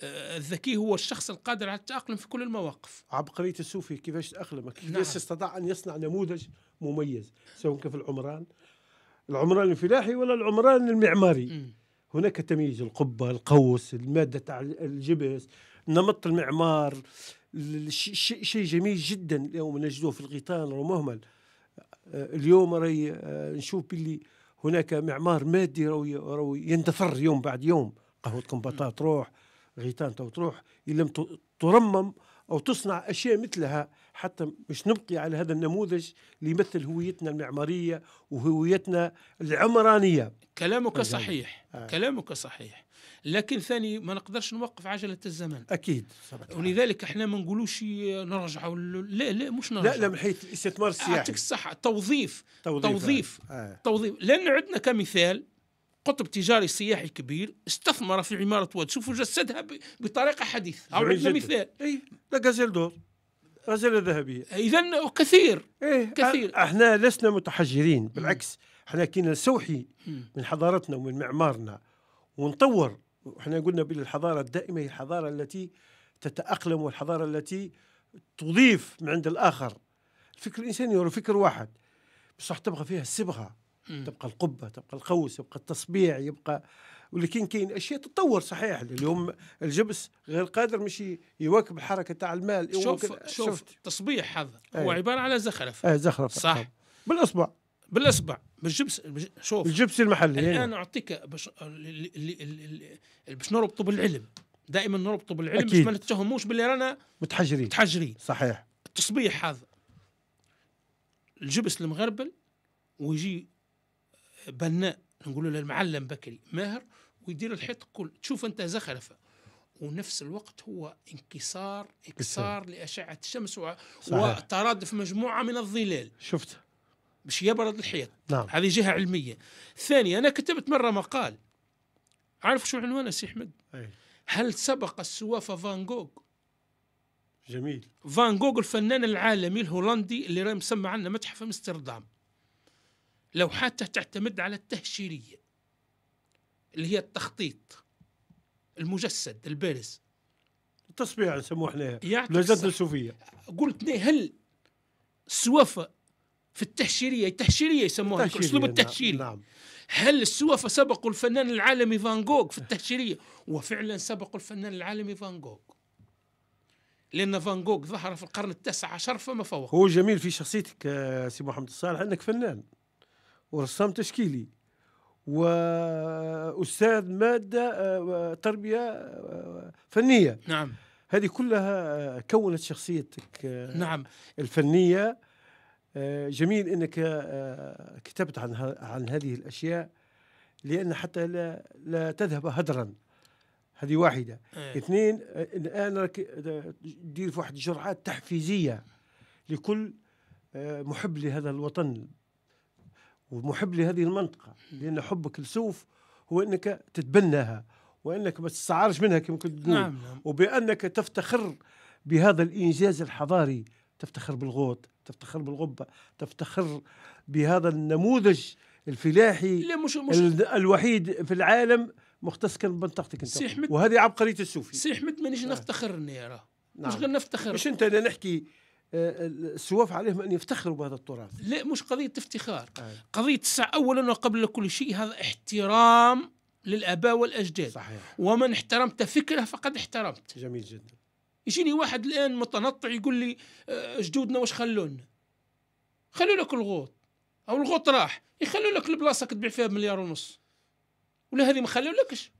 آه، الذكي هو الشخص القادر على التأقلم في كل المواقف عبقرية السوفي كيفاش تأقلم كيفاش نعم. استطاع أن يصنع نموذج مميز سواء كان في العمران العمران الفلاحي ولا العمران المعماري م. هناك تمييز القبة القوس المادة تاع الجبس نمط المعمار شيء جميل جدا اليوم نجدوه في الغيطان مهمل آه، اليوم راي آه، نشوف باللي هناك معمار مادي روي, روي يندثر يوم بعد يوم قهوة بطاطا تروح غيطان تروح إن لم ترمم أو تصنع أشياء مثلها حتى مش نبقي على هذا النموذج اللي يمثل هويتنا المعماريه وهويتنا العمرانيه كلامك صحيح آه. كلامك صحيح لكن ثاني ما نقدرش نوقف عجله الزمن اكيد صحيح. ولذلك احنا ما نقولوش نرجعوا لا لا مش نرجع لا لا من حيث الاستثمار السياحي يعطيك الصحه توظيف توظيف توظيف, آه. آه. توظيف. لان عندنا كمثال قطب تجاري سياحي كبير استثمر في عمارة واد سوف وجسدها بطريقة حديثة أو عندنا مثال أي لا دور غزاله ذهبيه اذا كثير إيه كثير أه، احنا لسنا متحجرين بالعكس احنا كنا نستوحي من حضارتنا ومن معمارنا ونطور احنا قلنا بالحضاره الدائمه هي الحضاره التي تتاقلم والحضاره التي تضيف من عند الاخر الفكر الانساني هو فكر واحد بصح تبقى فيها الصبغه تبقى القبه تبقى القوس يبقى التصبيع يبقى ولكن كاين اشياء تتطور صحيح اليوم الجبس غير قادر مش يواكب الحركه تاع المال شوف شوف تصبيح هذا أيه. هو عباره على زخرف اه زخرف صح بالاصبع بالاصبع بالجبس شوف الجبس المحلي الان يعني. اعطيك باش باش نربطه بالعلم دائما نربطه بالعلم باش ما نتهموش باللي رانا متحجرين متحجرين صحيح التصبيح هذا الجبس المغربل ويجي بناء نقول له المعلم بكري ماهر ويدير الحيط كل تشوف انت زخرفه ونفس الوقت هو انكسار انكسار لاشعه الشمس وترادف مجموعه من الظلال شفت باش يبرد الحيط نعم. هذه جهه علميه ثانيا انا كتبت مره مقال عارف شو عنوانه سي احمد أي. هل سبق السوافه فان جوغ جميل فان جوغ الفنان العالمي الهولندي اللي راه مسمى عنه متحف امستردام لوحاته تعتمد على التهشيريه اللي هي التخطيط المجسد البارز التصبيح نسموه احنا لجنه الصوفيه قلت هل السوافه في التحشيريه التحشيريه يسموها الاسلوب نعم، التحشيري نعم. هل السوافه سبقوا الفنان العالمي فان جوغ في التحشيريه وفعلا سبقوا الفنان العالمي فان جوغ لان فان جوغ ظهر في القرن التاسع عشر فما فوق هو جميل في شخصيتك آه، سي محمد الصالح انك فنان ورسام تشكيلي واستاذ ماده آه، تربيه آه، فنيه نعم هذه كلها آه، كونت شخصيتك نعم الفنيه جميل انك كتبت عن عن هذه الاشياء لان حتى لا لا تذهب هدرا هذه واحده ايه. اثنين الان راك تدير واحد الجرعات تحفيزيه لكل محب لهذا الوطن ومحب لهذه المنطقة لأن حبك لسوف هو أنك تتبناها وأنك ما تستعارش منها كما كنت تقول نعم نعم. وبأنك تفتخر بهذا الإنجاز الحضاري تفتخر بالغوط تفتخر بالغبة تفتخر بهذا النموذج الفلاحي لا مش مش الوحيد في العالم مختص كان بمنطقتك انت وهذه عبقريه السوفي سي احمد مانيش آه. نفتخر راه نعم. مش غير نفتخر مش انت انا نحكي آه، السواف عليهم ان يفتخروا بهذا التراث لا مش قضيه افتخار آه. قضيه الساعه اولا وقبل كل شيء هذا احترام للاباء والاجداد صحيح. ومن احترمت فكره فقد احترمت جميل جدا يجيني واحد الان متنطع يقول لي آه، جدودنا واش خلوا لنا خلوا لك الغوط او الغوط راح يخلوا لك البلاصه كتبيع فيها بمليار ونص ولا هذه ما خلوا لكش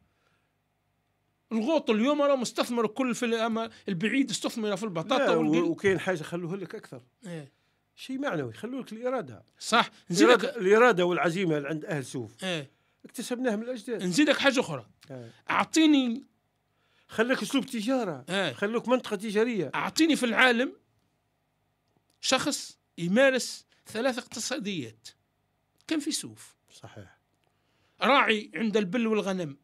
الغوط اليوم راه مستثمر الكل في البعيد استثمر في البطاطا وكاين حاجه خلوها لك اكثر إيه؟ شيء معنوي خلوه لك الاراده صح نزيدك الاراده والعزيمه اللي عند اهل سوف إيه؟ اكتسبناها من الاجداد نزيدك حاجه اخرى إيه؟ اعطيني خليك اسلوب تجاره إيه؟ خلوك منطقه تجاريه اعطيني في العالم شخص يمارس ثلاث اقتصاديات كان في سوف صحيح راعي عند البل والغنم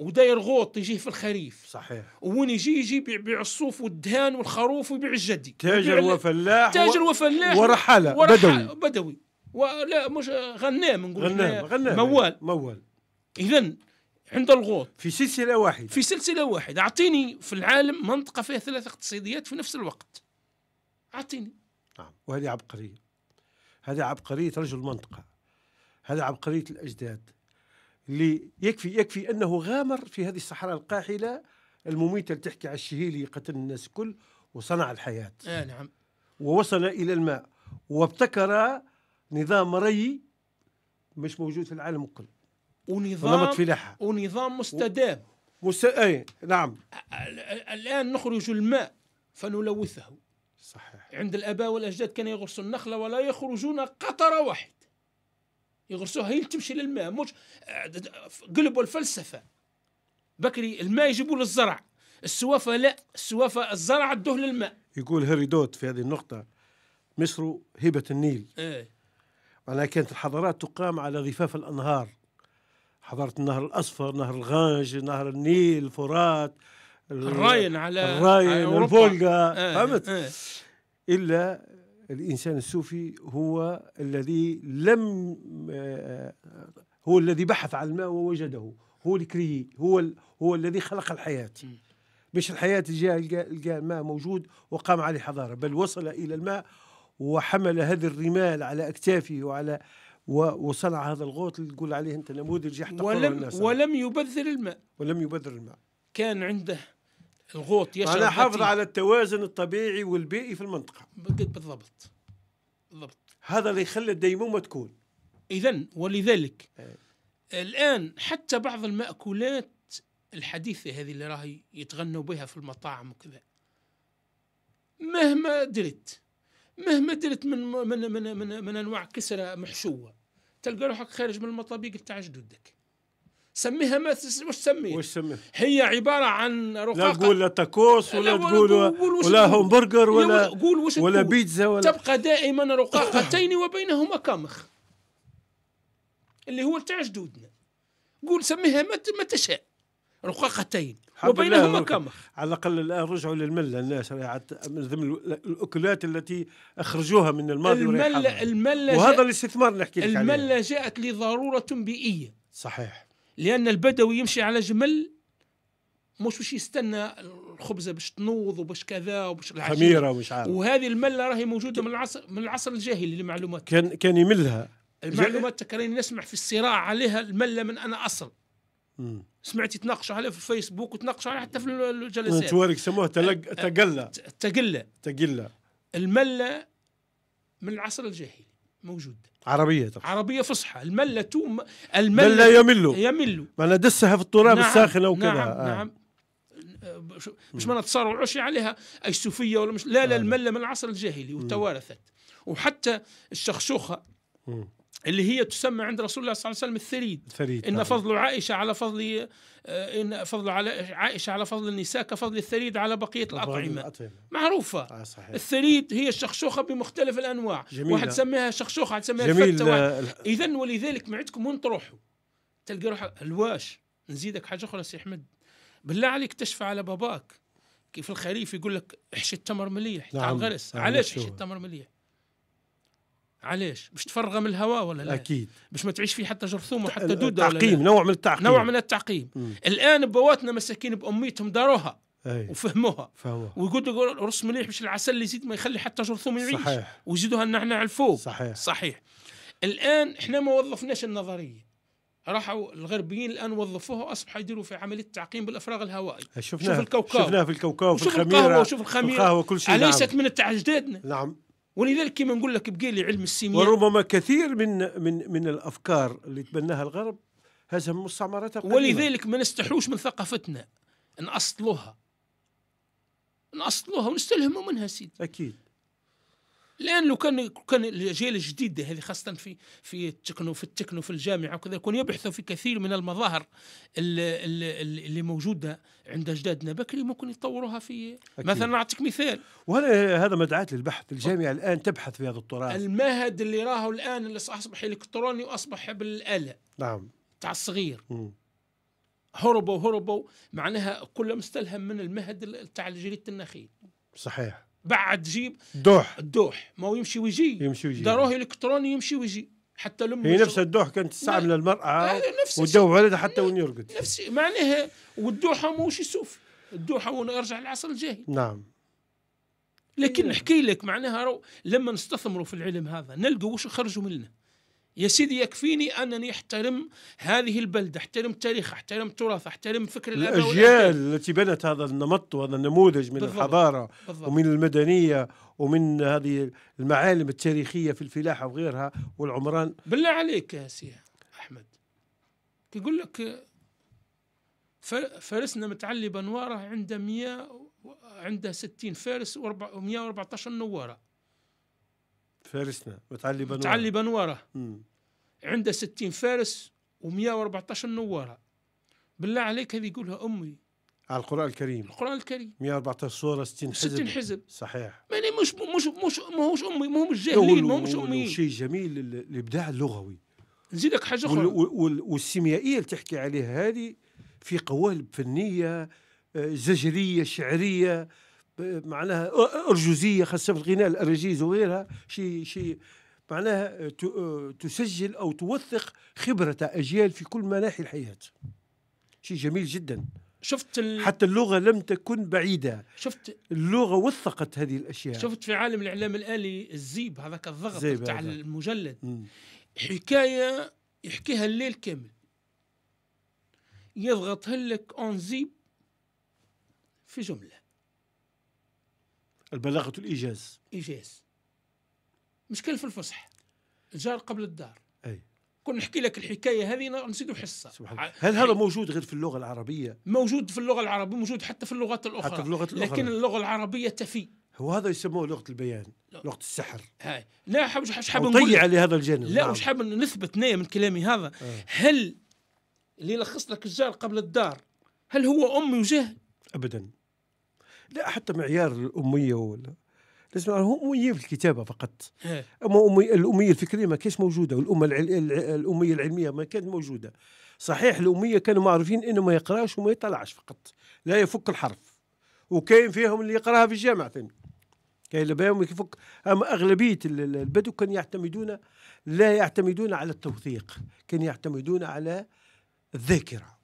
وداير غوط يجيه في الخريف صحيح وين يجي يجي يبيع الصوف والدهان والخروف ويبيع الجدي تاجر وفلاح تاجر وفلاح ورحالة بدوي بدوي ولا مش غنام نقول غنام غنام موال موال اذا عند الغوط في سلسله واحده في سلسله واحده اعطيني في العالم منطقه فيها ثلاث اقتصاديات في نفس الوقت اعطيني نعم وهذه عبقريه هذه عبقريه رجل المنطقه هذا عبقريه الاجداد ليكفي يكفي انه غامر في هذه الصحراء القاحله المميته اللي تحكي على الشهيلي قتل الناس الكل وصنع الحياه. آه نعم. ووصل الى الماء وابتكر نظام ري مش موجود في العالم الكل. ونظام ونمط فلاحه. ونظام مستدام. و... مس... اي نعم. الان نخرج الماء فنلوثه. صحيح. عند الاباء والاجداد كان يغرسوا النخله ولا يخرجون قطره واحد. يغرسوها هي تمشي للماء مش آه، قلبوا الفلسفه بكري الماء يجيبوا للزرع السوافه لا السوافه الزرع عدوه للماء يقول هيرودوت في هذه النقطه مصر هبه النيل ايه معناها كانت الحضارات تقام على ضفاف الانهار حضاره النهر الاصفر نهر الغانج نهر النيل الفرات الراين على الراين الفولغا إيه، فهمت إيه. الا الانسان السوفي هو الذي لم آه، هو الذي بحث عن الماء ووجده هو الكري هو هو الذي خلق الحياه مش الحياه جاء لقى الماء موجود وقام عليه حضاره بل وصل الى الماء وحمل هذه الرمال على اكتافه وعلى وصنع هذا الغوط اللي تقول عليه انت نموذج يحتقر ولم الناس ولم يبذر الماء ولم يبذر الماء كان عنده الغوط يشرب على حافظ على التوازن الطبيعي والبيئي في المنطقه بالضبط بالضبط هذا اللي يخلي الديمومه تكون اذا ولذلك أي. الان حتى بعض الماكولات الحديثه هذه اللي راهي يتغنوا بها في المطاعم وكذا مهما درت مهما درت من من من من, من انواع كسره محشوه تلقى روحك خارج من المطابيق بتاع جدودك سميها ما وش سميها؟ وش سميها؟ هي عباره عن رقاقه لا تقول لا تاكوس ولا, ولا تقول ولا ولا همبرجر ولا قول وش ولا بيتزا ولا تبقى دائما رقاقتين وبينهما كامخ اللي هو تاع جدودنا قول سميها ما تشاء رقاقتين وبينهما كمخ على الاقل الان رجعوا للمله الناس من ضمن الاكلات التي اخرجوها من الماضي المله المله وهذا الاستثمار نحكي لك المله جاءت لضروره بيئيه صحيح لأن البدوي يمشي على جمل مش باش يستنى الخبزه باش تنوض وباش كذا وباش خميره ومش عارف وهذه المله راهي موجوده من العصر من العصر الجاهلي للمعلومات كان كان يملها المعلومات تكرين نسمع في الصراع عليها المله من انا اصل مم. سمعت يتناقشوا عليها في الفيسبوك وتناقشوا عليها حتى في الجلسات توارك سموها تلق... تقلة تقلة تقلة الملة من العصر الجاهلي موجودة عربيه طبعا. عربيه فصحى المله توم المله يمل يمل معناها دسها في التراب نعم الساخنه وكذا نعم, آه. نعم مش معنى نتصارعوش عليها اي صوفيه ولا مش لا لا آه. المله من العصر الجاهلي وتوارثت وحتى الشخشوخه اللي هي تسمى عند رسول الله صلى الله عليه وسلم الثريد, الثريد ان نعم. فضل عائشه على فضل آه، ان فضل عائشه على فضل النساء كفضل الثريد على بقيه الاطعمه معروفه آه صحيح. الثريد هي الشخشوخه بمختلف الانواع جميلة. واحد سميها شخشوخه واحد سميها فته آه، اذا ولذلك ما عندكم وين تروحوا تلقى روحك الواش نزيدك حاجه اخرى سي احمد بالله عليك تشفى على باباك كيف الخريف يقول لك احشي التمر مليح نعم. تاع الغرس نعم، علاش احشي التمر مليح علاش باش تفرغ من الهواء ولا لا اكيد باش ما تعيش فيه حتى جرثومه وحتى دوده تعقيم نوع من التعقيم نوع من التعقيم مم. الان بواتنا مساكين باميتهم داروها أي. وفهموها فهموها ويقول رص مليح باش العسل اللي يزيد ما يخلي حتى جرثوم يعيش صحيح ويزيدوها النعناع الفوق صحيح صحيح الان احنا ما وظفناش النظريه راحوا الغربيين الان وظفوها واصبحوا يديروا في عمليه التعقيم بالافراغ الهوائي شفناها شوف الكوكاو شفناها في الكوكاو وشوف الخميره وشوف الخميره وشوف القهوه شيء اليست نعم. من تعجداتنا نعم ولذلك كما نقول لك بقي لي علم السيمياء وربما كثير من من من الافكار اللي تبناها الغرب هزم مستعمراتها ولذلك ما نستحوش من ثقافتنا نأصلوها نأصلوها ونستلهموا منها سيدي أكيد لان لو كان كان الاجيال الجديده هذه خاصه في في التكنو في التكنو في الجامعه وكذا كانوا يبحثوا في كثير من المظاهر اللي, اللي موجوده عند اجدادنا بكري ممكن يطوروها في أكيد. مثلا نعطيك مثال وهذا هذا مدعاة للبحث الجامعه الان تبحث في هذا التراث المهد اللي راهو الان اللي اصبح الكتروني واصبح بالاله نعم تاع الصغير م. هربوا هربوا معناها كله مستلهم من المهد تاع جريده النخيل صحيح بعد جيب الدوح الدوح ما هو يمشي ويجي يمشي ويجي داروه الكتروني يمشي ويجي حتى لما هي نفس الدوح كانت تستعمل نعم. للمرأة آه، المرأة وتدوب ولدها حتى وين يرقد نفس معناها والدوحة موش يسوف الدوحة وين يرجع للعصر الجاهلي نعم لكن نحكي لك معناها رو لما نستثمروا في العلم هذا نلقوا وش خرجوا منه يا سيدي يكفيني انني احترم هذه البلده، احترم تاريخها، احترم تراثها، احترم فكر الاجيال التي بنت هذا النمط وهذا النموذج من بالضبط. الحضاره بالضبط. ومن المدنيه ومن هذه المعالم التاريخيه في الفلاحه وغيرها والعمران بالله عليك يا سي احمد يقول لك فارسنا متعلي بنواره عنده 100 عنده 60 فارس و114 نواره فارسنا متعلي بنواره متعلي بنواره مم. عنده 60 فارس و114 نواره بالله عليك هذه يقولها امي على القران الكريم القران الكريم 114 سوره 60 حزب 60 حزب صحيح يعني مش مش مش ماهوش امي ماهوش جاهلين ماهوش اميين شيء جميل الابداع اللغوي نزيدك حاجه اخرى والسيميائيه اللي تحكي عليها هذه في قوالب فنيه آه، زجريه شعريه معناها ارجوزيه خاصه في الغناء الارجيز وغيرها شيء شيء معناها آه، آه، تسجل أو توثق خبرة أجيال في كل مناحي الحياة شيء جميل جدا شفت ال... حتى اللغه لم تكن بعيده شفت اللغه وثقت هذه الاشياء شفت في عالم الاعلام الالي الزيب هذاك الضغط بتاع هذا. المجلد مم. حكايه يحكيها الليل كامل يضغطها لك اون زيب في جمله البلاغه الايجاز ايجاز مشكل في الفصح الجار قبل الدار اي كون نحكي لك الحكايه هذه نزيدوا حصه سبحان هل هذا موجود غير في اللغه العربيه موجود في اللغه العربيه موجود حتى في اللغات الاخرى حتى في اللغه الاخرى لكن اللغه العربيه تفي هو هذا يسموه لغه البيان لغه السحر هاي لا مش حاب نضيع لهذا الجانب لا مش نعم. حاب نثبت نيه من كلامي هذا آه. هل اللي لخص لك الجار قبل الدار هل هو امي وجه ابدا لا حتى معيار الاميه ولا لازم اميه في الكتابه فقط إيه. اما أمي الاميه الفكريه ما كانتش موجوده والامه الاميه العلميه ما كانت موجوده صحيح الاميه كانوا معروفين انه ما يقراش وما يطلعش فقط لا يفك الحرف وكاين فيهم اللي يقراها في الجامعه ثاني كاين اللي بهم يفك اما اغلبيه البدو كانوا يعتمدون لا يعتمدون على التوثيق كانوا يعتمدون على الذاكره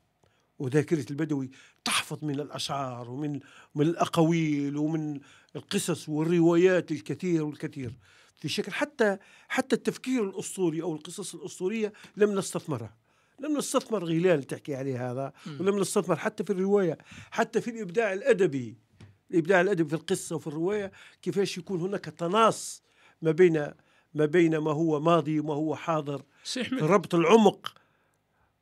وذاكره البدوي تحفظ من الاشعار ومن من الاقاويل ومن القصص والروايات الكثير والكثير في شكل حتى حتى التفكير الاسطوري او القصص الاسطوريه لم نستثمرها لم نستثمر غيلان تحكي عليه هذا ولم نستثمر حتى في الروايه حتى في الابداع الادبي الابداع الادبي في القصه وفي الروايه كيفاش يكون هناك تناص ما بين ما بين ما هو ماضي وما هو حاضر ربط العمق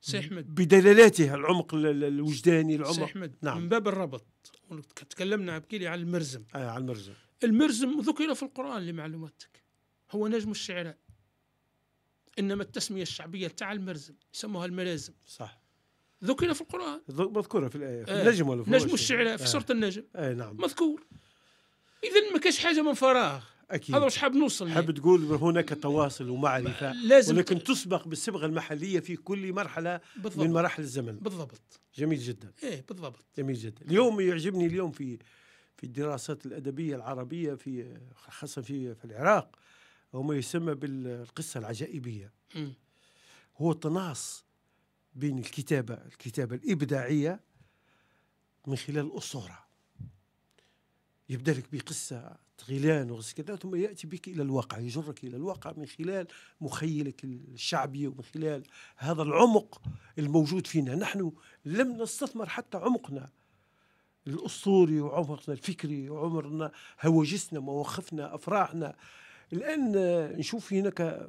سي احمد بدلالاتها العمق الوجداني العمق سي احمد نعم. من باب الربط تكلمنا لي على المرزم اي آه، على المرزم المرزم ذكر في القران لمعلوماتك هو نجم الشعراء انما التسميه الشعبيه تاع المرزم يسموها الملازم صح ذكر في القران مذكوره في الايه في آه. النجم ولا في نجم الشعراء في آه. سوره النجم اي نعم مذكور اذا ما كاش حاجه من فراغ اكيد هذا وش حاب نوصل حاب تقول هناك تواصل ومعرفه لازم ولكن ت... تسبق بالصبغه المحليه في كل مرحله بالضبط. من مراحل الزمن بالضبط جميل جدا ايه بالضبط جميل جدا اليوم يعجبني اليوم في في الدراسات الادبيه العربيه في خاصه في في العراق هو ما يسمى بالقصه العجائبيه م. هو تناص بين الكتابه الكتابه الابداعيه من خلال الاسطوره يبدا لك بقصه غيلان وغس كذا ثم ياتي بك الى الواقع يجرك الى الواقع من خلال مخيلك الشعبي ومن خلال هذا العمق الموجود فينا نحن لم نستثمر حتى عمقنا الاسطوري وعمقنا الفكري وعمرنا هواجسنا مواقفنا افراحنا الان نشوف هناك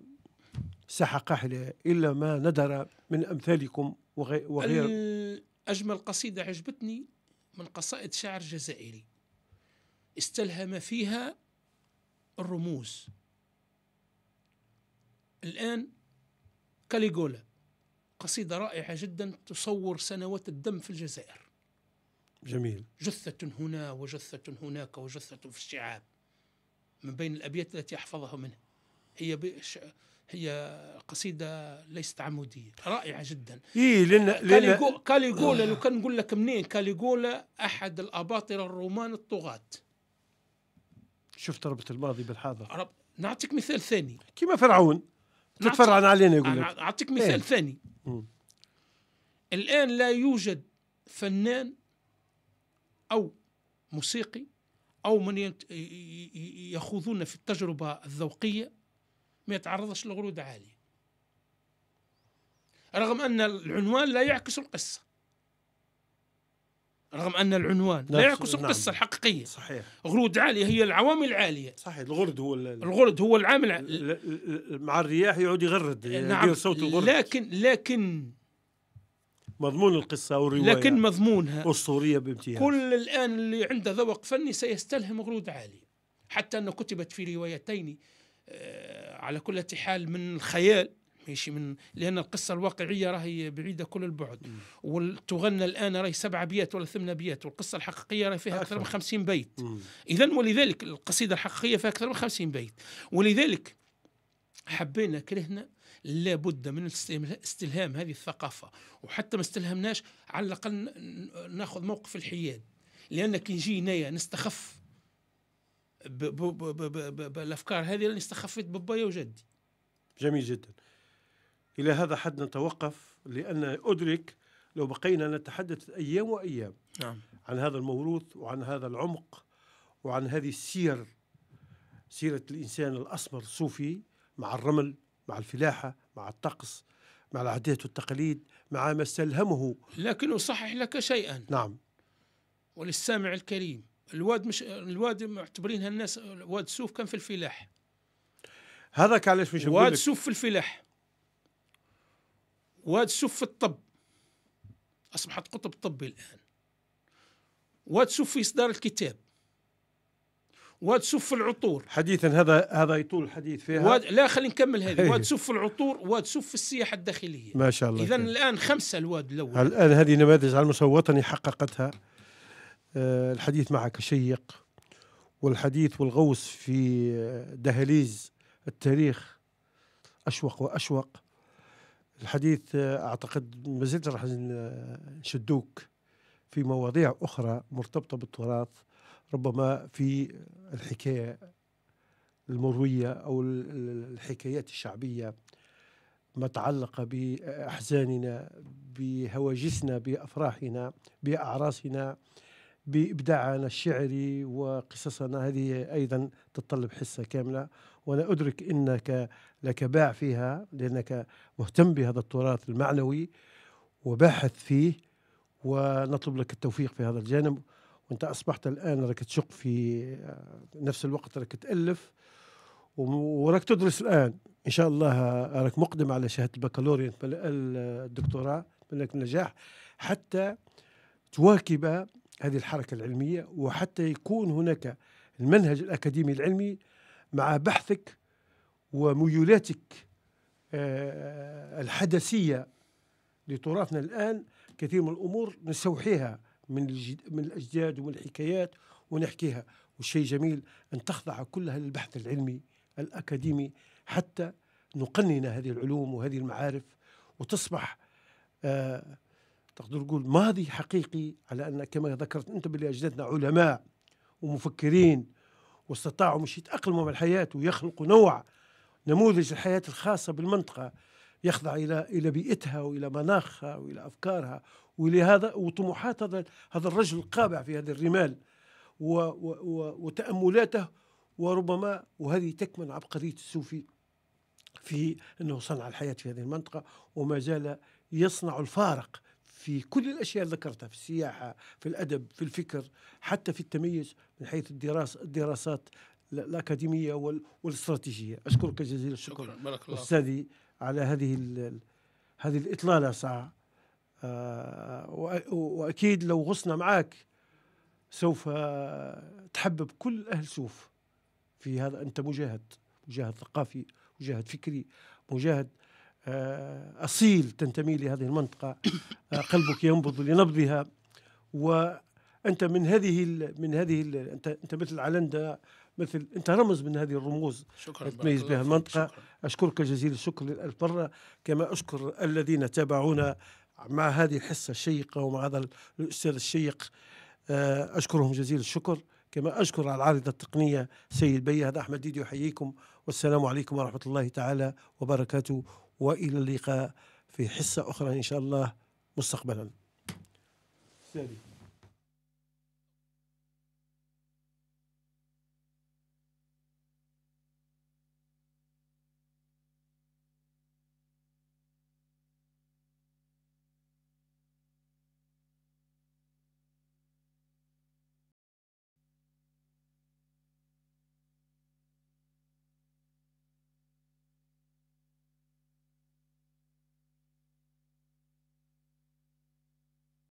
ساحه قاحله الا ما ندر من امثالكم وغير اجمل قصيده عجبتني من قصائد شاعر جزائري استلهم فيها الرموز الآن كاليغولا قصيدة رائعة جدا تصور سنوات الدم في الجزائر جميل جثة هنا وجثة هناك وجثة في الشعاب من بين الأبيات التي أحفظها منه هي بيش هي قصيدة ليست عمودية رائعة جدا إيه لأن كاليغولا لو كان نقول لك منين كاليغولا أحد الأباطرة الرومان الطغاة شفت ربط الماضي بالحاضر رب... نعطيك مثال ثاني كما فرعون نعطيك... تتفرعن علينا يقول لك أعطيك مثال إيه؟ ثاني مم. الآن لا يوجد فنان أو موسيقي أو من يت... يخوضون في التجربة الذوقية ما يتعرضش لغرود عالية رغم أن العنوان لا يعكس القصة رغم ان العنوان لا نعم، يعكس نعم. القصه نعم. الحقيقيه صحيح غرود عاليه هي العوامل العاليه صحيح الغرد هو الغرد هو العامل مع الرياح يعود يغرد نعم صوت الغرد لكن لكن مضمون القصة أو الرواية لكن مضمونها أسطورية بامتياز كل الآن اللي عنده ذوق فني سيستلهم غرود عالية حتى أنه كتبت في روايتين آه، على كل حال من الخيال ماشي من لان القصه الواقعيه راهي بعيده كل البعد وتغنى الان راهي سبع ابيات ولا ثمان ابيات والقصه الحقيقيه راهي فيها اكثر من 50 بيت اذا ولذلك القصيده الحقيقيه فيها اكثر من 50 بيت ولذلك حبينا كرهنا لابد من استلهام هذه الثقافه وحتى ما استلهمناش على الاقل ناخذ موقف الحياد لان كي نجي نستخف بالافكار هذه لاني استخفيت ببايا وجدي جميل جدا إلى هذا حد نتوقف لأن أدرك لو بقينا نتحدث أيام وأيام نعم. عن هذا الموروث وعن هذا العمق وعن هذه السير سيرة الإنسان الأسمر الصوفي مع الرمل مع الفلاحة مع الطقس مع العادات والتقاليد مع ما استلهمه لكن أصحح لك شيئا نعم وللسامع الكريم الواد مش الواد معتبرينها الناس واد سوف كان في الفلاح هذاك علاش مش واد سوف في الفلاح واد سوف في الطب أصبحت قطب طبي الآن واد سوف في إصدار الكتاب واد سوف في العطور حديثا هذا هذا يطول الحديث فيها واد... لا خلينا نكمل هذه إيه. واد سوف في العطور واد سوف في السياحة الداخلية ما شاء الله إذا الآن خمسة الواد الأول الآن هذه نماذج على المستوى الوطني حققتها آه، الحديث معك شيق والحديث والغوص في آه، دهاليز التاريخ أشوق وأشوق الحديث آه، اعتقد ما زلت راح آه، نشدوك في مواضيع اخرى مرتبطه بالتراث ربما في الحكايه المرويه او الحكايات الشعبيه متعلقه باحزاننا بهواجسنا بافراحنا باعراسنا بإبداعنا الشعري وقصصنا هذه أيضا تتطلب حصة كاملة وأنا أدرك أنك لك باع فيها لأنك مهتم بهذا التراث المعنوي وباحث فيه ونطلب لك التوفيق في هذا الجانب وانت اصبحت الان راك تشق في آه، نفس الوقت راك تالف وراك تدرس الان ان شاء الله آه، راك مقدم على شهاده البكالوريا الدكتوراه لك النجاح حتى تواكب هذه الحركة العلمية وحتى يكون هناك المنهج الأكاديمي العلمي مع بحثك وميولاتك آه، الحدثية لتراثنا الآن كثير من الأمور نستوحيها من من الأجداد ومن الحكايات ونحكيها والشيء جميل أن تخضع كلها للبحث العلمي الأكاديمي حتى نقنن هذه العلوم وهذه المعارف وتصبح آه تقدر تقول ماضي حقيقي على أن كما ذكرت أنت باللي أجدادنا علماء ومفكرين واستطاعوا مش يتأقلموا مع الحياة ويخلقوا نوع نموذج الحياة الخاصة بالمنطقة يخضع إلى إلى بيئتها وإلى مناخها وإلى أفكارها ولهذا وطموحات هذا هذا الرجل القابع في هذه الرمال و و و وتأملاته وربما وهذه تكمن عبقرية السوفي في أنه صنع الحياة في هذه المنطقة وما زال يصنع الفارق في كل الاشياء اللي ذكرتها في السياحه في الادب في الفكر حتى في التميز من حيث الدراسه الدراسات الاكاديميه والاستراتيجيه اشكرك جزيل الشكر بارك الله استاذي على هذه هذه الاطلاله ساعه آه، واكيد لو غصنا معك سوف تحبب كل اهل سوف في هذا انت مجاهد مجاهد ثقافي مجاهد فكري مجاهد آه، أصيل تنتمي لهذه المنطقة آه، قلبك ينبض لنبضها وأنت من هذه من هذه أنت أنت مثل علندا مثل أنت رمز من هذه الرموز شكرا تميز بها المنطقة شكرا. أشكرك جزيل الشكر للألف مرة كما أشكر الذين تابعونا مع هذه الحصة الشيقة ومع هذا الأستاذ الشيق آه، أشكرهم جزيل الشكر كما أشكر على العارضة التقنية سيد بي هذا أحمد ديدي يحييكم والسلام عليكم ورحمة الله تعالى وبركاته والى اللقاء في حصه اخرى ان شاء الله مستقبلا. سيدي.